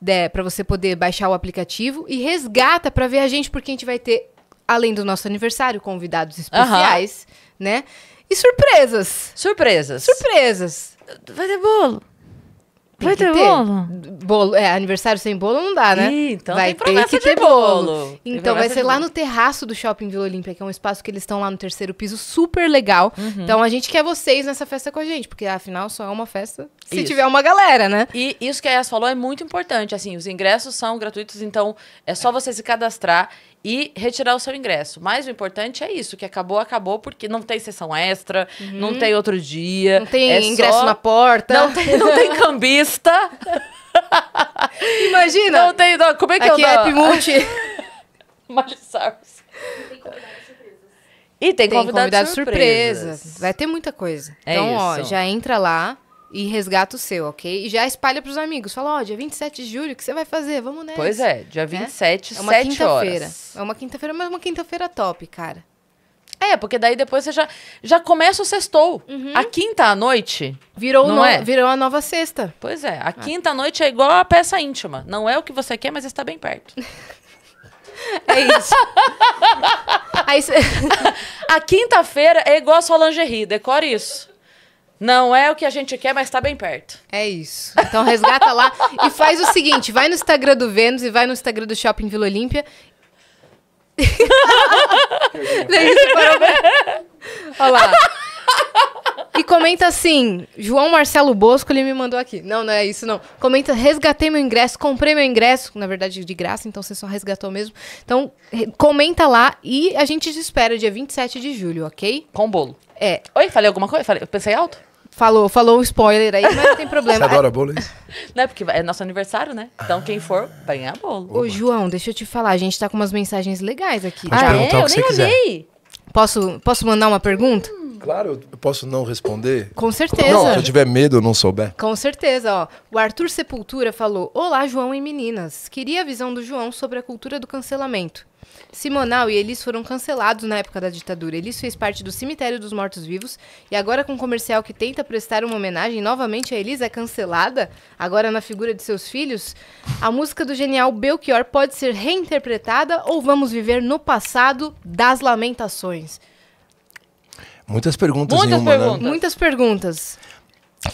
né, para você poder baixar o aplicativo e resgata para ver a gente, porque a gente vai ter, além do nosso aniversário, convidados especiais, uhum. né? E surpresas. Surpresas. Surpresas. Vai ter bolo. Tem vai ter, ter, bolo? Bolo, é, aniversário sem bolo não dá, né? Ih, então vai ter que ter bolo. bolo. Então vai ser lá bolo. no terraço do Shopping Vila Olímpia, que é um espaço que eles estão lá no terceiro piso, super legal. Uhum. Então a gente quer vocês nessa festa com a gente, porque afinal só é uma festa se isso. tiver uma galera, né? E isso que a Yas falou é muito importante, assim, os ingressos são gratuitos, então é só você se cadastrar e retirar o seu ingresso. Mas o importante é isso, que acabou, acabou, porque não tem sessão extra, uhum. não tem outro dia. Não tem é ingresso só... na porta. Não tem, não tem cambista. Imagina. Não tem, não, como é que Aqui eu dou? Aqui é Multi. Marçals. E tem, tem convidados, convidados surpresas. surpresas. Vai ter muita coisa. É então, isso. ó, já entra lá e resgata o seu, ok? E já espalha pros amigos. Fala, ó, oh, dia 27 de julho, o que você vai fazer? Vamos nessa. Pois é, dia 27, né? é? 7 é quinta horas. É uma quinta-feira, mas uma quinta-feira top, cara. É, porque daí depois você já, já começa o sextou. Uhum. A quinta à noite. Virou, não no, é? virou a nova sexta. Pois é, a ah. quinta à noite é igual a peça íntima. Não é o que você quer, mas está bem perto. É isso. Aí, cê... a quinta-feira é igual a sua lingerie, decore isso. Não é o que a gente quer, mas tá bem perto. É isso. Então resgata lá e faz o seguinte: vai no Instagram do Vênus e vai no Instagram do Shopping Vila Olímpia. Daí Olha lá. E comenta assim, João Marcelo Bosco, ele me mandou aqui. Não, não é isso não. Comenta, resgatei meu ingresso, comprei meu ingresso, na verdade de graça, então você só resgatou mesmo. Então, comenta lá e a gente te espera dia 27 de julho, ok? Com bolo. É. Oi, falei alguma coisa? Falei, eu pensei alto? Falou, falou um spoiler aí, mas não tem problema. Você adora bolo, é isso? Não, é porque é nosso aniversário, né? Então quem for vai ganhar bolo. Ô, João, deixa eu te falar, a gente tá com umas mensagens legais aqui. Pode ah, é? Eu nem quiser. olhei. Posso, posso mandar uma pergunta? Hum. Claro, eu posso não responder? Com certeza. Não, se eu tiver medo, eu não souber. Com certeza, ó. O Arthur Sepultura falou: Olá, João e meninas. Queria a visão do João sobre a cultura do cancelamento. Simonal e Elis foram cancelados na época da ditadura. Elis fez parte do Cemitério dos Mortos-Vivos e agora com um comercial que tenta prestar uma homenagem novamente a Elis é cancelada, agora na figura de seus filhos. A música do genial Belchior pode ser reinterpretada ou vamos viver no passado das lamentações. Muitas perguntas Muitas uma, né? perguntas. Né? Muitas perguntas.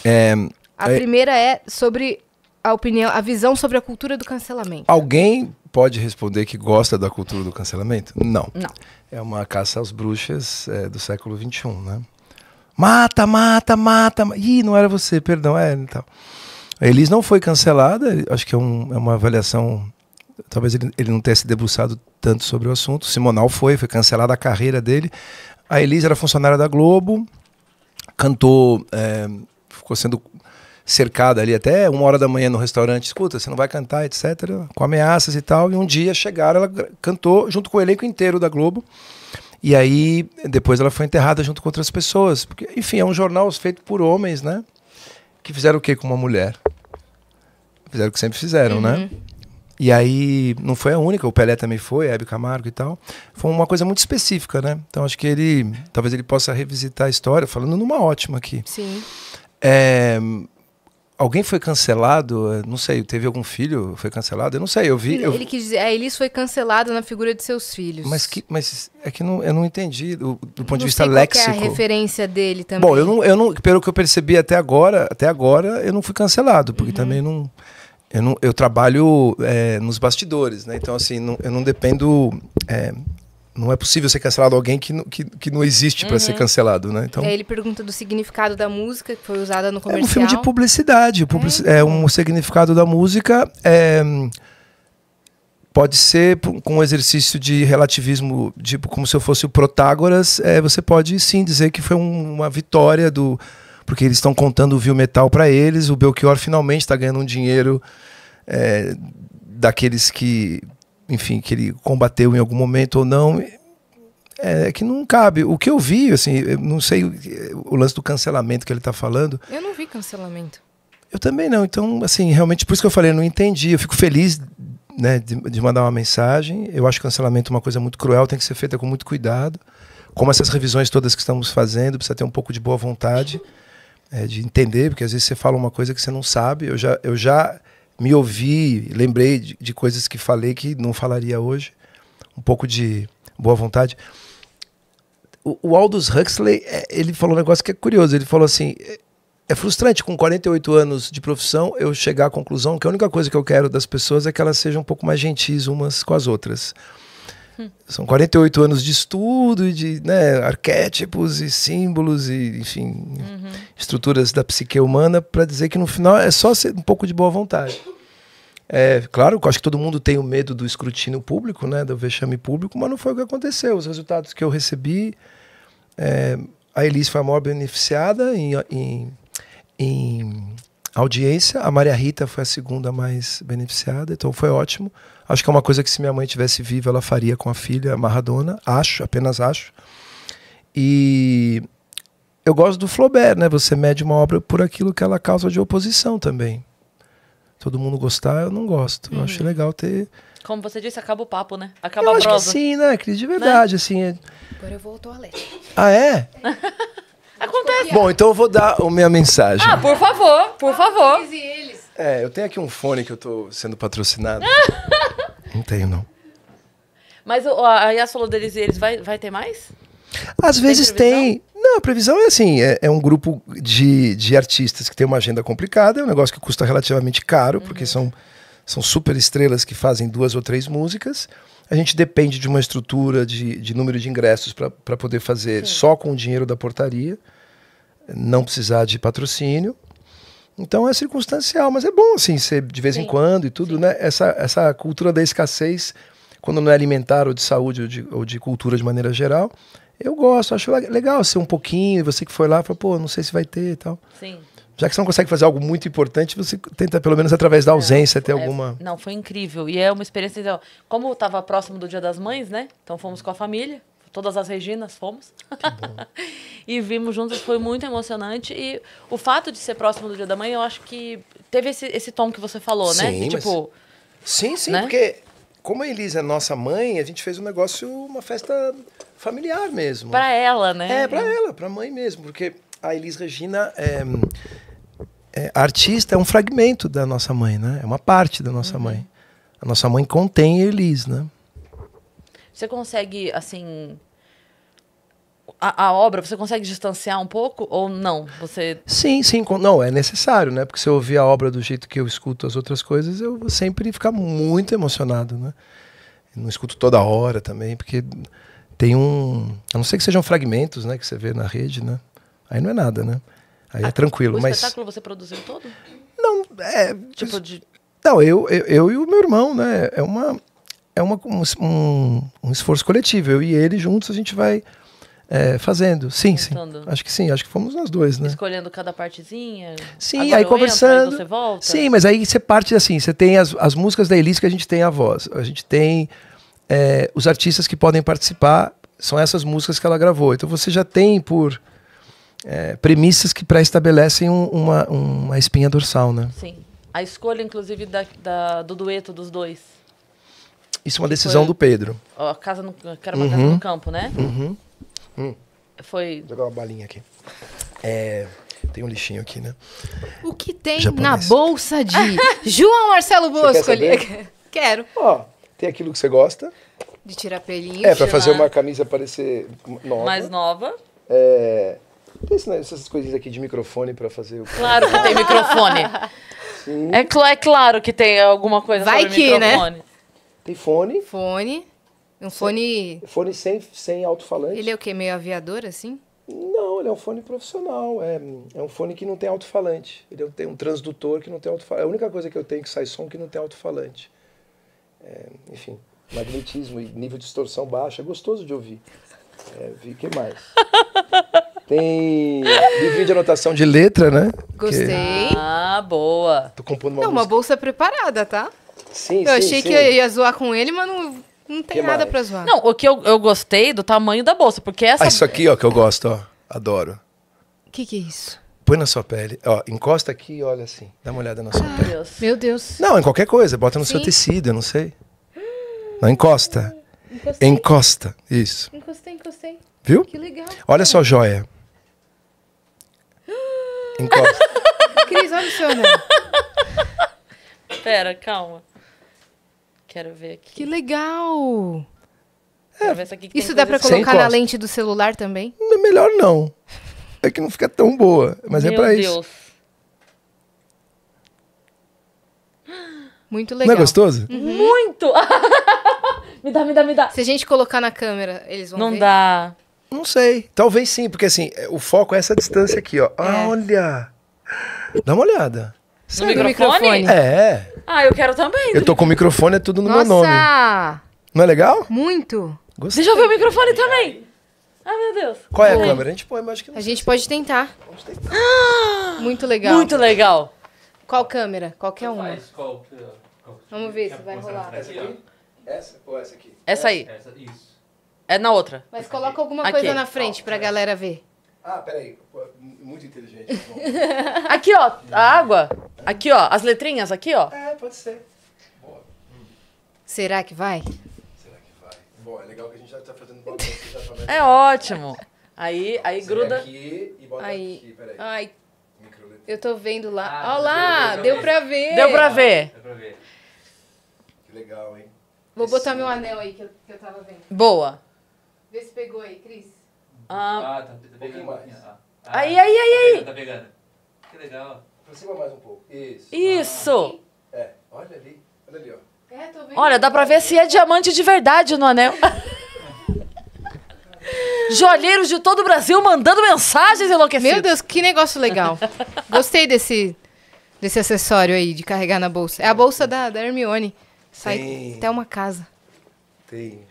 É, a é... primeira é sobre a opinião, a visão sobre a cultura do cancelamento. Alguém pode responder que gosta da cultura do cancelamento? Não. Não. É uma caça às bruxas é, do século XXI, né? Mata, mata, mata. Ih, não era você, perdão. É, então. A Elis não foi cancelada, acho que é, um, é uma avaliação. Talvez ele, ele, não tenha se debruçado tanto sobre o assunto. Simonal foi, foi cancelada a carreira dele, a Elisa era funcionária da Globo, cantou, é, ficou sendo cercada ali até uma hora da manhã no restaurante, escuta, você não vai cantar, etc., com ameaças e tal. E um dia chegaram, ela cantou junto com o elenco inteiro da Globo. E aí, depois ela foi enterrada junto com outras pessoas. Porque, enfim, é um jornal feito por homens, né? Que fizeram o quê com uma mulher? Fizeram o que sempre fizeram, né? uhum. né? E aí, não foi a única, o Pelé também foi, a Hebe Camargo e tal. Foi uma coisa muito específica, né? Então acho que ele, talvez ele possa revisitar a história, falando numa ótima aqui. Sim. É, alguém foi cancelado, não sei, teve algum filho, foi cancelado, eu não sei, eu vi... Ele, eu... ele quis dizer, a é, Elis foi cancelada na figura de seus filhos. Mas, que, mas é que não, eu não entendi, do, do ponto não de vista léxico. Qual é a referência dele também. Bom, eu não, eu não, pelo que eu percebi até agora, até agora eu não fui cancelado, porque uhum. também não eu, não, eu trabalho é, nos bastidores, né? Então, assim, não, eu não dependo. É, não é possível ser cancelado alguém que, não, que, que não existe para uhum. ser cancelado, né? Então, ele pergunta do significado da música que foi usada no comercial. É um filme de publicidade. Publici é. é um significado da música. É, pode ser com um exercício de relativismo, tipo, como se eu fosse o Protágoras, é, você pode sim dizer que foi um, uma vitória do porque eles estão contando o Viu Metal para eles. O Belchior finalmente está ganhando um dinheiro é, daqueles que, enfim, que ele combateu em algum momento ou não. É que não cabe. O que eu vi, assim, eu não sei o lance do cancelamento que ele está falando. Eu não vi cancelamento. Eu também não. Então, assim, realmente, por isso que eu falei, eu não entendi. Eu fico feliz né, de, de, mandar uma mensagem. Eu acho cancelamento uma coisa muito cruel, tem que ser feita com muito cuidado. Como essas revisões todas que estamos fazendo, precisa ter um pouco de boa vontade é, de entender, porque às vezes você fala uma coisa que você não sabe. Eu já, eu já me ouvi, lembrei de, de coisas que falei que não falaria hoje. Um pouco de boa vontade. O, o Aldous Huxley, é, ele falou um negócio que é curioso. Ele falou assim: é, é frustrante com 48 anos de profissão eu chegar à conclusão que a única coisa que eu quero das pessoas é que elas sejam um pouco mais gentis umas com as outras. São 48 anos de estudo e de né, arquétipos e símbolos e, enfim, uhum. estruturas da psique humana para dizer que no final é só ser um pouco de boa vontade. É, claro, eu acho que todo mundo tem o medo do escrutínio público, né, do vexame público, mas não foi o que aconteceu. Os resultados que eu recebi, é, a Elis foi a maior beneficiada em, em, em audiência. A Maria Rita foi a segunda mais beneficiada, então foi ótimo. Acho que é uma coisa que se minha mãe tivesse viva, ela faria com a filha Maradona, acho, apenas acho. E eu gosto do Flaubert, né? Você mede uma obra por aquilo que ela causa de oposição também. Todo mundo gostar, eu não gosto. Uhum. Eu acho legal ter como você disse, acaba o papo, né? Acaba eu a prova. Acho que sim, né, Cris? De verdade, né? assim. É... Agora eu vou ao toalete. Ah, é? Acontece. Bom, então eu vou dar a minha mensagem. Ah, por favor, por favor. É, eu tenho aqui um fone que eu tô sendo patrocinado. não tenho, não. Mas ó, a Yas falou deles e eles, vai, vai ter mais? Às tem vezes previsão? tem. Não, a previsão é assim: é, é, um grupo de, de artistas que tem uma agenda complicada, é um negócio que custa relativamente caro, uhum. porque são, são super estrelas que fazem duas ou três músicas a gente depende de uma estrutura de, de número de ingressos para poder fazer Sim. só com o dinheiro da portaria, não precisar de patrocínio. Então é circunstancial, mas é bom assim, ser de vez Sim. em quando e tudo, Sim. né? Essa, essa cultura da escassez, quando não é alimentar ou de saúde ou de, ou de cultura de maneira geral, eu gosto, acho legal ser um pouquinho, e você que foi lá, falou, pô, não sei se vai ter e tal. Sim. Já que você não consegue fazer algo muito importante, você tenta, pelo menos através da é. ausência, é, ter é, alguma. Não, foi incrível. E é uma experiência. Então, como eu estava próximo do Dia das Mães, né? Então fomos com a família, todas as Reginas fomos. e vimos juntas, foi muito emocionante. E o fato de ser próximo do Dia da Mãe, eu acho que teve esse, esse tom que você falou, né? sim, né? Que, mas... tipo. Sim, sim, né? porque como a Elisa é nossa mãe, a gente fez um negócio, uma festa familiar mesmo. Para ela, né? É, para ela, para a mãe mesmo, porque a Elis Regina é, é, artista é um fragmento da nossa mãe, né? É uma parte da nossa uhum. mãe. A nossa mãe contém Elis, né? Você consegue, assim. A, a, obra, você consegue distanciar um pouco ou não? Você... Sim, sim. Não, é necessário, né? Porque se eu ouvir a obra do jeito que eu escuto as outras coisas, eu vou sempre ficar muito emocionado, né? Eu não escuto toda hora também, porque tem um. A não ser que sejam fragmentos, né? Que você vê na rede, né? Aí não é nada, né? Aí a, é tranquilo. O mas... espetáculo você produziu todo? Não, é. Tipo de... Não, eu, eu, eu, e o meu irmão, né? É uma. É uma, um, um esforço coletivo. Eu e ele juntos a gente vai é, fazendo. Sim, Tentando. sim. Acho que sim, acho que fomos nós dois, né? Escolhendo cada partezinha. Sim, aí conversando. Entro, aí você volta. Sim, mas aí você parte assim, você tem as, as músicas da Elis que a gente tem a voz. A gente tem é, os artistas que podem participar, são essas músicas que ela gravou. Então você já tem por é, premissas que pré-estabelecem um, uma, uma espinha dorsal, né? Sim. A escolha, inclusive, da, da do dueto dos dois. Isso é uma que decisão foi, do Pedro. A casa no, era uma uhum. casa no campo, né? Uhum. Hum. Foi. Vou jogar uma balinha aqui. É, tem um lixinho aqui, né? O que tem Japonês. na bolsa de João Marcelo Bosco ali? Quero. Ó, tem aquilo que você gosta. De tirar pelinho. É, para fazer uma camisa parecer nova. Mais nova. É, tem essas coisinhas aqui de microfone para fazer o. Claro que tem microfone. Sim. É, cl é claro que tem alguma coisa Vai sobre que, né? microfone. Né? Tem fone. Fone. Um fone. Sem, fone sem, sem alto-falante. Ele é o quê? Meio aviador, assim? Não, ele é um fone profissional. É, é um fone que não tem alto-falante. Ele é tem um transdutor que não tem alto-falante. É a única coisa que eu tenho que sai som que não tem alto-falante. É, enfim, magnetismo e nível de distorção baixo. É gostoso de ouvir. É, o que mais? Tem vídeo de anotação de letra, né? Gostei. Que... Ah, boa. Tô compondo uma Não, música. uma bolsa preparada, tá? Sim, eu sim, achei sim. que ia zoar com ele, mas não, não tem que nada mais? pra zoar. Não, o que eu, eu gostei é do tamanho da bolsa, porque essa. Ah, isso aqui, ó, que eu gosto, ó. Adoro. O que, que é isso? Põe na sua pele, ó, encosta aqui e olha assim. Dá uma olhada na sua ah, pele. Deus. Meu Deus. Não, em qualquer coisa, bota no sim. seu tecido, eu não sei. Não, encosta. Hum, encostei. Encosta. Isso. Encostei, encostei. Viu? Que legal. Olha cara. só, joia. Encosta. Cris, olha o seu anel. Pera, calma. Quero ver aqui. Que legal! ver isso aqui que isso tem dá pra colocar na lente do celular também? Não, Melhor não. É que não fica tão boa, mas é Meu pra isso. Deus. Muito legal. Não é gostoso? Uhum. Muito! me dá, me dá, me dá. Se a gente colocar na câmera, eles vão Não ver? dá. Não sei. Talvez sim, porque assim, é, o foco é essa distância aqui, ó. É. Ah, olha! Dá uma olhada. No Sério? microfone? É. Ah, eu quero também. Eu tô com o microfone, é tudo no Nossa! meu nome. Não é legal? Muito. Gostei. Deixa eu ver o microfone também. Ai, meu Deus. Qual é a Oi. câmera? A gente põe, mas acho que não A gente pode tentar. Vamos tentar. Muito legal. Muito legal. Qual câmera? Qualquer uma. Vamos ver se vai rolar. Essa aqui? Essa ou essa aqui? Essa aí. Essa, isso. É na outra. Mas coloca alguma Aqui. coisa na frente pra galera ver. Ah, peraí. Muito inteligente. Tá aqui, ó, a água. Aqui, ó, as letrinhas aqui, ó. É, pode ser. Boa. Será que vai? Será que vai? Bom, é legal que a gente já tá fazendo balão, já tá É ótimo. Aí, aí Você gruda. Aqui e bota aí. aqui, peraí. Ai, eu tô vendo lá. Ah, Olha lá, deu, pra ver. Deu pra ver. Deu pra ver. Que legal, hein? Vou Esse botar meu anel aí que eu, que eu tava vendo. Boa. Vê se pegou aí, Cris. Ah, ah tá, tá pegando. Um mais. Ah, ah, aí, aí, aí, tá aí. Tá pegando. Que legal. Aproxima mais um pouco. Isso. Isso. Ah, é, olha ali. Olha ali, ó. É, tô vendo. Olha, dá pra ver se é diamante de verdade no anel. Joalheiros de todo o Brasil mandando mensagens enlouquecidas. Meu Deus, que negócio legal. Gostei desse, desse acessório aí de carregar na bolsa. É a bolsa da, da Hermione. Sai Tem. até uma casa. Tem.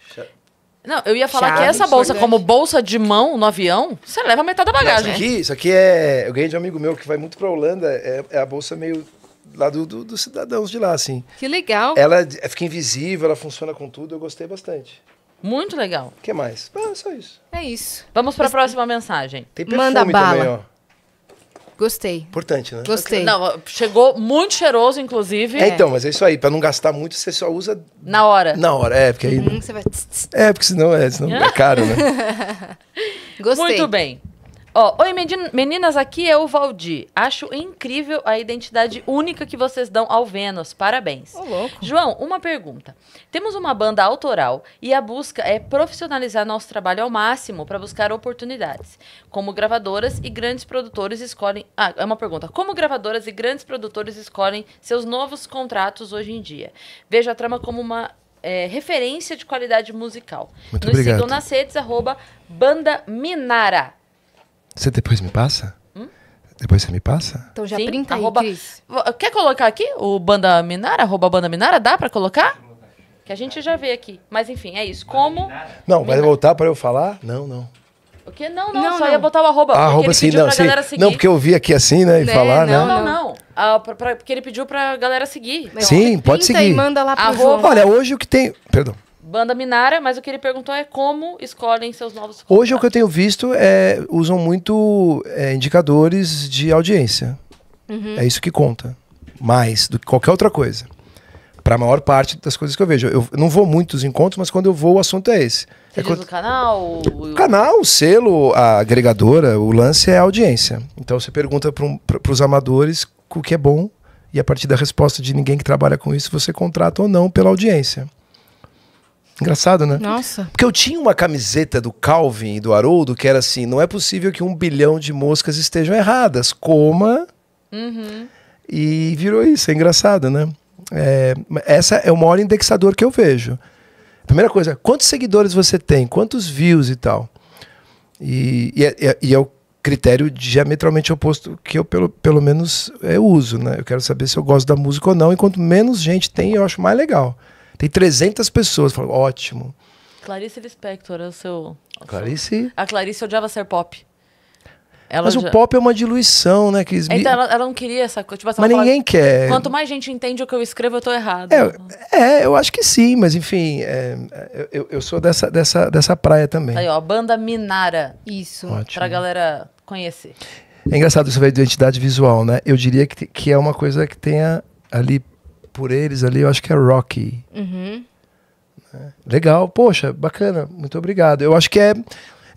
Não, eu ia falar Chave, que essa bolsa, como bolsa de mão no avião, você leva metade da bagagem. Não, isso, aqui, isso aqui é. Eu ganhei de um amigo meu que vai muito pra Holanda, é, é a bolsa meio lá do, do, dos cidadãos de lá, assim. Que legal. Ela é, fica invisível, ela funciona com tudo, eu gostei bastante. Muito legal. O que mais? Ah, só isso. É isso. Vamos para a próxima mensagem. Tem perfume Manda bala. Também, ó. Gostei. Importante, né? Gostei. Não, chegou muito cheiroso, inclusive. É, então, mas é isso aí. Pra não gastar muito, você só usa. Na hora. Na hora, é, porque aí. Hum, você vai... É, porque senão é, senão é caro, né? Gostei. Muito bem. Ó, Oi, meninas, aqui é o Valdir. Acho incrível a identidade única que vocês dão ao Vênus. Parabéns. Ô, louco. João, uma pergunta. Temos uma banda autoral e a busca é profissionalizar nosso trabalho ao máximo para buscar oportunidades. Como gravadoras e grandes produtores escolhem. Ah, é uma pergunta. Como gravadoras e grandes produtores escolhem seus novos contratos hoje em dia? Vejo a trama como uma é, referência de qualidade musical. Muito Nos obrigado. sigam nas redes, arroba Banda Minara. Você depois me passa? Hum? Depois você me passa? Então já Sim, printa arroba... aí, Quer colocar aqui o Banda Minara? Arroba Banda Minara? Dá pra colocar? Que a gente já vê aqui. Mas enfim, é isso. Como... Não, vai voltar pra eu falar? Não, não. O quê? Não, não, não só não. ia botar o arroba. Ah, arroba sim, não, sim. Não, porque eu vi aqui assim, né, e né, falar, né? não, né? Não, não, ah, pra, pra, porque ele pediu pra galera seguir. Sim, pode seguir. E manda lá pro arroba. João. Olha, hoje o que tem... Perdão. Banda Minara, mas o que ele perguntou é como escolhem seus novos Hoje o que eu tenho visto é usam muito é, indicadores de audiência. Uhum. É isso que conta. Mais do que qualquer outra coisa. Para a maior parte das coisas que eu vejo. Eu não vou muito encontros, mas quando eu vou, o assunto é esse. Você é quando... o canal? O... canal, o selo, a agregadora, o lance é a audiência. Então você pergunta para os amadores o que é bom, e a partir da resposta de ninguém que trabalha com isso, você contrata ou não pela audiência. Engraçado, né? Nossa. Porque eu tinha uma camiseta do Calvin e do Haroldo que era assim: não é possível que um bilhão de moscas estejam erradas, coma. Uhum. E virou isso, é engraçado, né? É, essa é o maior indexador que eu vejo. Primeira coisa, quantos seguidores você tem, quantos views e tal. E, é, e, é, e é o critério diametralmente oposto que eu, pelo, pelo menos, eu uso, né? Eu quero saber se eu gosto da música ou não. e quanto menos gente tem, eu acho mais legal. Tem 300 pessoas. Falo, ótimo. Clarice Lispector era é o seu. Clarice? A Clarice odiava ser pop. Ela Mas já... o pop é uma diluição, né? Que... Então, ela, ela não queria essa coisa. Tipo, mas ninguém quer. Quanto mais gente entende o que eu escrevo, eu tô errado. É, é eu acho que sim, mas enfim, é, é eu, eu sou dessa, dessa, dessa praia também. Aí, ó, a banda Minara. Isso. Ótimo. Pra galera conhecer. É engraçado isso da identidade visual, né? Eu diria que, que é uma coisa que tenha ali por eles ali, eu acho que é Rocky. Uhum. Né? Legal, poxa, bacana, muito obrigado. Eu acho que é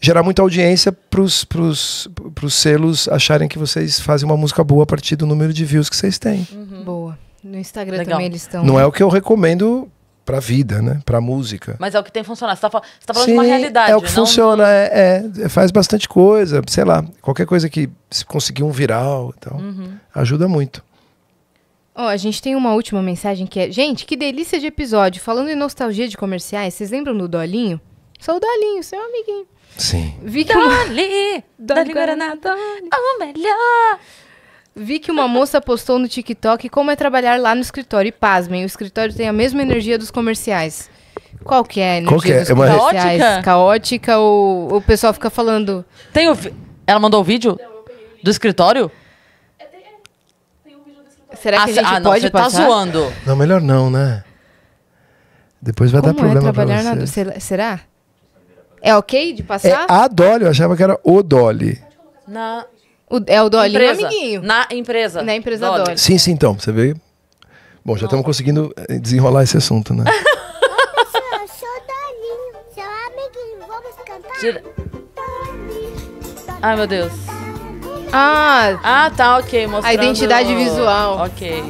gerar muita audiência para os selos acharem que vocês fazem uma música boa a partir do número de views que vocês têm. Uhum. Boa. No Instagram Legal. também eles estão. Não é o que eu recomendo pra vida, né? Pra música. Mas é o que tem funcionado. Você tá, você tá falando Sim, de uma realidade. É o que não... funciona, é, é, faz bastante coisa, sei lá, qualquer coisa que se conseguir um viral e então, tal, uhum. ajuda muito. Ó, oh, a gente tem uma última mensagem que é: Gente, que delícia de episódio. Falando em nostalgia de comerciais, vocês lembram do Dolinho? Sou o Dolinho, seu amiguinho. Sim. Vi que uma... Guaraná, Dolly. O melhor. Vi que uma moça postou no TikTok como é trabalhar lá no escritório. E pasmem, o escritório tem a mesma energia dos comerciais. Qual que é a energia Qual que é? dos é uma... comerciais? Caótica? Caótica ou o pessoal fica falando... Tem o... Ela mandou o vídeo? Não, do escritório? será que a ah, gente ah, não, pode você tá passar? tá zoando. Não, melhor não, né? Depois vai Como dar é problema é trabalhar pra você. Na... Será? É ok de é passar? É a Dolly, eu achava que era o Dolly. Na... O, é o Dolly, empresa. amiguinho. Na empresa. Na empresa Dolly. Dolly. Sim, sim, então, você vê. Bom, já estamos conseguindo eh, desenrolar esse assunto, né? seu amiguinho, vamos cantar? Ai, meu Deus. Ah, ah tá, ok. Mostrando... A identidade visual. Ok.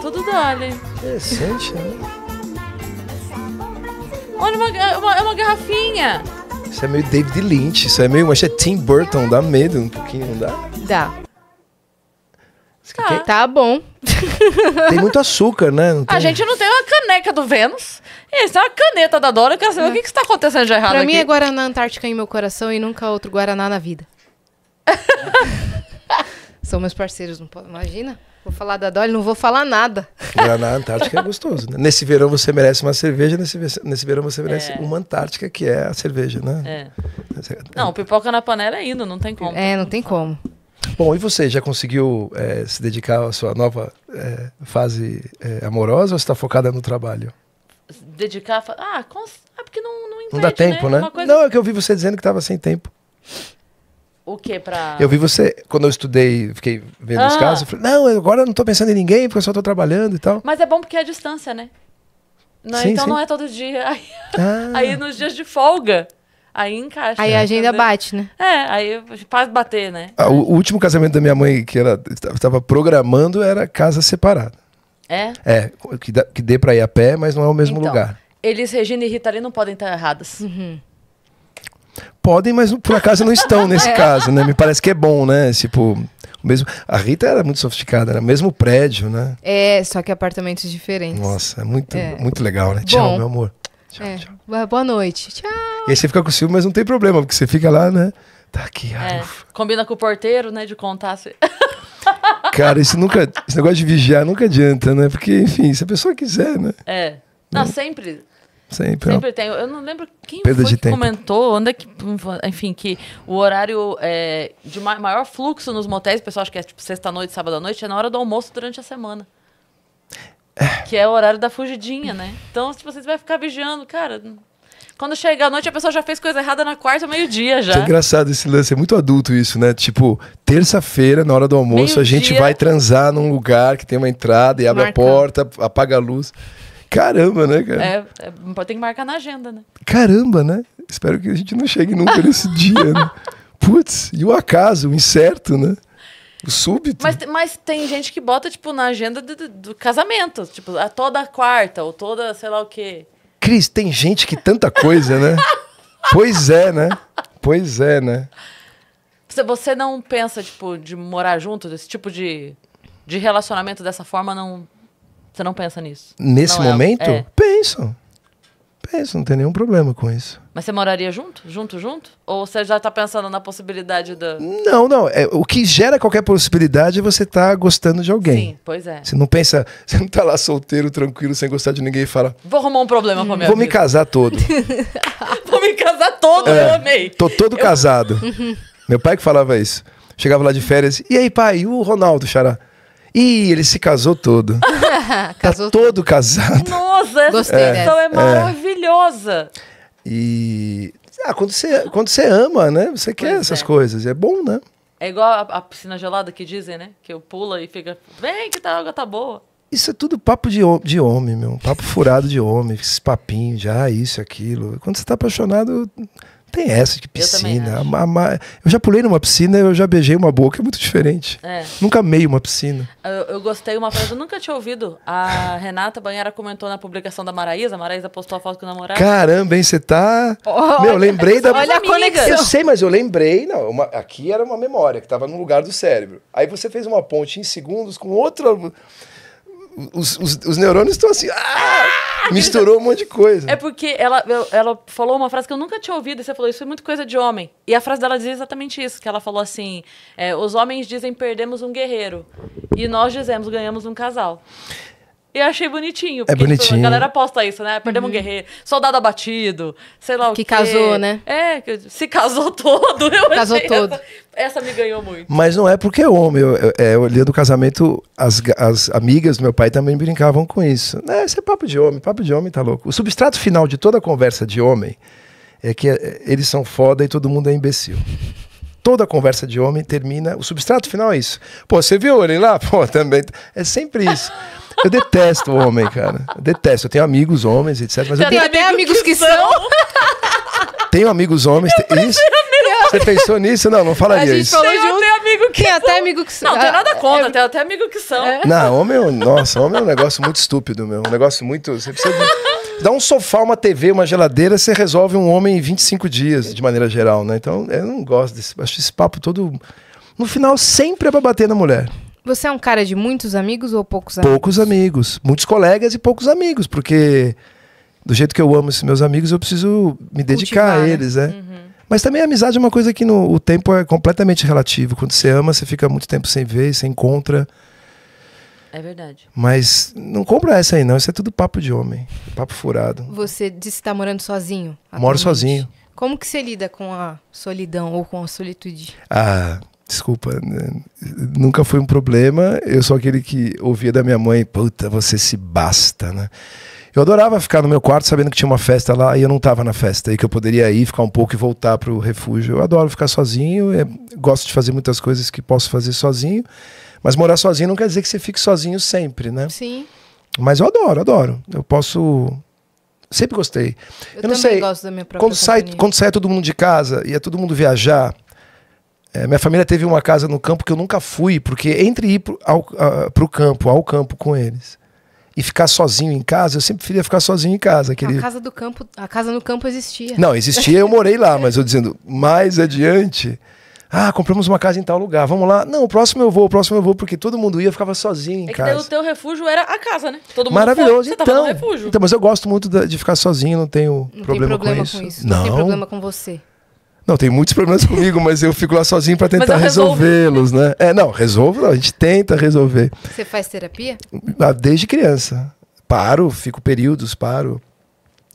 Tudo Dali. Interessante, né? Olha, uma, uma, é uma garrafinha. Isso é meio David Lynch, isso é meio. Acho que é Tim Burton, dá medo um pouquinho, não dá? Dá. É tá. tá bom. Tem muito açúcar, né? Tem... A gente não tem uma caneca do Vênus. Isso é uma caneta da Dora, eu quero saber é. o que, que está acontecendo de errado pra aqui. Pra mim é Guaraná Antártica em meu coração e nunca outro Guaraná na vida. São meus parceiros, não pode, imagina. Vou falar da Dolly, não vou falar nada. Guaraná Antártica é gostoso. Né? Nesse verão você merece uma cerveja, nesse, nesse verão você merece é. uma Antártica, que é a cerveja, né? É. é não, pipoca na panela é indo, não tem como. É, não tem como. Bom, e você já conseguiu é, se dedicar à sua nova é, fase é, amorosa ou está focada no trabalho? dedicar, ah, cons... ah porque não não, impede, não dá tempo, né? né? Coisa... Não, é que eu vi você dizendo que tava sem tempo. O que pra. Eu vi você, quando eu estudei, fiquei vendo ah. os casos, eu falei, não, agora eu não tô pensando em ninguém, porque eu só tô trabalhando e tal. Mas é bom porque é a distância, né? Não, sim, então sim. não é todo dia. Aí, ah. aí, nos dias de folga. Aí encaixa. Aí a agenda bate, né? É, aí faz bater, né? Ah, o, o último casamento da minha mãe, que ela estava programando, era casa separada. É? É, que, dá, que dê pra ir a pé, mas não é o mesmo então, lugar. Eles, Regina e Rita ali, não podem estar erradas. Uhum. Podem, mas por acaso não estão nesse é. caso, né? Me parece que é bom, né? Tipo, mesmo. A Rita era muito sofisticada, era mesmo prédio, né? É, só que apartamentos diferentes. Nossa, é muito, é. muito legal, né? Bom. Tchau, meu amor. Tchau, é. tchau. Boa noite. Tchau. E aí você fica com o Silvio, mas não tem problema, porque você fica lá, né? Tá aqui, é. Combina com o porteiro, né? De contar. Cara, isso nunca. Esse negócio de vigiar nunca adianta, né? Porque, enfim, se a pessoa quiser, né? É. Não, né? sempre. Sempre. Sempre tem. Eu não lembro quem Perda foi que tempo. comentou, onde é que, enfim, que o horário é, de maior fluxo nos motéis, o pessoal acha que é tipo sexta-noite, sábado-noite, é na hora do almoço durante a semana. É. Que é o horário da fugidinha, né? Então, tipo, você vai ficar vigiando, cara, quando chega a noite, a pessoa já fez coisa errada na quarta, meio-dia já. Que é engraçado esse lance, é muito adulto isso, né? Tipo, terça-feira, na hora do almoço, a gente vai transar num lugar que tem uma entrada e abre Marca. a porta, apaga a luz. Caramba, né, cara? É, é, tem que marcar na agenda, né? Caramba, né? Espero que a gente não chegue nunca nesse dia, né? Putz, e o acaso, o incerto, né? O súbito. Mas, mas tem gente que bota, tipo, na agenda do, do casamento. Tipo, a toda quarta ou toda, sei lá o quê. Cris, tem gente que tanta coisa, né? pois é, né? Pois é, né? Você não pensa, tipo, de morar junto, desse tipo de, de relacionamento dessa forma, não. Você não pensa nisso? Nesse não é momento? É... Penso. É isso, não tem nenhum problema com isso. Mas você moraria junto? Junto, junto? Ou você já está pensando na possibilidade da. Não, não. É, o que gera qualquer possibilidade é você estar tá gostando de alguém. Sim, pois é. Você não pensa, você não está lá solteiro, tranquilo, sem gostar de ninguém e fala. Vou arrumar um problema com a minha Vou vida. me casar todo. vou me casar todo, é, eu amei. Tô todo eu... casado. Meu pai que falava isso. Chegava lá de férias, e aí, pai, e o Ronaldo, Xará? Ih, ele se casou todo. Tá casou tá todo casado. Nossa, essa né? é, é maravilhosa. E ah, quando você quando você ama, né? Você quer pois essas é. coisas, é bom, né? É igual a, a, piscina gelada que dizem, né? Que eu pula e fica, vem que tá, água tá boa. Isso é tudo papo de, de homem, meu. Papo furado de homem, esses papinhos, já ah, isso, aquilo. Quando você tá apaixonado, tem essa de piscina. Eu, eu, já pulei numa piscina, eu já beijei uma boca, é muito diferente. É. Nunca amei uma piscina. Eu, eu gostei uma coisa eu nunca tinha ouvido. A Renata Banheira comentou na publicação da Maraísa, a Maraísa postou a foto com o namorado. Caramba, hein, você tá. Meu, eu lembrei da. Olha a conexão. Eu sei, mas eu lembrei, não, uma... aqui era uma memória que estava no lugar do cérebro. Aí você fez uma ponte em segundos com outra os, os, os neurônios estão assim. Ah! Misturou um monte de coisa. É porque ela, ela falou uma frase que eu nunca tinha ouvido, e você falou, isso é muito coisa de homem. E a frase dela dizia exatamente isso: que ela falou assim: é, os homens dizem perdemos um guerreiro. E nós dizemos ganhamos um casal eu achei bonitinho. É porque, é bonitinho. Tipo, a galera posta isso, né? Perdemos uhum. um guerreiro, soldado abatido, sei lá o que Que casou, né? É, se casou todo. Eu casou todo. Essa, essa, me ganhou muito. Mas não é porque é homem. Eu, eu, é, olhando do casamento, as, as amigas do meu pai também brincavam com isso. Né? Isso é papo de homem, papo de homem tá louco. O substrato final de toda a conversa de homem é que é, eles são foda e todo mundo é imbecil toda conversa de homem termina. O substrato final é isso. Pô, você viu ele lá? Pô, também. É sempre isso. Eu detesto homem, cara. Eu detesto. Eu tenho amigos homens, etc. Mas eu, eu tenho até amigos que são. Tenho amigos homens. Te... Isso. Você pensou nisso? Não, não falaria isso. Falou de junto. amigo que tem são. até amigo que são. Não, tem ah, nada contra, é... tem até amigo que são. É. Não, homem, é nossa, homem é um negócio muito estúpido, meu. Um negócio muito. Você precisa. De... Dá um sofá, uma TV, uma geladeira, você resolve um homem em 25 dias, de maneira geral, né? Então, eu não gosto desse. Acho esse papo todo. No final, sempre é pra bater na mulher. Você é um cara de muitos amigos ou poucos amigos? Poucos amigos. Muitos colegas e poucos amigos, porque do jeito que eu amo esses meus amigos, eu preciso me dedicar Cultivar, a né? eles, né? Uhum. Mas também a amizade é uma coisa que no, o tempo é completamente relativo. Quando você ama, você fica muito tempo sem ver, sem encontra. É verdade. Mas não compra essa aí, não. Isso é tudo papo de homem. Papo furado. Você disse que tá morando sozinho? Moro sozinho. Como que você lida com a solidão ou com a solitude? Ah, desculpa, né? nunca foi um problema. Eu sou aquele que ouvia da minha mãe, puta, você se basta, né? Eu adorava ficar no meu quarto sabendo que tinha uma festa lá e eu não estava na festa e que eu poderia ir ficar um pouco e voltar para o refúgio. Eu adoro ficar sozinho, é, gosto de fazer muitas coisas que posso fazer sozinho, mas morar sozinho não quer dizer que você fique sozinho sempre, né? Sim. Mas eu adoro, adoro. Eu posso sempre gostei. Eu, eu não sei. Quando sai, quando sai todo mundo de casa e é todo mundo viajar, é, minha família teve uma casa no campo que eu nunca fui, porque entre ir pro, ao, a, pro campo, ao campo com eles, e ficar sozinho em casa, eu sempre preferia ficar sozinho em casa. Aquele... A casa do campo, a casa no campo existia. Não, existia, eu morei lá, mas eu dizendo, mais adiante, ah, compramos uma casa em tal lugar, vamos lá. Não, o próximo eu vou, o próximo eu vou, porque todo mundo ia, ficava sozinho em é casa. Que o teu refúgio era a casa, né? Todo mundo Maravilhoso. Foi, então, tava no então. refúgio. Então, mas eu gosto muito de ficar sozinho, não tenho não problema, tem problema com, isso. com isso. Não, não tem problema com você. Não, tem muitos problemas comigo, mas eu fico lá sozinho para tentar resolvê-los, né? É, não, resolvo, não, a gente tenta resolver. Você faz terapia? Ah, desde criança. Paro, fico períodos, paro.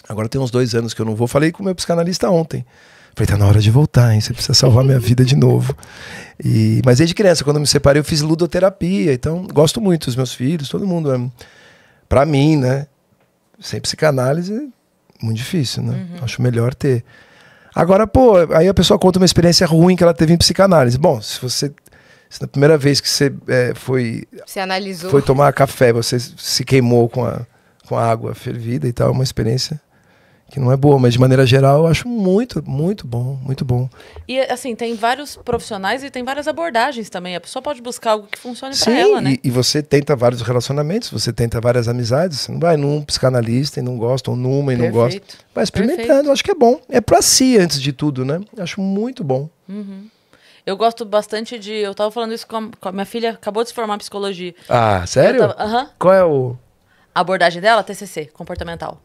Agora tem uns dois anos que eu não vou. Falei com o meu psicanalista ontem. Falei, tá na hora de voltar, hein? Você precisa salvar minha vida de novo. E, mas desde criança, quando eu me separei, eu fiz ludoterapia. Então, gosto muito dos meus filhos, todo mundo. É, pra mim, né? Sem psicanálise, muito difícil, né? Uhum. Acho melhor ter. Agora, pô, aí a pessoa conta uma experiência ruim que ela teve em psicanálise. Bom, se você. Se na primeira vez que você é, foi. Se analisou. Foi tomar café, você se queimou com a, com a água fervida e tal, é uma experiência que não é boa, mas de maneira geral eu acho muito, muito bom, muito bom. E assim, tem vários profissionais e tem várias abordagens também. A pessoa pode buscar algo que funcione para ela, né? E, e você tenta vários relacionamentos, você tenta várias amizades, você não vai num psicanalista e não gosta, ou numa e Perfeito. não gosta. Vai experimentando, Perfeito. acho que é bom. É para si antes de tudo, né? Acho muito bom. Uhum. Eu gosto bastante de. Eu tava falando isso com a, com a minha filha, acabou de se formar em psicologia. Ah, sério? Aham. Qual é o. A abordagem dela? TCC, comportamental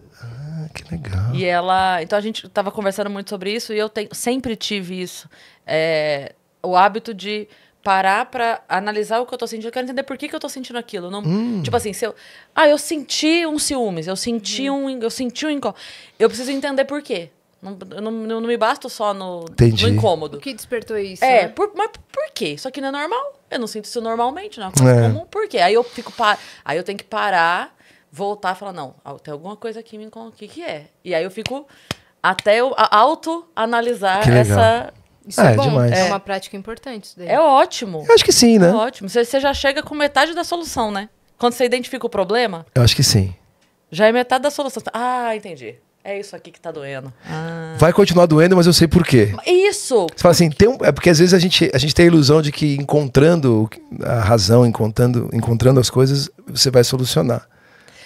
que legal. E ela. Então a gente tava conversando muito sobre isso e eu tenho, sempre tive isso. É, o hábito de parar para analisar o que eu tô sentindo. Eu quero entender por que, que eu tô sentindo aquilo. Não, hum. Tipo assim, se eu. Ah, eu senti um ciúmes, eu senti hum. um. Eu senti um incômodo. Eu preciso entender por quê. Não, não, não, me basta só no, no, incômodo. O que despertou isso? É, né? por, mas por quê? Isso aqui não é normal. Eu não sinto isso normalmente, não é, é. comum. Por quê? Aí eu fico. Par... Aí eu tenho que parar voltar e falar, não, ah, tem alguma coisa aqui me o que, que é? E aí eu fico até eu analisar essa. Isso é, é, bom, demais. é uma é. prática importante isso daí. É ótimo. Eu acho que sim, né? É ótimo. Você, você já chega com metade da solução, né? Quando você identifica o problema. Eu acho que sim. Já é metade da solução. Ah, entendi. É isso aqui que tá doendo. Ah. Vai continuar doendo, mas eu sei por quê. Isso! Você fala assim, tem um, é porque às vezes a gente, a gente tem a ilusão de que encontrando a razão, encontrando, encontrando as coisas, você vai solucionar.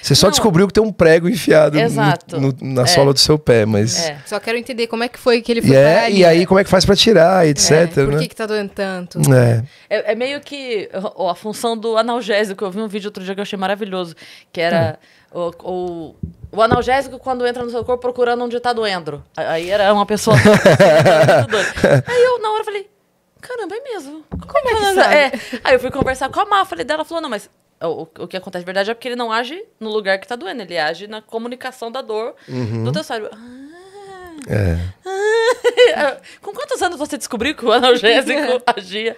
Você só não. descobriu que tem um prego enfiado no, no, na é. sola do seu pé, mas. É. Só quero entender como é que foi que ele foi. É, e aí né? como é que faz para tirar, é. etc. É. Por né? que, né? que tá doendo tanto? É. é. é. meio que ó, a função do analgésico. Eu vi um vídeo outro dia que eu achei maravilhoso, que era. É. O, o, o, analgésico, quando entra no seu corpo, procurando onde tá doendo. Aí era uma pessoa. aí eu, na hora, falei: caramba, é mesmo. Como, Como é que sabe? É. Aí eu fui conversar com a Má, falei dela, falou, não, mas o, o que acontece de verdade é porque ele não age no lugar que tá doendo, ele age na comunicação da dor uhum. do teu cérebro. Ah, é. ah, com quantos anos você descobriu que o analgésico agia?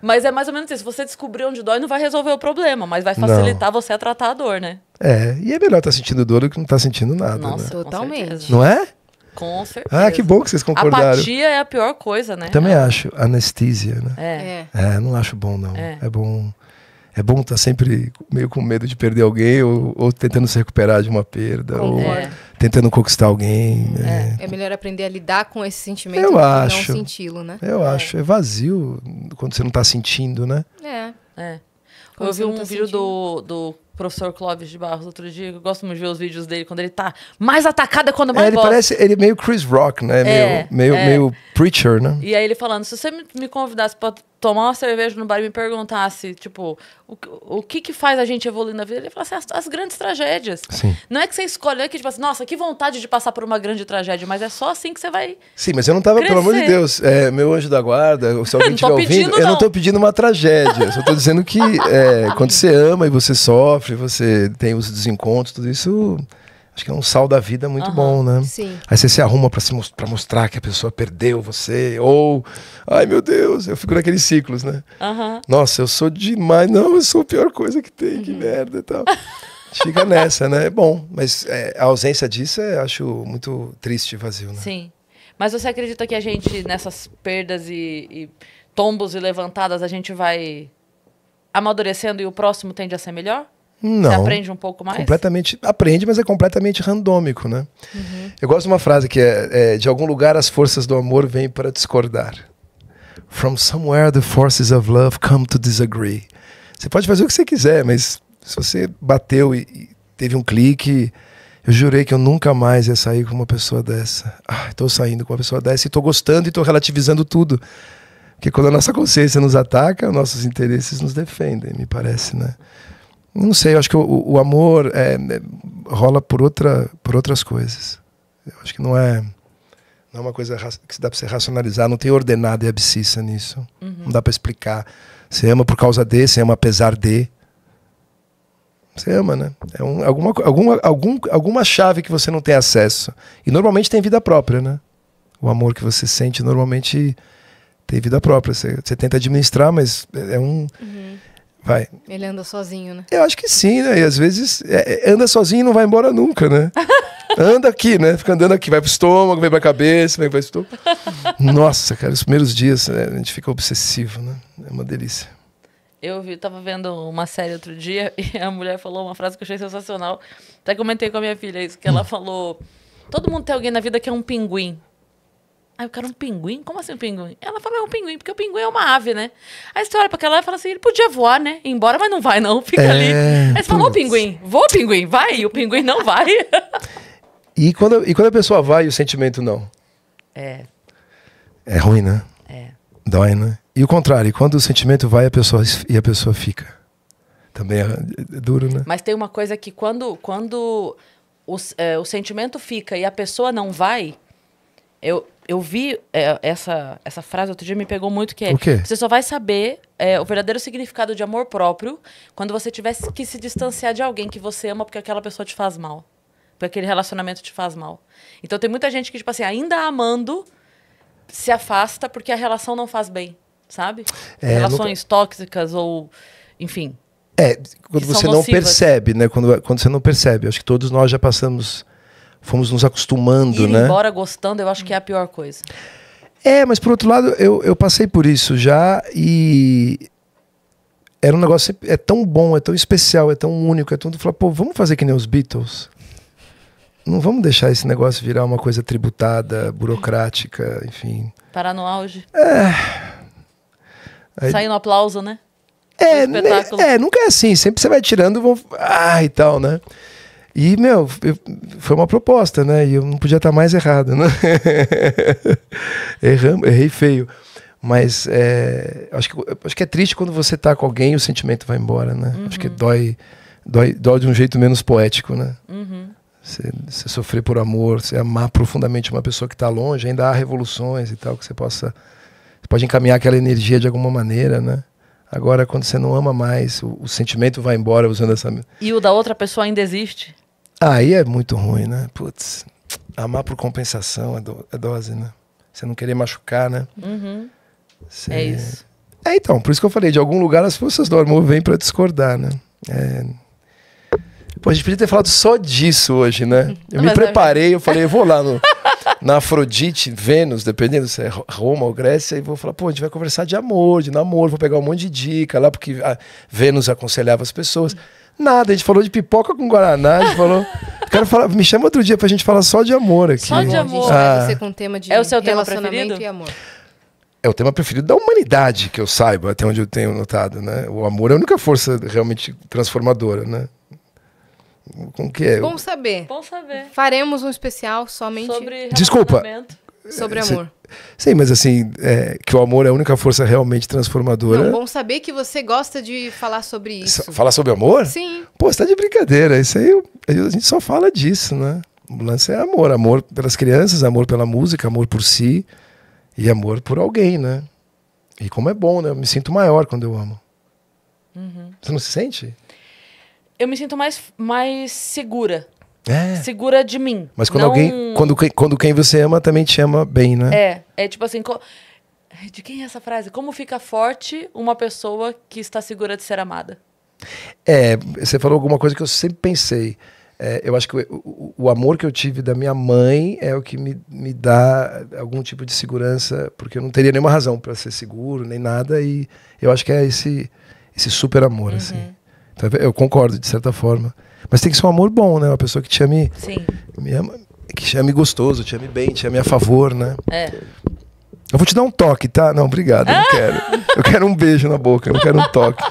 Mas é mais ou menos isso. Você descobrir onde dói não vai resolver o problema, mas vai facilitar não. você a tratar a dor, né? É, e é melhor estar tá sentindo dor do que não estar tá sentindo nada. Né? Nossa, né? totalmente. Não é? Com certeza. Ah, que bom que vocês concordaram. Apatia é a pior coisa, né? Eu também é. acho. Anestesia, né? É. é. É, não acho bom, não. É, é bom é bom estar tá sempre meio com medo de perder alguém ou, ou tentando se recuperar de uma perda. Ou, é. tentando conquistar alguém. Né? É, é, melhor aprender a lidar com esse sentimento eu acho, não senti-lo, né? Eu é. acho. É vazio quando você não está sentindo, né? É. é. Eu vi um tá vídeo do, do professor Clóvis de Barros outro dia. Eu gosto muito de ver os vídeos dele quando ele tá mais atacado é quando mais é, ele parece ele é meio Chris Rock, né? Meio, é, meio, é. meio preacher, né? E aí ele falando, se você me convidasse para tomar uma cerveja no bar e me perguntasse, tipo, o, o que que faz a gente evoluir na vida, ele ia falar assim, as, as grandes tragédias. Sim. Não é que você escolhe, é que tipo assim, nossa, que vontade de passar por uma grande tragédia, mas é só assim que você vai Sim, mas eu não tava, crescer. pelo amor de Deus, é, meu anjo da guarda, se alguém estiver ouvindo, não. eu não tô pedindo uma tragédia, só tô dizendo que é, quando você ama e você sofre, você tem os desencontros, tudo isso acho que é um sal da vida muito uhum, bom, né? Sim. Aí você se arruma para most mostrar que a pessoa perdeu você, ou, ai meu Deus, eu fico naqueles ciclos, né? Uhum. Nossa, eu sou demais, não, eu sou a pior coisa que tem, uhum. que merda e tal. Chega nessa, né? É bom, mas é, a ausência disso eu é, acho muito triste e vazio, né? Sim. Mas você acredita que a gente, nessas perdas e, e tombos e levantadas, a gente vai amadurecendo e o próximo tende a ser melhor? Não. Você aprende um pouco mais? Completamente. Aprende, mas é completamente randômico, né? Uhum. Eu gosto de uma frase que é, é: de algum lugar as forças do amor vêm para discordar. From somewhere the forces of love come to disagree. Você pode fazer o que você quiser, mas se você bateu e, e teve um clique, eu jurei que eu nunca mais ia sair com uma pessoa dessa. Ah, estou saindo com uma pessoa dessa e estou gostando e estou relativizando tudo. Porque quando a nossa consciência nos ataca, nossos interesses nos defendem, me parece, né? Não sei, eu acho que o, o amor é, é, rola por, outra, por outras coisas. Eu acho que não é, não é uma coisa que dá para você racionalizar, não tem ordenada e abscissa nisso. Uhum. Não dá para explicar. Você ama por causa de, você ama apesar de. Você ama, né? É um, alguma, alguma, algum, alguma chave que você não tem acesso. E normalmente tem vida própria, né? O amor que você sente normalmente tem vida própria. Você, você tenta administrar, mas é, é um. Uhum Vai. Ele anda sozinho, né? Eu acho que sim, né? E às vezes é, é anda sozinho e não vai embora nunca, né? anda aqui, né? Fica andando aqui, vai pro estômago, vai pra cabeça, vai pro estômago. Nossa, cara, os primeiros dias né? a gente fica obsessivo, né? É uma delícia. Eu vi, tava vendo uma série outro dia e a mulher falou uma frase que eu achei sensacional. Até comentei com a minha filha isso, que ela hum. falou: Todo mundo tem alguém na vida que é um pinguim. Aí ah, eu quero um pinguim? Como assim um pinguim? Ela falou, é um pinguim, porque o pinguim é uma ave, né? Aí você olha pra aquela e fala assim, ele podia voar, né? Ir embora, mas não vai não, fica é... ali. Aí você falou, ô pinguim, vou pinguim, vai. E o pinguim não vai. e, quando, e quando a pessoa vai e o sentimento não? É. É ruim, né? É. Dói, né? E o contrário, quando o sentimento vai a pessoa, e a pessoa fica. Também é, é duro, né? Mas tem uma coisa que quando, quando o, é, o sentimento fica e a pessoa não vai eu, eu vi é, essa, essa frase outro dia me pegou muito que é o quê? você só vai saber é, o verdadeiro significado de amor próprio quando você tiver que se distanciar de alguém que você ama porque aquela pessoa te faz mal porque aquele relacionamento te faz mal então tem muita gente que tipo assim ainda amando se afasta porque a relação não faz bem sabe é, relações tóxicas ou enfim é quando você não percebe né quando quando você não percebe acho que todos nós já passamos fomos nos acostumando, Ir né? embora gostando, eu acho que é a pior coisa. É, mas por outro lado, eu, eu passei por isso já e era um negócio é tão bom, é tão especial, é tão único, é tudo. falar, pô, vamos fazer que nem os Beatles. Não vamos deixar esse negócio virar uma coisa tributada, burocrática, enfim. Parar no auge. É. Aí... Sair no aplauso, né? É, é, nunca é assim. Sempre você vai tirando, vão... ah, e tal, né? E, meu, eu, foi uma proposta, né? E eu não podia estar mais errado, né? Erramos, errei feio. Mas é, acho, que, acho que é triste quando você tá com alguém e o sentimento vai embora, né? Uhum. Acho que dói, dói, dói de um jeito menos poético, né? Uhum. Você, sofrer por amor, você amar profundamente uma pessoa que está longe, ainda há revoluções e tal, que você possa. Você pode encaminhar aquela energia de alguma maneira, né? Agora, quando você não ama mais, o, o sentimento vai embora usando essa. E o da outra pessoa ainda existe? Aí é muito ruim, né? Putz, amar por compensação é, do, é dose, né? Você não querer machucar, né? Uhum. É isso. É, então, por isso que eu falei, de algum lugar as forças do amor vêm para discordar, né? É... Pô, a gente podia ter falado só disso hoje, né? Eu não, me preparei, né? eu falei, eu vou lá no, na Afrodite, Vênus, dependendo se é Roma ou Grécia, e vou falar, pô, a gente vai conversar de amor, de namoro, vou pegar um monte de dica lá, porque Vênus aconselhava as pessoas. Uhum. Nada, a gente falou de pipoca com Guaraná, a gente falou. Quero falar, me chama outro dia pra gente falar só de amor aqui. Só de ah. amor. Ah. Você com tema de é o seu tema preferido? e amor. É o tema preferido da humanidade, que eu saiba, até onde eu tenho notado, né? O amor é a única força realmente transformadora, né? Com que é? Bom saber. Bom saber. Faremos um especial somente... Sobre Desculpa. Sobre amor. Sim, mas assim, é, que o amor é a única força realmente transformadora. É bom saber que você gosta de falar sobre isso. Falar sobre amor? Sim. Pô, você tá de brincadeira. Isso aí, a gente só fala disso, né? O lance é amor. Amor pelas crianças, amor pela música, amor por si e amor por alguém, né? E como é bom, né? Eu me sinto maior quando eu amo. Uhum. Você não se sente? Eu me sinto mais, mais segura é. Segura de mim. Mas quando não... alguém. Quando, quando quem você ama também te ama bem, né? É. É tipo assim. Co... De quem é essa frase? Como fica forte uma pessoa que está segura de ser amada? É, você falou alguma coisa que eu sempre pensei. É, eu acho que o, o, amor que eu tive da minha mãe é o que me, me dá algum tipo de segurança, porque eu não teria nenhuma razão para ser seguro, nem nada, e eu acho que é esse, esse super amor, uhum. assim. Então, eu concordo, de certa forma. Mas tem que ser um amor bom, né? Uma pessoa que te ame. Sim. Me ama, que te ame gostoso, te ame bem, te ame a favor, né? É. Eu vou te dar um toque, tá? Não, obrigado, eu não ah! quero. Eu quero um beijo na boca, eu quero um toque.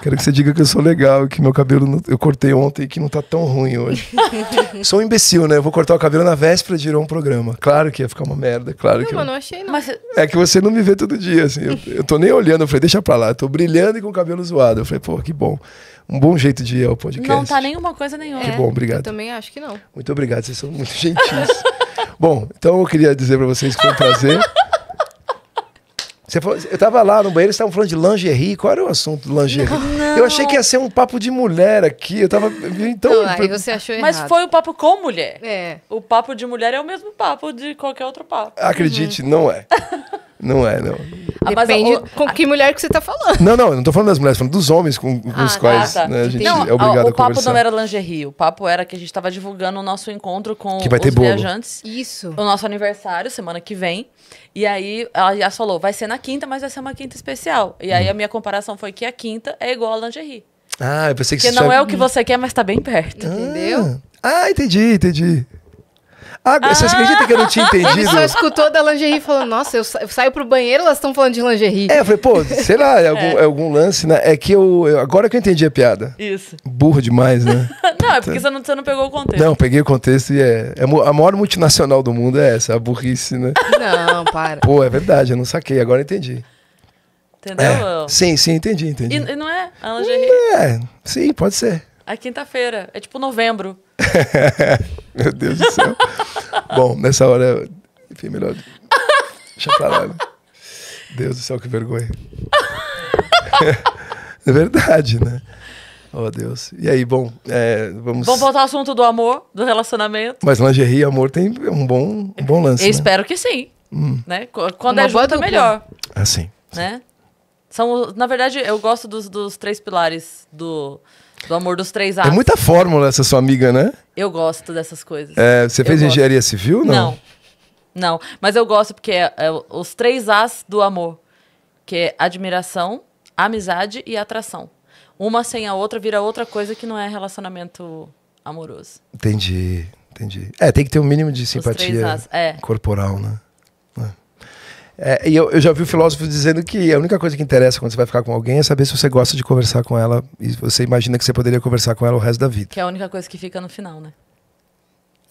Quero que você diga que eu sou legal, que meu cabelo não... eu cortei ontem e que não tá tão ruim hoje. sou um imbecil, né? Eu vou cortar o cabelo na véspera de ir a um programa. Claro que ia ficar uma merda, claro não, que. Não, eu... não achei, não. Mas... É que você não me vê todo dia, assim. Eu, eu tô nem olhando, eu falei, deixa pra lá. Eu tô brilhando e com o cabelo zoado. Eu falei, pô, que bom. Um bom jeito de ir ao podcast. Não tá nenhuma coisa nenhuma. Que é, bom, obrigado. Eu também acho que não. Muito obrigado, vocês são muito gentis. bom, então eu queria dizer pra vocês que foi um prazer. Você falou, eu tava lá no banheiro, eles estavam falando de lingerie. Qual era o assunto do lingerie? Não, não. Eu achei que ia ser um papo de mulher aqui. Eu tava. Então. Não, aí você achou errado. Mas foi um papo com mulher. É. O papo de mulher é o mesmo papo de qualquer outro papo. Acredite, uhum. não é. Não é, não. Ah, Depende a, com que mulher que você tá falando. Não, não, eu não tô falando das mulheres, falando dos homens com, com ah, os tá, quais tá, tá. Né, a gente não, é obrigado a, conversar. O papo não era lingerie, o papo era que a gente tava divulgando o nosso encontro com que vai os ter os bolo. viajantes. Isso. O nosso aniversário, semana que vem. E aí ela já falou, vai ser na quinta, mas vai ser uma quinta especial. E aí hum. a minha comparação foi que a quinta é igual a lingerie. Ah, eu pensei que Porque não já... é o que você quer, mas tá bem perto. Ah. Entendeu? Ah, entendi, entendi. Ah, você ah, que eu não tinha entendido? Ele só escutou da lingerie e falou: Nossa, eu, sa eu saio pro banheiro, elas estão falando de lingerie. É, eu falei: Pô, sei lá, é, é algum, é. algum lance, né? É que eu, eu, Agora que eu entendi a piada. Isso. Burro demais, né? não, é porque então você não, você não pegou o contexto. Não, peguei o contexto e é, é. A maior multinacional do mundo é essa, a burrice, né? Não, para. Pô, é verdade, eu não saquei, agora entendi. Entendeu? É, sim, sim, entendi, entendi. E, e não é a hum, lingerie? É, sim, pode ser. É quinta-feira, é tipo novembro. Meu Deus do céu. Bom, nessa hora, enfim, melhor deixar pra lá. Né? Deus do céu, que vergonha. é verdade, né? Oh, Deus. E aí, bom, é, vamos... Vamos voltar ao assunto do amor, do relacionamento. Mas lingerie e amor tem um bom, um bom lance, Eu né? espero que sim. Hum. Né? Quando Uma é junto, é melhor. Ah, sim. Né? São, na verdade, eu gosto dos, dos três pilares do do amor dos três A. É muita fórmula essa sua amiga, né? Eu gosto dessas coisas. É, você fez eu engenharia gosto. civil, não? Não. Não, mas eu gosto porque é, é os três As do amor, que é admiração, amizade e atração. Uma sem a outra vira outra coisa que não é relacionamento amoroso. Entendi, entendi. É, tem que ter um mínimo de simpatia é. corporal, né? É, e eu, eu já vi um filósofo dizendo que a única coisa que interessa quando você vai ficar com alguém é saber se você gosta de conversar com ela e você imagina que você poderia conversar com ela o resto da vida. Que é a única coisa que fica no final, né?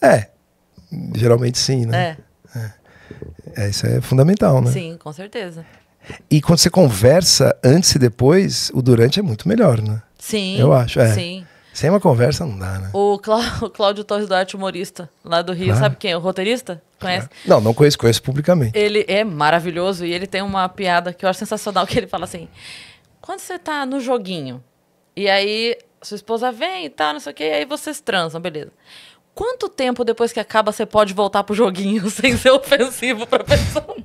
É. Geralmente sim, né? É. é. é isso é fundamental, né? Sim, com certeza. E quando você conversa antes e depois, o durante é muito melhor, né? Sim. Eu acho, é. Sim. Sem uma conversa não dá, né? O, Clá o Cláudio Torres Duarte, humorista lá do Rio, claro. sabe quem? O roteirista? Conhece? Claro. Não, não conheço, conheço publicamente. Ele é maravilhoso e ele tem uma piada que eu acho sensacional, que ele fala assim, quando você tá no joguinho, e aí sua esposa vem e tal, não sei o quê, e aí vocês transam, beleza. Quanto tempo depois que acaba você pode voltar pro joguinho sem ser ofensivo pra pessoa?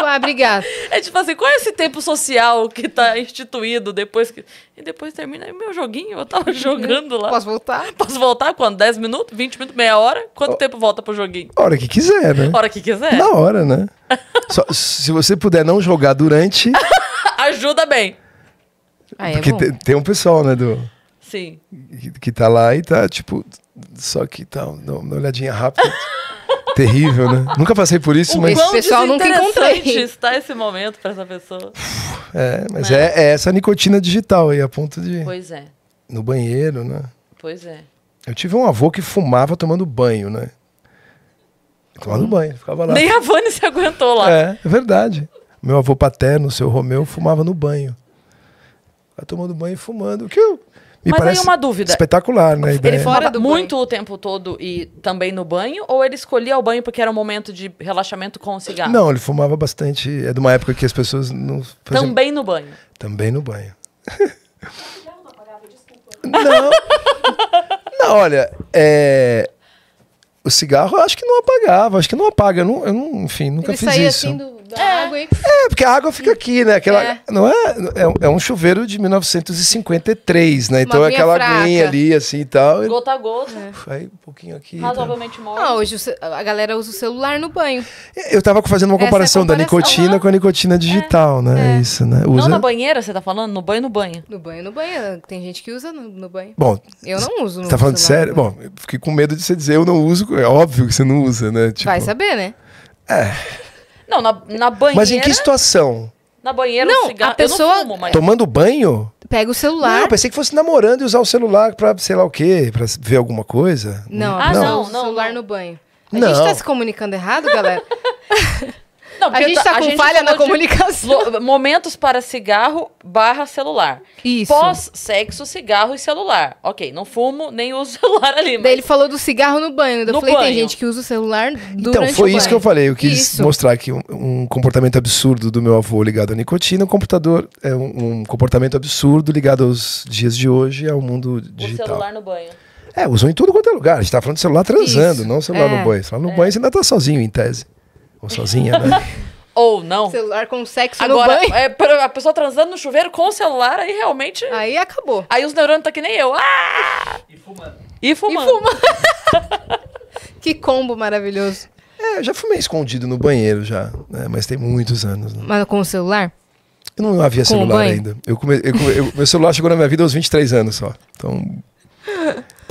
Tipo, ah, obrigada. É tipo assim, qual é esse tempo social que tá instituído depois que. E depois termina aí meu joguinho, eu tava uhum. jogando lá. Posso voltar? Posso voltar quando? 10 minutos? 20 minutos? Meia hora? Quanto o... tempo volta pro joguinho? Hora que quiser, né? Hora que quiser. Na hora, né? Só, se você puder não jogar durante. Ajuda bem. Aí ah, é Porque é tem, tem um pessoal, né, do. Sim. Que, que tá lá e tá, tipo, só que tá, uma olhadinha rápida. Terrível, né? Nunca passei por isso, o mas. Esse pessoal nunca encontrei. está esse momento para essa pessoa. É, mas é. É, é. essa nicotina digital aí, a ponto de. Pois é. No banheiro, né? Pois é. Eu tive um avô que fumava tomando banho, né? Tomando hum. banho, ficava lá. Nem a Vânia se aguentou lá. É, é verdade. Meu avô paterno, o seu Romeu, fumava no banho. Vai tomando banho e fumando. O que eu me Mas aí uma dúvida. Espetacular, né? Ele fora muito banho. o tempo todo e também no banho? Ou ele escolhia o banho porque era um momento de relaxamento com o cigarro? Não, ele fumava bastante. É de uma época que as pessoas não. Faziam... Também no banho. Também no banho. não. Não, olha, é... o cigarro eu acho que não apagava, acho que não apaga. Eu não, eu não enfim, nunca ele fiz isso. Assim do da é. água e... É, porque a água fica aqui, né? Aquela, é. Não é, é, um é chuveiro de 1953, né? Então é aquela aguinha ali, assim e tal. Gota a gota. né? Aí um pouquinho aqui. Tá. Razoavelmente tá. mole. Ah, hoje a galera usa o celular no banho. Eu tava fazendo uma comparação, é comparação da nicotina uhum. com a nicotina digital, é. né? É. Isso, né? Usa... Não na banheira, você tá falando? No banho, no banho. No banho, no banho. Tem gente que usa no, no banho. Bom, eu não uso. Você tá falando celular, sério? Bom, fiquei com medo de você dizer eu não uso. É óbvio que você não usa, né? Tipo... Vai saber, né? É. Não, na, na banheira. Mas em que situação? Na banheira, não, um cigarro. A pessoa... Fumo, mas... Tomando banho? Pega o celular. Não, eu pensei que fosse namorando e usar o celular pra sei lá o quê, pra ver alguma coisa. Não, não. Ah, não, não, celular no banho. A não. gente tá se comunicando errado, galera? Não, a gente está tá com falha na comunicação. Momentos para cigarro barra celular. Isso. Pós-sexo, cigarro e celular. Ok, não fumo, nem uso celular ali. Mas... Daí ele falou do cigarro no banho. Eu no falei, banho. tem gente que usa o celular então, durante Então, foi isso que eu falei. Eu quis isso. mostrar aqui um, um, comportamento absurdo do meu avô ligado à nicotina. Um, computador, é um, um comportamento absurdo ligado aos dias de hoje, ao mundo digital. O celular no banho. É, usam em tudo quanto é lugar. A gente tá falando de celular transando, isso. não celular é. no banho. Celular no é. banho você ainda tá sozinho, em tese. Ou sozinha, né? Ou não. Celular com sexo Agora, no banho. É, a pessoa transando no chuveiro com o celular, aí realmente... Aí acabou. Aí os neurônios tá que nem eu. Ah! E fumando. E fumando. E fumando. que combo maravilhoso. É, já fumei escondido no banheiro já, né? Mas tem muitos anos. Né? Mas com o celular? Eu não havia celular ainda. Eu, come, eu, eu meu celular chegou na minha vida aos 23 anos só. Então...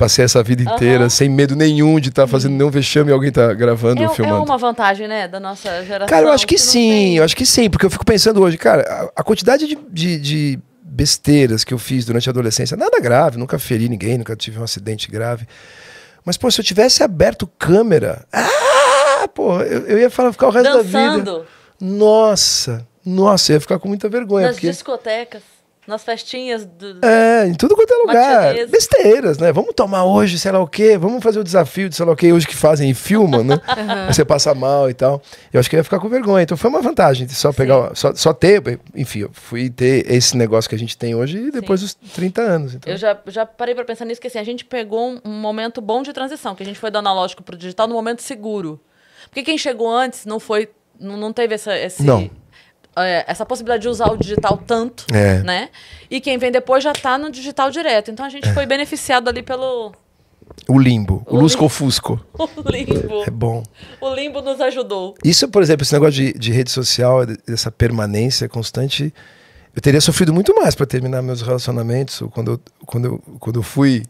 Passei essa vida inteira uhum. sem medo nenhum de estar tá fazendo nenhum vexame e alguém tá gravando é, ou é filmando. É uma vantagem, né, da nossa geração. Cara, eu acho que, que sim, eu acho que sim, porque eu fico pensando hoje, cara, a, a quantidade de, de, de besteiras que eu fiz durante a adolescência, nada grave, nunca feri ninguém, nunca tive um acidente grave. Mas, pô, se eu tivesse aberto câmera, ah, pô, eu, eu ia falar, ficar o resto Dançando. da vida. Nossa, nossa, eu ia ficar com muita vergonha. Nas porque... discotecas nas festinhas do. É, em tudo quanto é lugar. Besteiras, né? Vamos tomar hoje, sei lá o quê, vamos fazer o desafio de sei lá o quê, hoje que fazem e filmam, né? Uhum. Você passa mal e tal. Eu acho que ia ficar com vergonha. Então foi uma vantagem de só pegar, só, só ter, enfim, eu fui ter esse negócio que a gente tem hoje e depois Sim. dos 30 anos. Então. Eu já, já parei pra pensar nisso, que assim, a gente pegou um, um momento bom de transição, que a gente foi do analógico pro digital no momento seguro. Porque quem chegou antes não foi. Não, não teve essa, esse. Não é, essa possibilidade de usar o digital tanto, é. né? E quem vem depois já está no digital direto. Então a gente é. foi beneficiado ali pelo. O limbo, o, o lusco-fusco. O limbo. É bom. O limbo nos ajudou. Isso, por exemplo, esse negócio de, de rede social, dessa permanência constante, eu teria sofrido muito mais para terminar meus relacionamentos quando eu, quando eu, quando eu fui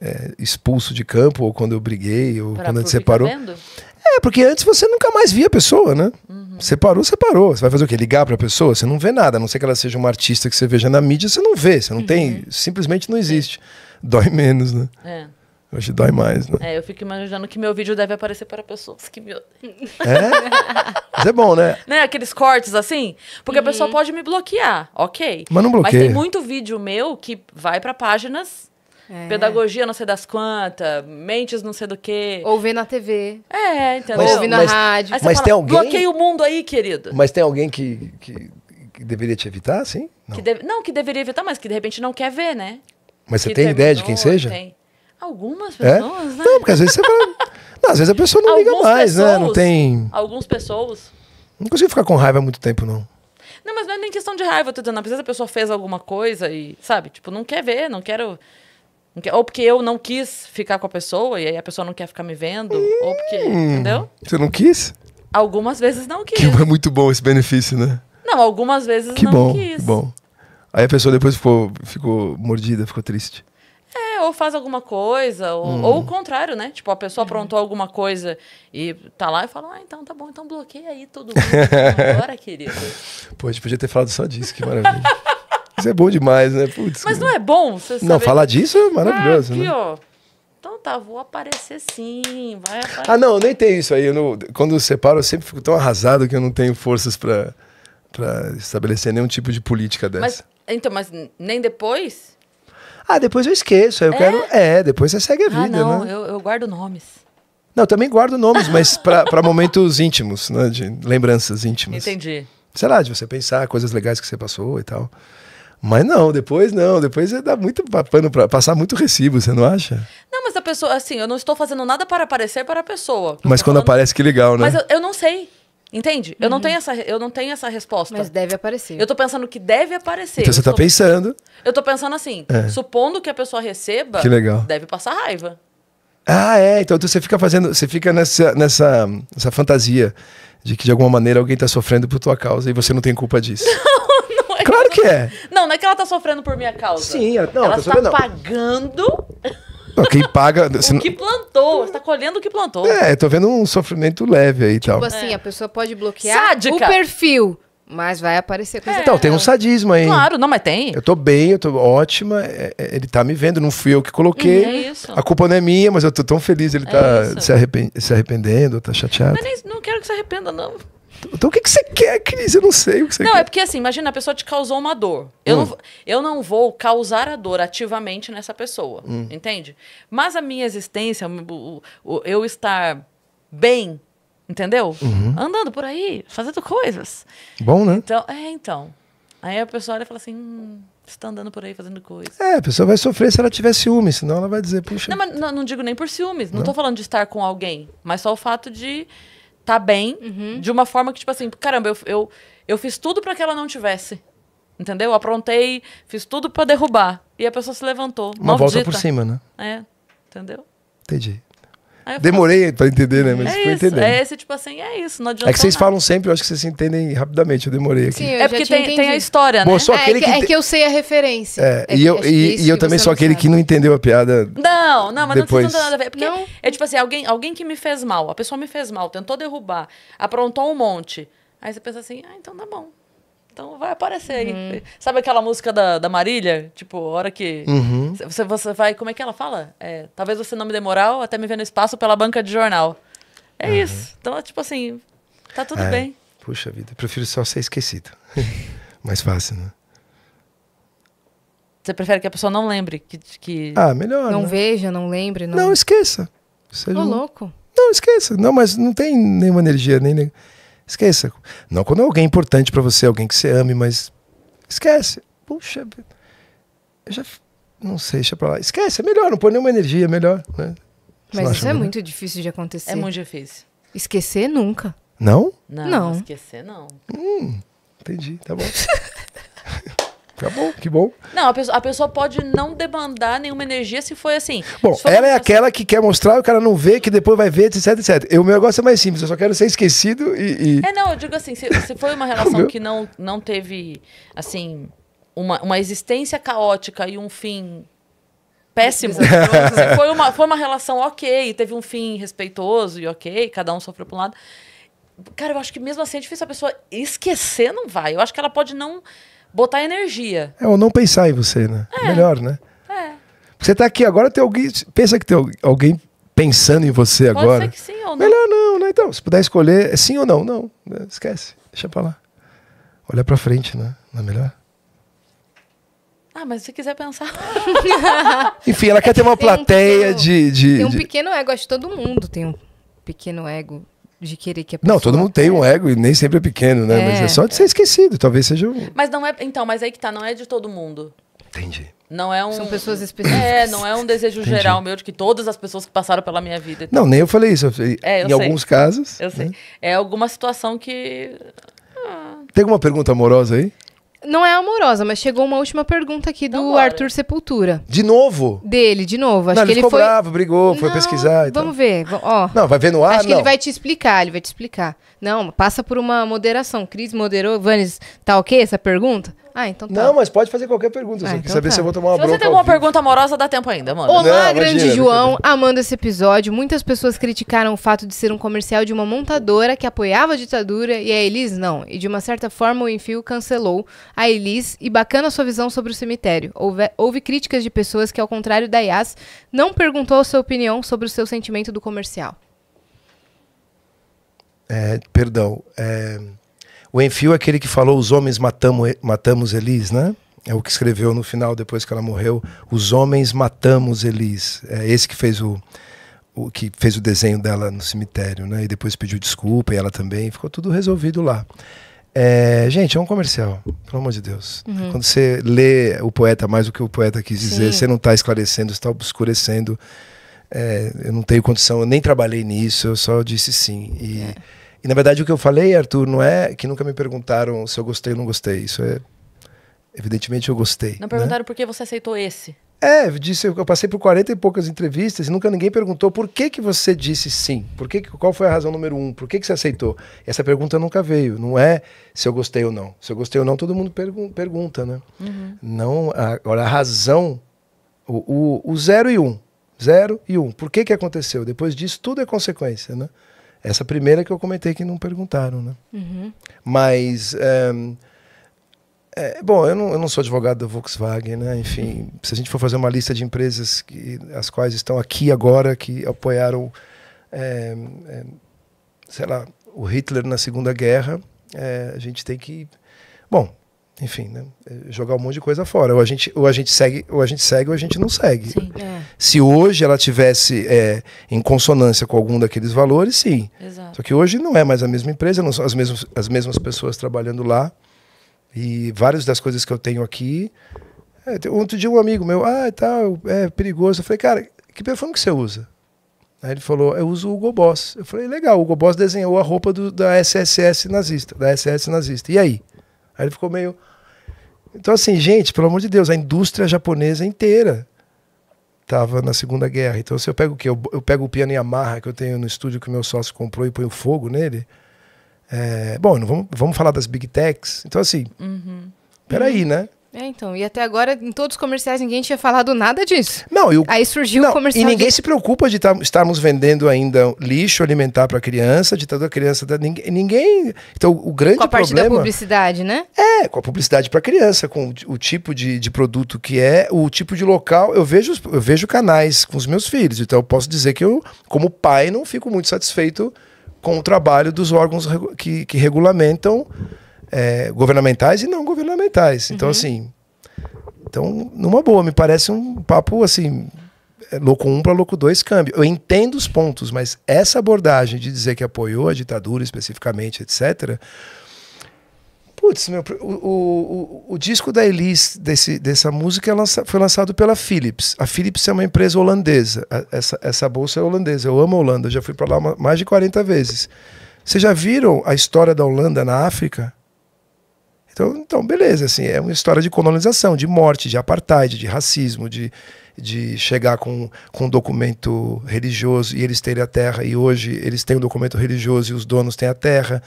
é, expulso de campo, ou quando eu briguei, ou pra quando a gente tá separou. Vendo? É, porque antes você nunca mais via a pessoa, né? Uhum separou, separou. Você vai fazer o quê? Ligar pra pessoa? Você não vê nada, a não ser que ela seja uma artista que você veja na mídia, você não vê, você não uhum. tem, simplesmente não existe. Dói menos, né? É. Hoje dói mais, né? É, eu fico imaginando que meu vídeo deve aparecer para pessoas que me. É? Mas é bom, né? Né? Aqueles cortes assim? Porque uhum. a pessoa uhum. pode me bloquear, ok. Mas não bloqueia. Mas tem muito vídeo meu que vai para páginas é. Pedagogia não sei das quantas, mentes não sei do que Ou ver na TV. É, entendeu? Mas, Ouvir na mas, rádio. Mas fala, tem alguém... Bloqueia o mundo aí, querido. Mas tem alguém que, que, que deveria te evitar, sim? Não. Que deve... não, que deveria evitar, mas que de repente não quer ver, né? Mas você que tem ideia de quem seja? Tem. Algumas é? pessoas, é? né? Não, porque às vezes você fala... não, às vezes a pessoa não Alguns liga mais, pessoas, né? Não tem... Algumas pessoas... Não consigo ficar com raiva há muito tempo, não. Não, mas não é nem questão de raiva, eu tô dizendo, às vezes a pessoa fez alguma coisa e, sabe, tipo, não quer ver, não quero ou porque eu não quis ficar com a pessoa e aí a pessoa não quer ficar me vendo. Hum, ou porque. Hum, entendeu? Você não quis? Algumas vezes não quis. Que é muito bom esse benefício, né? Não, algumas vezes que não bom, quis. Que bom. Aí a pessoa depois ficou, ficou mordida, ficou triste. É, ou faz alguma coisa, ou, hum. ou o contrário, né? Tipo, a pessoa hum. aprontou hum. alguma coisa e tá lá e fala, ah, então tá bom, então bloqueia aí todo mundo. Então, agora, querido. Pô, a gente podia ter falado só disso, que maravilha. Isso é bom demais, né? Putz, Mas não é bom? Você não, falar disso é maravilhoso, ah, aqui, né? ó. Então tá, vou aparecer sim, vai aparecer. Ah, não, nem tem isso aí. Eu não, quando eu separo, eu sempre fico tão arrasado que eu não tenho forças para estabelecer nenhum tipo de política dessa. Mas, então, mas nem depois? Ah, depois eu esqueço. eu é? quero. É, depois você segue a ah, vida. Ah, não, né? eu, eu guardo nomes. Não, também guardo nomes, mas para momentos íntimos, né? De lembranças íntimas. Entendi. Sei lá, de você pensar coisas legais que você passou e tal. Mas não, depois não, depois é dá muito pano para passar muito recibo, você não acha? Não, mas a pessoa, assim, eu não estou fazendo nada para aparecer para a pessoa. Mas quando falando... aparece que legal, né? Mas eu, eu não sei. Entende? Uhum. Eu, não uhum. tenho essa, eu não tenho essa resposta. Mas deve aparecer. Eu tô pensando que deve aparecer. Então você tá pensando. Eu tô pensando assim, é. supondo que a pessoa receba, que legal. deve passar raiva. Ah, é. Então você fica fazendo. Você fica nessa, nessa, nessa fantasia de que de alguma maneira alguém tá sofrendo por tua causa e você não tem culpa disso. Claro que é. Não, não é que ela tá sofrendo por minha causa. Sim, ela, não, ela tá está sofrendo, pagando. Não, quem paga. o que plantou, você tá colhendo o que plantou. É, eu tô vendo um sofrimento leve aí e tipo tal. Tipo assim, é. a pessoa pode bloquear Sádica. o perfil. Mas vai aparecer coisa. É. Então, tem um sadismo aí. Claro, não, mas tem. Eu tô bem, eu tô ótima. É, é, ele tá me vendo, não fui eu que coloquei. Uhum, é isso. A culpa não é minha, mas eu tô tão feliz ele é tá se, arrepen se, arrependendo, tá chateado. Mas nem, não quero que se arrependa, não. Então o que, que você quer, Cris? Eu não sei o que você não, quer. Não, é porque assim, imagina, a pessoa te causou uma dor. Eu, não, hum. eu não vou causar a dor ativamente nessa pessoa, hum. entende? Mas a minha existência, o, o, eu estar bem, entendeu? Uhum. Andando por aí, fazendo coisas. Bom, né? Então, é, então. Aí a pessoa olha e fala assim... Hum, você tá andando por aí fazendo coisas. É, a pessoa vai sofrer se ela tiver ciúmes, senão ela vai dizer, puxa. Não, mas não, não digo nem por ciúmes, não, não tô falando de estar com alguém, mas só o fato de tá bem, uhum. de uma forma que, tipo assim, caramba, eu, eu, eu fiz tudo para que ela não tivesse. Entendeu? Aprontei, fiz tudo para derrubar. E a pessoa se levantou. Uma maldita. volta por cima, né? É, entendeu? Entendi. Demorei falo... pra entender, né? Mas é foi isso, É esse tipo assim, é isso, não adianta. É que vocês nada. falam sempre, eu acho que vocês se entendem rapidamente, eu demorei aqui. Sim, eu é porque tem, tem, a história, Bom, né? é, aquele é que, que é te... é que eu sei a referência. É, é e, eu, e, é e eu também sou aquele sabe. que não entendeu a piada. Não, não, mas depois. não precisa nada a ver. Porque não. é tipo assim, alguém, alguém que me fez mal, a pessoa me fez mal, tentou derrubar, aprontou um monte. Aí você pensa assim, ah, então tá bom. Então vai aparecer aí. Uhum. Sabe aquela música da, da Marília? Tipo, hora que. Uhum. Você, você vai. Como é que ela fala? É, Talvez você não me dê moral, até me vendo espaço pela banca de jornal. É uhum. isso. Então, é, tipo assim, tá tudo é. bem. Puxa vida, prefiro só ser esquecido. Mais fácil, né? Você prefere que a pessoa não lembre? Que, que... Ah, melhor. Não né? veja, não lembre. Não, não esqueça. Seja um... louco. Não, esqueça. Não, mas não tem nenhuma energia, nem. Esqueça. Não quando é alguém importante para você, alguém que você ame, mas esquece. Puxa, eu já não sei, deixa pra lá. Esquece, é melhor, não põe nenhuma energia, é melhor, né? Mas isso é melhor? é muito difícil de acontecer. É muito difícil. Esquecer nunca. Não? Não. não. Esquecer não. Hum, entendi, tá bom. Tá bom, que bom. Não, a pessoa, a pessoa pode não demandar nenhuma energia se foi assim. Bom, for... ela é aquela que quer mostrar, o cara não vê, que depois vai ver, etc, etc. Eu, o meu negócio é mais simples, eu só quero ser esquecido e. e... É, não, eu digo assim, se, se foi uma relação que não, não teve, assim, uma, uma existência caótica e um fim péssimo. Assim, foi, uma, foi uma relação ok, teve um fim respeitoso e ok, cada um sofreu para um lado. Cara, eu acho que mesmo assim é difícil a pessoa esquecer, não vai. Eu acho que ela pode não botar energia. É, ou não pensar em você, né? É. Melhor, né? É. Você tá aqui agora, tem alguém. Pensa que tem alguém pensando em você Pode agora. Ser que sim ou não. Melhor não, né? Então, se puder escolher, é sim ou não. Não, né? esquece. Deixa pra lá. Olha pra frente, né? Não é melhor? Ah, mas se quiser pensar. Enfim, ela quer ter uma plateia de, de. Tem um de... pequeno ego, acho que todo mundo tem um pequeno ego de querer que a pessoa. Não, todo mundo tem um é. ego e nem sempre é pequeno, né? É. Mas é só de ser esquecido, talvez seja um. Mas não é. Então, mas aí é que tá, não é de todo mundo. Entendi. Não é um. São pessoas é, específicas. É, não é um desejo Entendi. geral meu de que todas as pessoas que passaram pela minha vida. Então... Não, nem eu falei isso. Eu falei, é, eu em sei. alguns casos. Eu sei. Né? É alguma situação que. Ah. Tem alguma pergunta amorosa aí? Não é amorosa, mas chegou uma última pergunta aqui do Arthur Sepultura. De novo? Dele, de novo. Acho não, ele, ele ficou foi... bravo, brigou, foi pesquisar. Então. Vamos ver. Ó, não, vai ver no ar, Acho não. que ele vai te explicar, ele vai te explicar. Não, passa por uma moderação. Cris moderou. Vanes, tá ok essa pergunta? Ah, então tá. Não, mas pode fazer qualquer pergunta. Ah, se então saber tá. se eu vou tomar uma Se você tem alguma pergunta amorosa, dá tempo ainda, mano. Olá, Não, grande imagina, João. Amando esse episódio, muitas pessoas criticaram o fato de ser um comercial de uma montadora que apoiava a ditadura e a Elis não. E de uma certa forma o Enfio cancelou a Elis e bacana sua visão sobre o cemitério. Houve, houve críticas de pessoas que, ao contrário da Yas, não perguntou sua opinião sobre o seu sentimento do comercial. É, perdão. É... O Enfio é aquele que falou: Os homens matamos, matamos Elis, né? É o que escreveu no final, depois que ela morreu: Os homens matamos Elis. É esse que fez o, o que fez o desenho dela no cemitério, né? E depois pediu desculpa, e ela também. Ficou tudo resolvido lá. É, gente, é um comercial, pelo amor de Deus. Uhum. Quando você lê o poeta mais do que o poeta quis dizer, Sim. você não está esclarecendo, está obscurecendo. É, eu não tenho condição, eu nem trabalhei nisso, eu só disse sim. E é. E na verdade o que eu falei, Arthur, não é que nunca me perguntaram se eu gostei ou não gostei. Isso é. Evidentemente eu gostei. Não né? perguntaram né? por que você aceitou esse. É, eu disse, eu passei por 40 e poucas entrevistas e nunca ninguém perguntou por que que você disse sim. Por que, qual foi a razão número um? Por que, que você aceitou? Essa pergunta nunca veio. Não é se eu gostei ou não. Se eu gostei ou não, todo mundo pergun pergunta, né? Uhum. Não, agora a razão, o, o, o zero e um. Zero e um. Por que que aconteceu? Depois disso, tudo é consequência, né? Essa primeira que eu comentei que não perguntaram, né? Uhum. Mas. É, é, bom, eu não, eu não sou advogado da Volkswagen, né? Enfim, se a gente for fazer uma lista de empresas que, as quais estão aqui agora, que apoiaram, é, é, sei lá, o Hitler na Segunda Guerra, a gente tem que. Bom, enfim, né? É, jogar um monte de coisa fora. Ou a gente, ou a gente segue, ou a gente segue, ou a gente não segue. Sim, é. Se hoje ela tivesse é, em consonância com algum daqueles valores, sim. Exato. Só que hoje não é mais a mesma empresa, não são as mesmas, as mesmas pessoas trabalhando lá. E várias das coisas que eu tenho aqui. É, outro dia um amigo meu, ah, tá, é perigoso. Eu falei, cara, que perfume que você usa? Aí ele falou, eu uso o Hugo Boss. Eu falei, legal, o Hugo Boss desenhou a roupa do, da SSS nazista, da SS nazista. E aí? Aí ele ficou meio. Então, assim, gente, pelo amor de Deus, a indústria japonesa inteira estava na Segunda Guerra. Então, se eu pego o quê? Eu, eu pego o piano Yamaha que eu tenho no estúdio que o meu sócio comprou e ponho fogo nele. É, bom, não vamos, vamos falar das big techs. Então, assim, uhum. peraí, uhum. né? É, então. E até agora, em todos os comerciais, ninguém tinha falado nada disso. Não, eu... Aí surgiu não, o comercial. E ninguém de... se preocupa de estarmos vendendo ainda lixo alimentar para criança, de toda criança. Ninguém, ninguém. Então, o grande problema. Com a parte problema... da publicidade, né? É, com a publicidade para criança, com o tipo de, de produto que é, o tipo de local. Eu vejo, eu vejo canais com os meus filhos, então eu posso dizer que eu, como pai, não fico muito satisfeito com o trabalho dos órgãos que, que regulamentam é, governamentais e não governamentais. Então, uhum. assim. Então, numa boa, me parece um papo assim. É, louco 1 um para louco 2, câmbio. Eu entendo os pontos, mas essa abordagem de dizer que apoiou a ditadura especificamente, etc. Putz, meu, o, o, o, o, disco da Elis, desse, dessa música, é lança, foi lançado pela Philips. A Philips é uma empresa holandesa. A, essa, essa bolsa é holandesa. Eu amo a Holanda, eu já fui para lá uma, mais de 40 vezes. Vocês já viram a história da Holanda na África? Então, então, beleza, assim, é uma história de colonização, de morte, de apartheid, de racismo, de, de chegar com, com um documento religioso e eles terem a terra, e hoje eles têm um documento religioso e os donos têm a terra.